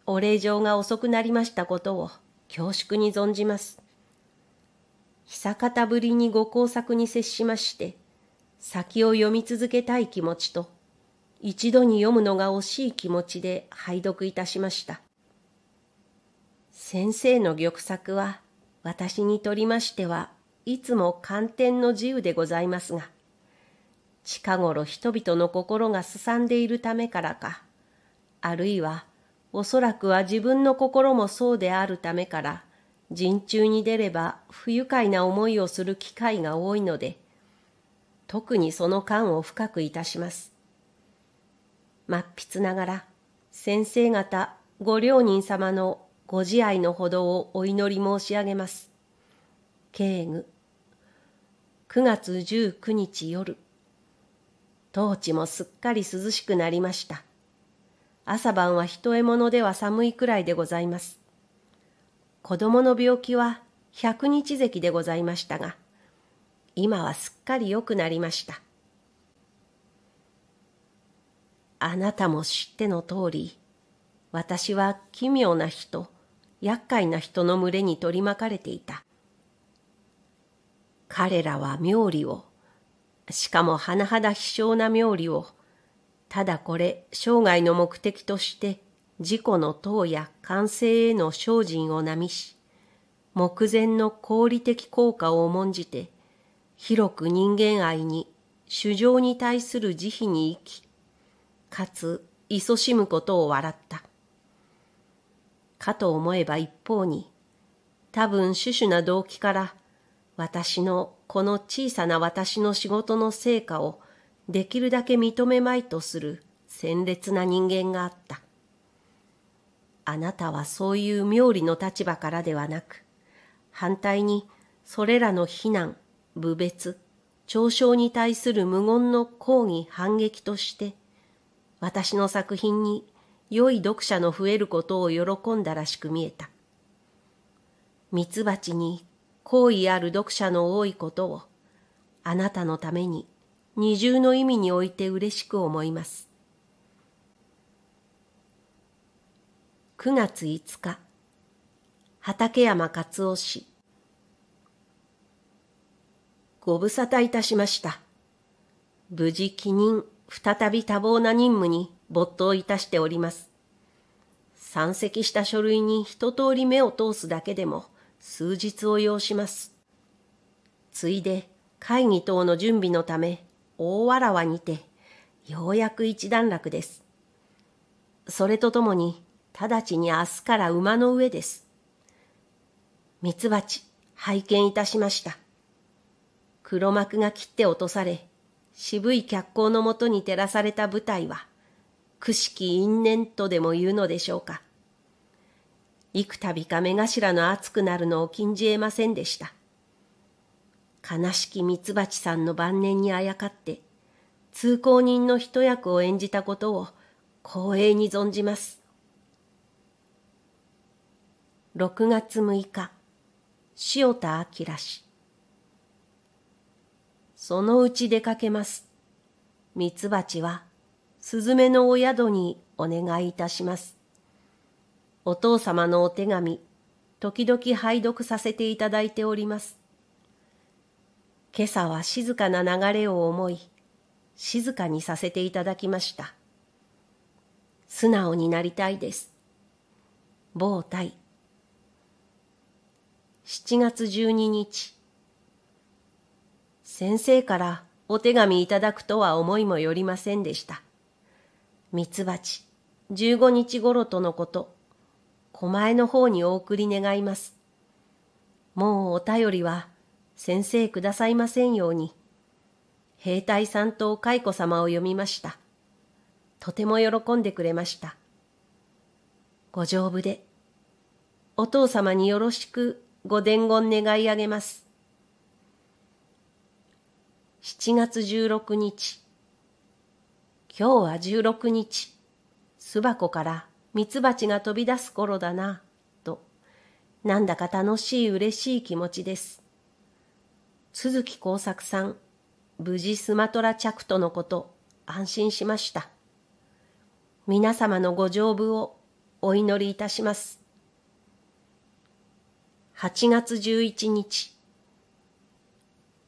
お礼状が遅くなりましたことを恐縮に存じます。久方ぶりにご工作に接しまして、先を読み続けたい気持ちと、一度に読むのが惜しい気持ちで拝読いたしました。先生の玉作は、私にとりましては、いつも寒天の自由でございますが、近頃人々の心がすさんでいるためからか、あるいはおそらくは自分の心もそうであるためから、陣中に出れば不愉快な思いをする機会が多いので、特にその感を深くいたします。末筆ながら、先生方ご両人様のご自愛のほどをお祈り申し上げます。敬具9月19日夜当地もすっかり涼しくなりました。朝晩は一獲物では寒いくらいでございます。子供の病気は百日咳でございましたが、今はすっかり良くなりました。あなたも知っての通り、私は奇妙な人、厄介な人の群れに取り巻かれていた。彼らは妙理を、しかも甚だ希少な妙理を、ただこれ生涯の目的として自己の党や完成への精進をなみし、目前の功利的効果を重んじて、広く人間愛に、主情に対する慈悲に生き、かつ、勤しむことを笑った。かと思えば一方に、多分種々な動機から、私のこの小さな私の仕事の成果をできるだけ認めまいとする鮮烈な人間があった。あなたはそういう妙理の立場からではなく、反対にそれらの非難、侮蔑、嘲笑に対する無言の抗議反撃として、私の作品に良い読者の増えることを喜んだらしく見えた。ミツバチに好意ある読者の多いことを、あなたのために二重の意味において嬉しく思います。9月5日、畠山勝夫氏。ご無沙汰いたしました。無事帰任、再び多忙な任務に没頭いたしております。山積した書類に一通り目を通すだけでも、数日を要します。ついで会議等の準備のため大わらわにてようやく一段落です。それとともに直ちに明日から馬の上です。ミツバチ拝見いたしました。黒幕が切って落とされ、渋い脚光のもとに照らされた舞台は、くしき因縁とでも言うのでしょうか。幾度か目頭の熱くなるのを禁じ得ませんでした。悲しきミツバチさんの晩年にあやかって、通行人の一役を演じたことを光栄に存じます。6月6日、塩田明氏。そのうち出かけます。ミツバチは、スズメのお宿にお願いいたします。お父様のお手紙、時々拝読させていただいております。今朝は静かな流れを思い、静かにさせていただきました。素直になりたいです。傍体。7月12日。先生からお手紙いただくとは思いもよりませんでした。蜜蜂、15日頃とのこと。狛江の方にお送り願います。もうお便りは先生くださいませんように。兵隊さんと蚕様を読みました。とても喜んでくれました。ご丈夫で、お父様によろしくご伝言願い上げます。7月16日。今日は16日、巣箱から蜜蜂が飛び出す頃だな、と、なんだか楽しい嬉しい気持ちです。鈴木耕作さん、無事スマトラ着とのこと、安心しました。皆様のご丈夫をお祈りいたします。8月11日、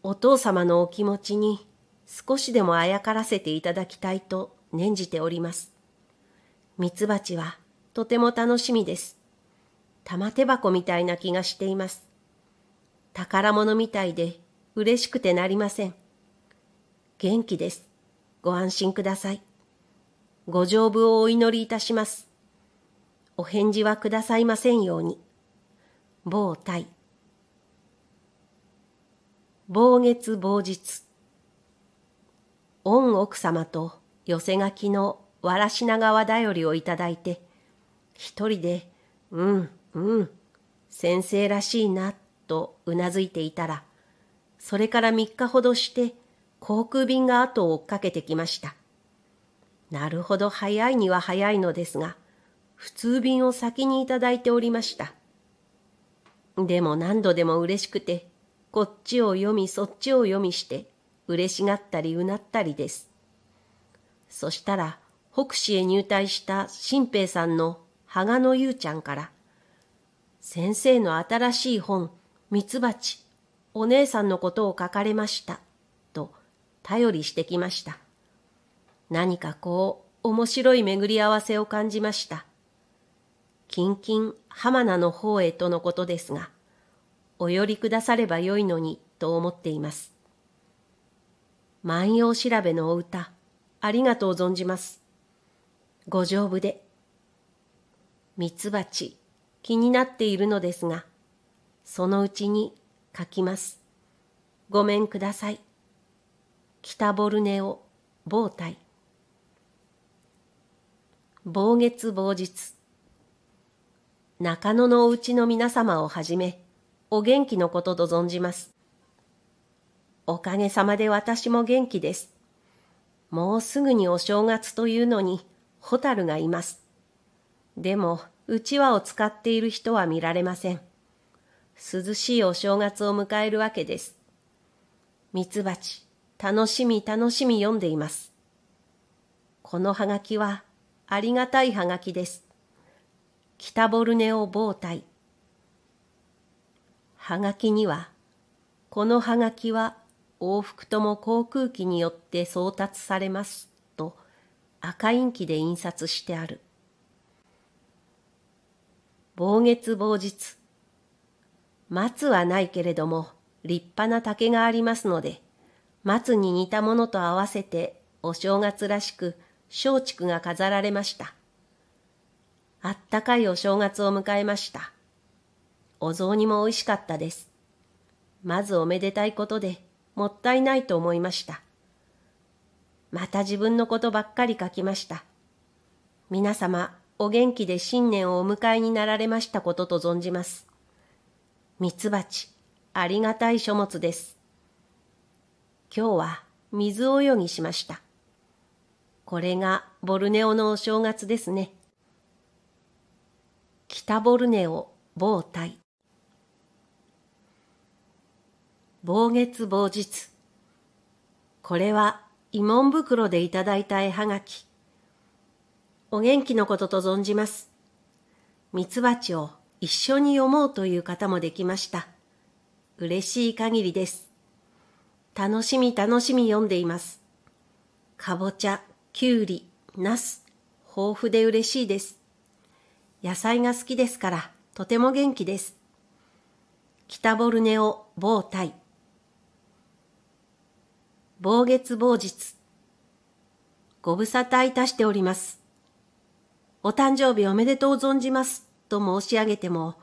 お父様のお気持ちに少しでもあやからせていただきたいと念じております。ミツバチはとても楽しみです。玉手箱みたいな気がしています。宝物みたいで嬉しくてなりません。元気です。ご安心ください。ご丈夫をお祈りいたします。お返事はくださいませんように。某体。某月某日。御奥様と寄せ書きのわらしながわだよりをいただいて、一人で、うん、うん、先生らしいな、とうなずいていたら、それから三日ほどして、航空便が後を追っかけてきました。なるほど早いには早いのですが、普通便を先にいただいておりました。でも何度でも嬉しくて、こっちを読みそっちを読みして、嬉しがったりうなったりです。そしたら、北市へ入隊した新平さんの羽賀のゆうちゃんから、先生の新しい本、ミツバチ、お姉さんのことを書かれました、と頼りしてきました。何かこう、面白い巡り合わせを感じました。キンキン浜名の方へとのことですが、お寄りくださればよいのに、と思っています。万葉調べのお歌、ありがとう存じます。ご丈夫で。ミツバチ気になっているのですが、そのうちに書きます。ごめんください。北ボルネオ防体。防月防日。中野のおうちの皆様をはじめ、お元気のことと存じます。おかげさまで私も元気です。もうすぐにお正月というのに、蛍がいます。でも、うちわを使っている人は見られません。涼しいお正月を迎えるわけです。ミツバチ、楽しみ楽しみ読んでいます。このはがきは、ありがたいはがきです。北ボルネオ防体。はがきには、このはがきは往復とも航空機によって送達されます。赤インキで印刷してある。暴月暴日。松はないけれども、立派な竹がありますので、松に似たものと合わせて、お正月らしく、松竹が飾られました。あったかいお正月を迎えました。お雑煮も美味しかったです。まずおめでたいことで、もったいないと思いました。また自分のことばっかり書きました。皆様、お元気で新年をお迎えになられましたことと存じます。ミツバチ、ありがたい書物です。今日は水泳ぎしました。これがボルネオのお正月ですね。北ボルネオ某隊。某月某日。これは慰問袋でいただいた絵はがき。お元気のことと存じます。ミツバチを一緒に読もうという方もできました。嬉しい限りです。楽しみ楽しみ読んでいます。かぼちゃ、きゅうり、なす、豊富で嬉しいです。野菜が好きですから、とても元気です。北ボルネオ、某体。某月某日。ご無沙汰いたしております。お誕生日おめでとう存じますと申し上げても、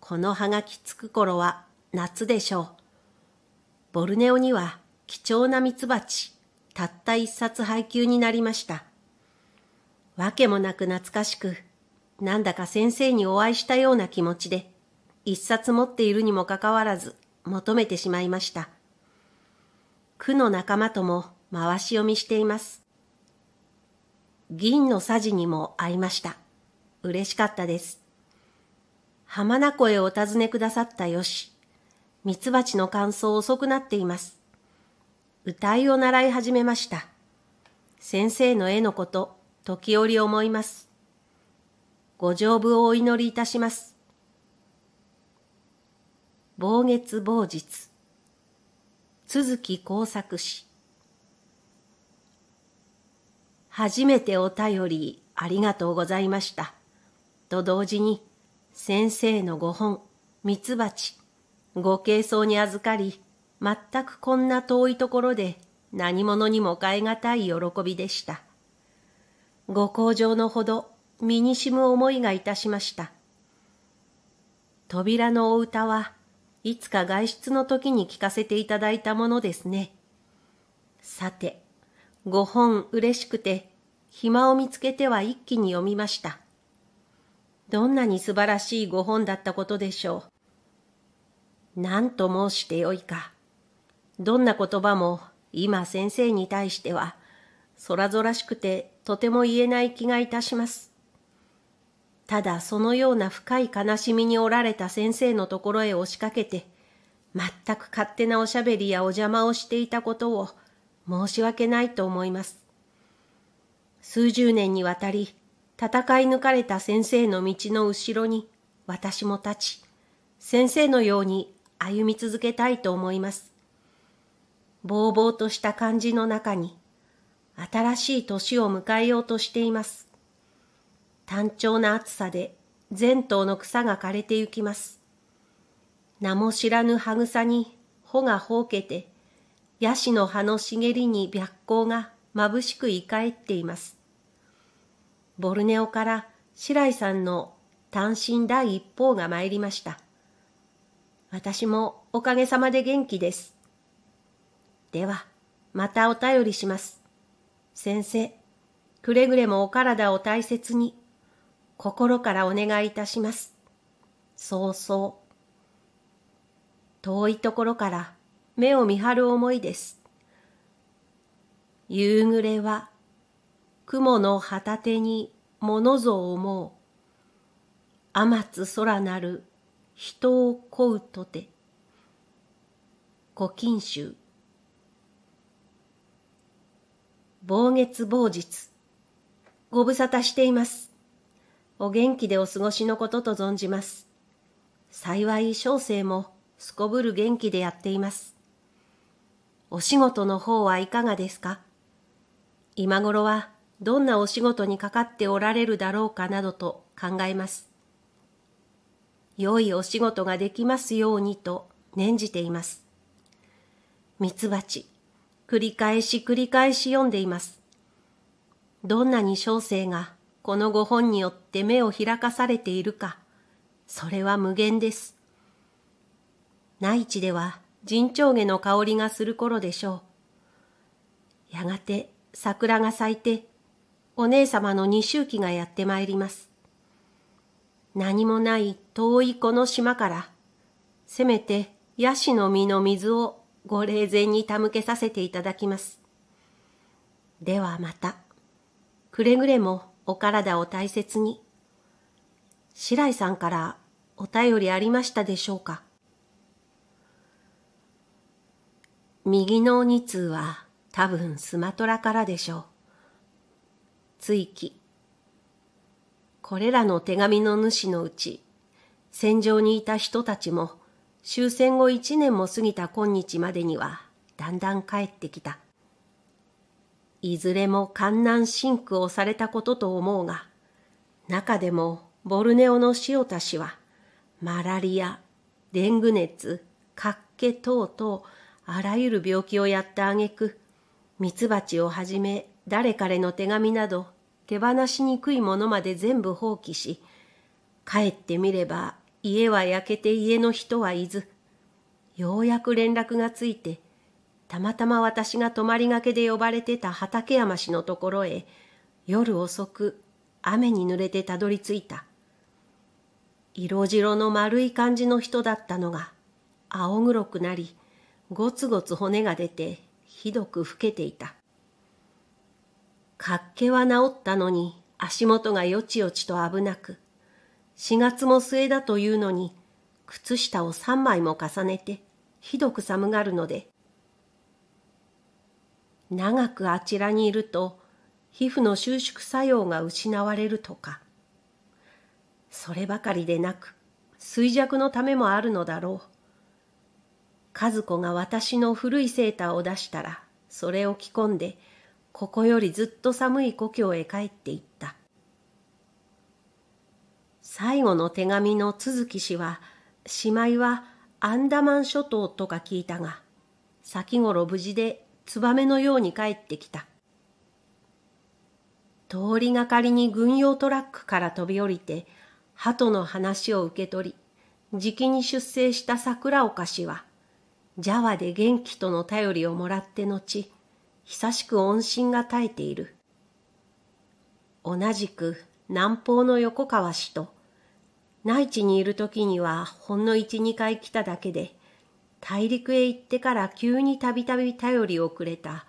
このはがきつく頃は夏でしょう。ボルネオには貴重な蜜蜂、たった一冊配給になりました。わけもなく懐かしく、なんだか先生にお会いしたような気持ちで、一冊持っているにもかかわらず求めてしまいました。区の仲間とも回し読みしています。銀のさじにも会いました。嬉しかったです。浜名湖へお尋ねくださったよし。蜜蜂の乾燥遅くなっています。歌いを習い始めました。先生の絵のこと、時折思います。ご丈夫をお祈りいたします。望月望日。続き耕作氏初めてお便りありがとうございました。と同時に、先生のご本、ミツバチ、ご軽装に預かり、全くこんな遠いところで何者にも代えがたい喜びでした。ご向上のほど身にしむ思いがいたしました。扉のお歌はいつか外出の時に聞かせていただいたものですね。さて、5本嬉しくて、暇を見つけては一気に読みました。どんなに素晴らしい5本だったことでしょう。何と申してよいか。どんな言葉も今先生に対しては、そらぞらしくてとても言えない気がいたします。ただそのような深い悲しみにおられた先生のところへ押しかけて、全く勝手なおしゃべりやお邪魔をしていたことを申し訳ないと思います。数十年にわたり戦い抜かれた先生の道の後ろに私も立ち、先生のように歩み続けたいと思います。ぼうぼうとした感じの中に、新しい年を迎えようとしています。単調な暑さで前頭の草が枯れてゆきます。名も知らぬ葉草に穂がほうけて、ヤシの葉の茂りに白光が眩しく生かえっています。ボルネオから白井さんの単身第一報が参りました。私もおかげさまで元気です。では、またお便りします。先生、くれぐれもお体を大切に。心からお願いいたします。そうそう。遠いところから目を見張る思いです。夕暮れは雲の旗手に物ぞ思う。天つ空なる人を乞うとて。古今集。暴月暴日。ご無沙汰しています。お元気でお過ごしのことと存じます。幸い小生もすこぶる元気でやっています。お仕事の方はいかがですか今頃はどんなお仕事にかかっておられるだろうかなどと考えます。良いお仕事ができますようにと念じています。ミツバチ、繰り返し繰り返し読んでいます。どんなに小生がこのご本によって目を開かされているか、それは無限です。内地では陣長毛の香りがする頃でしょう。やがて桜が咲いて、お姉様の二周期がやってまいります。何もない遠いこの島から、せめてヤシの実の水をご霊前に手向けさせていただきます。ではまた、くれぐれもお体を大切に。白井さんからお便りありましたでしょうか右の2通は多分スマトラからでしょう。追記。これらの手紙の主のうち、戦場にいた人たちも終戦後一年も過ぎた今日までにはだんだん帰ってきた。いずれも観難深苦をされたことと思うが、中でもボルネオの塩田氏は、マラリア、デング熱、活気等々、あらゆる病気をやったげく、ミツバチをはじめ誰彼の手紙など手放しにくいものまで全部放棄し、帰ってみれば家は焼けて家の人はいず、ようやく連絡がついてたまたま私が泊まりがけで呼ばれてた畠山氏のところへ、夜遅く、雨に濡れてたどり着いた。色白の丸い感じの人だったのが、青黒くなり、ごつごつ骨が出て、ひどく老けていた。脚気は治ったのに、足元がよちよちと危なく、4月も末だというのに、靴下を3枚も重ねて、ひどく寒がるので、長くあちらにいると皮膚の収縮作用が失われるとか。そればかりでなく衰弱のためもあるのだろう。和子が私の古いセーターを出したら、それを着込んで、ここよりずっと寒い故郷へ帰っていった。最後の手紙の続き氏は、しまいはアンダマン諸島とか聞いたが、先頃無事でツバメのように帰ってきた。通りがかりに軍用トラックから飛び降りて、鳩の話を受け取り、じきに出征した桜岡氏は、ジャワで元気との頼りをもらって後、久しく音信が絶えている。同じく南方の横川氏と、内地にいる時にはほんの一、二回来ただけで、大陸へ行ってから急にたびたび頼りをくれた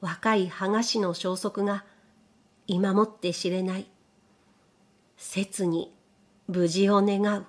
若い羽がしの消息が今もって知れない。切に無事を願う。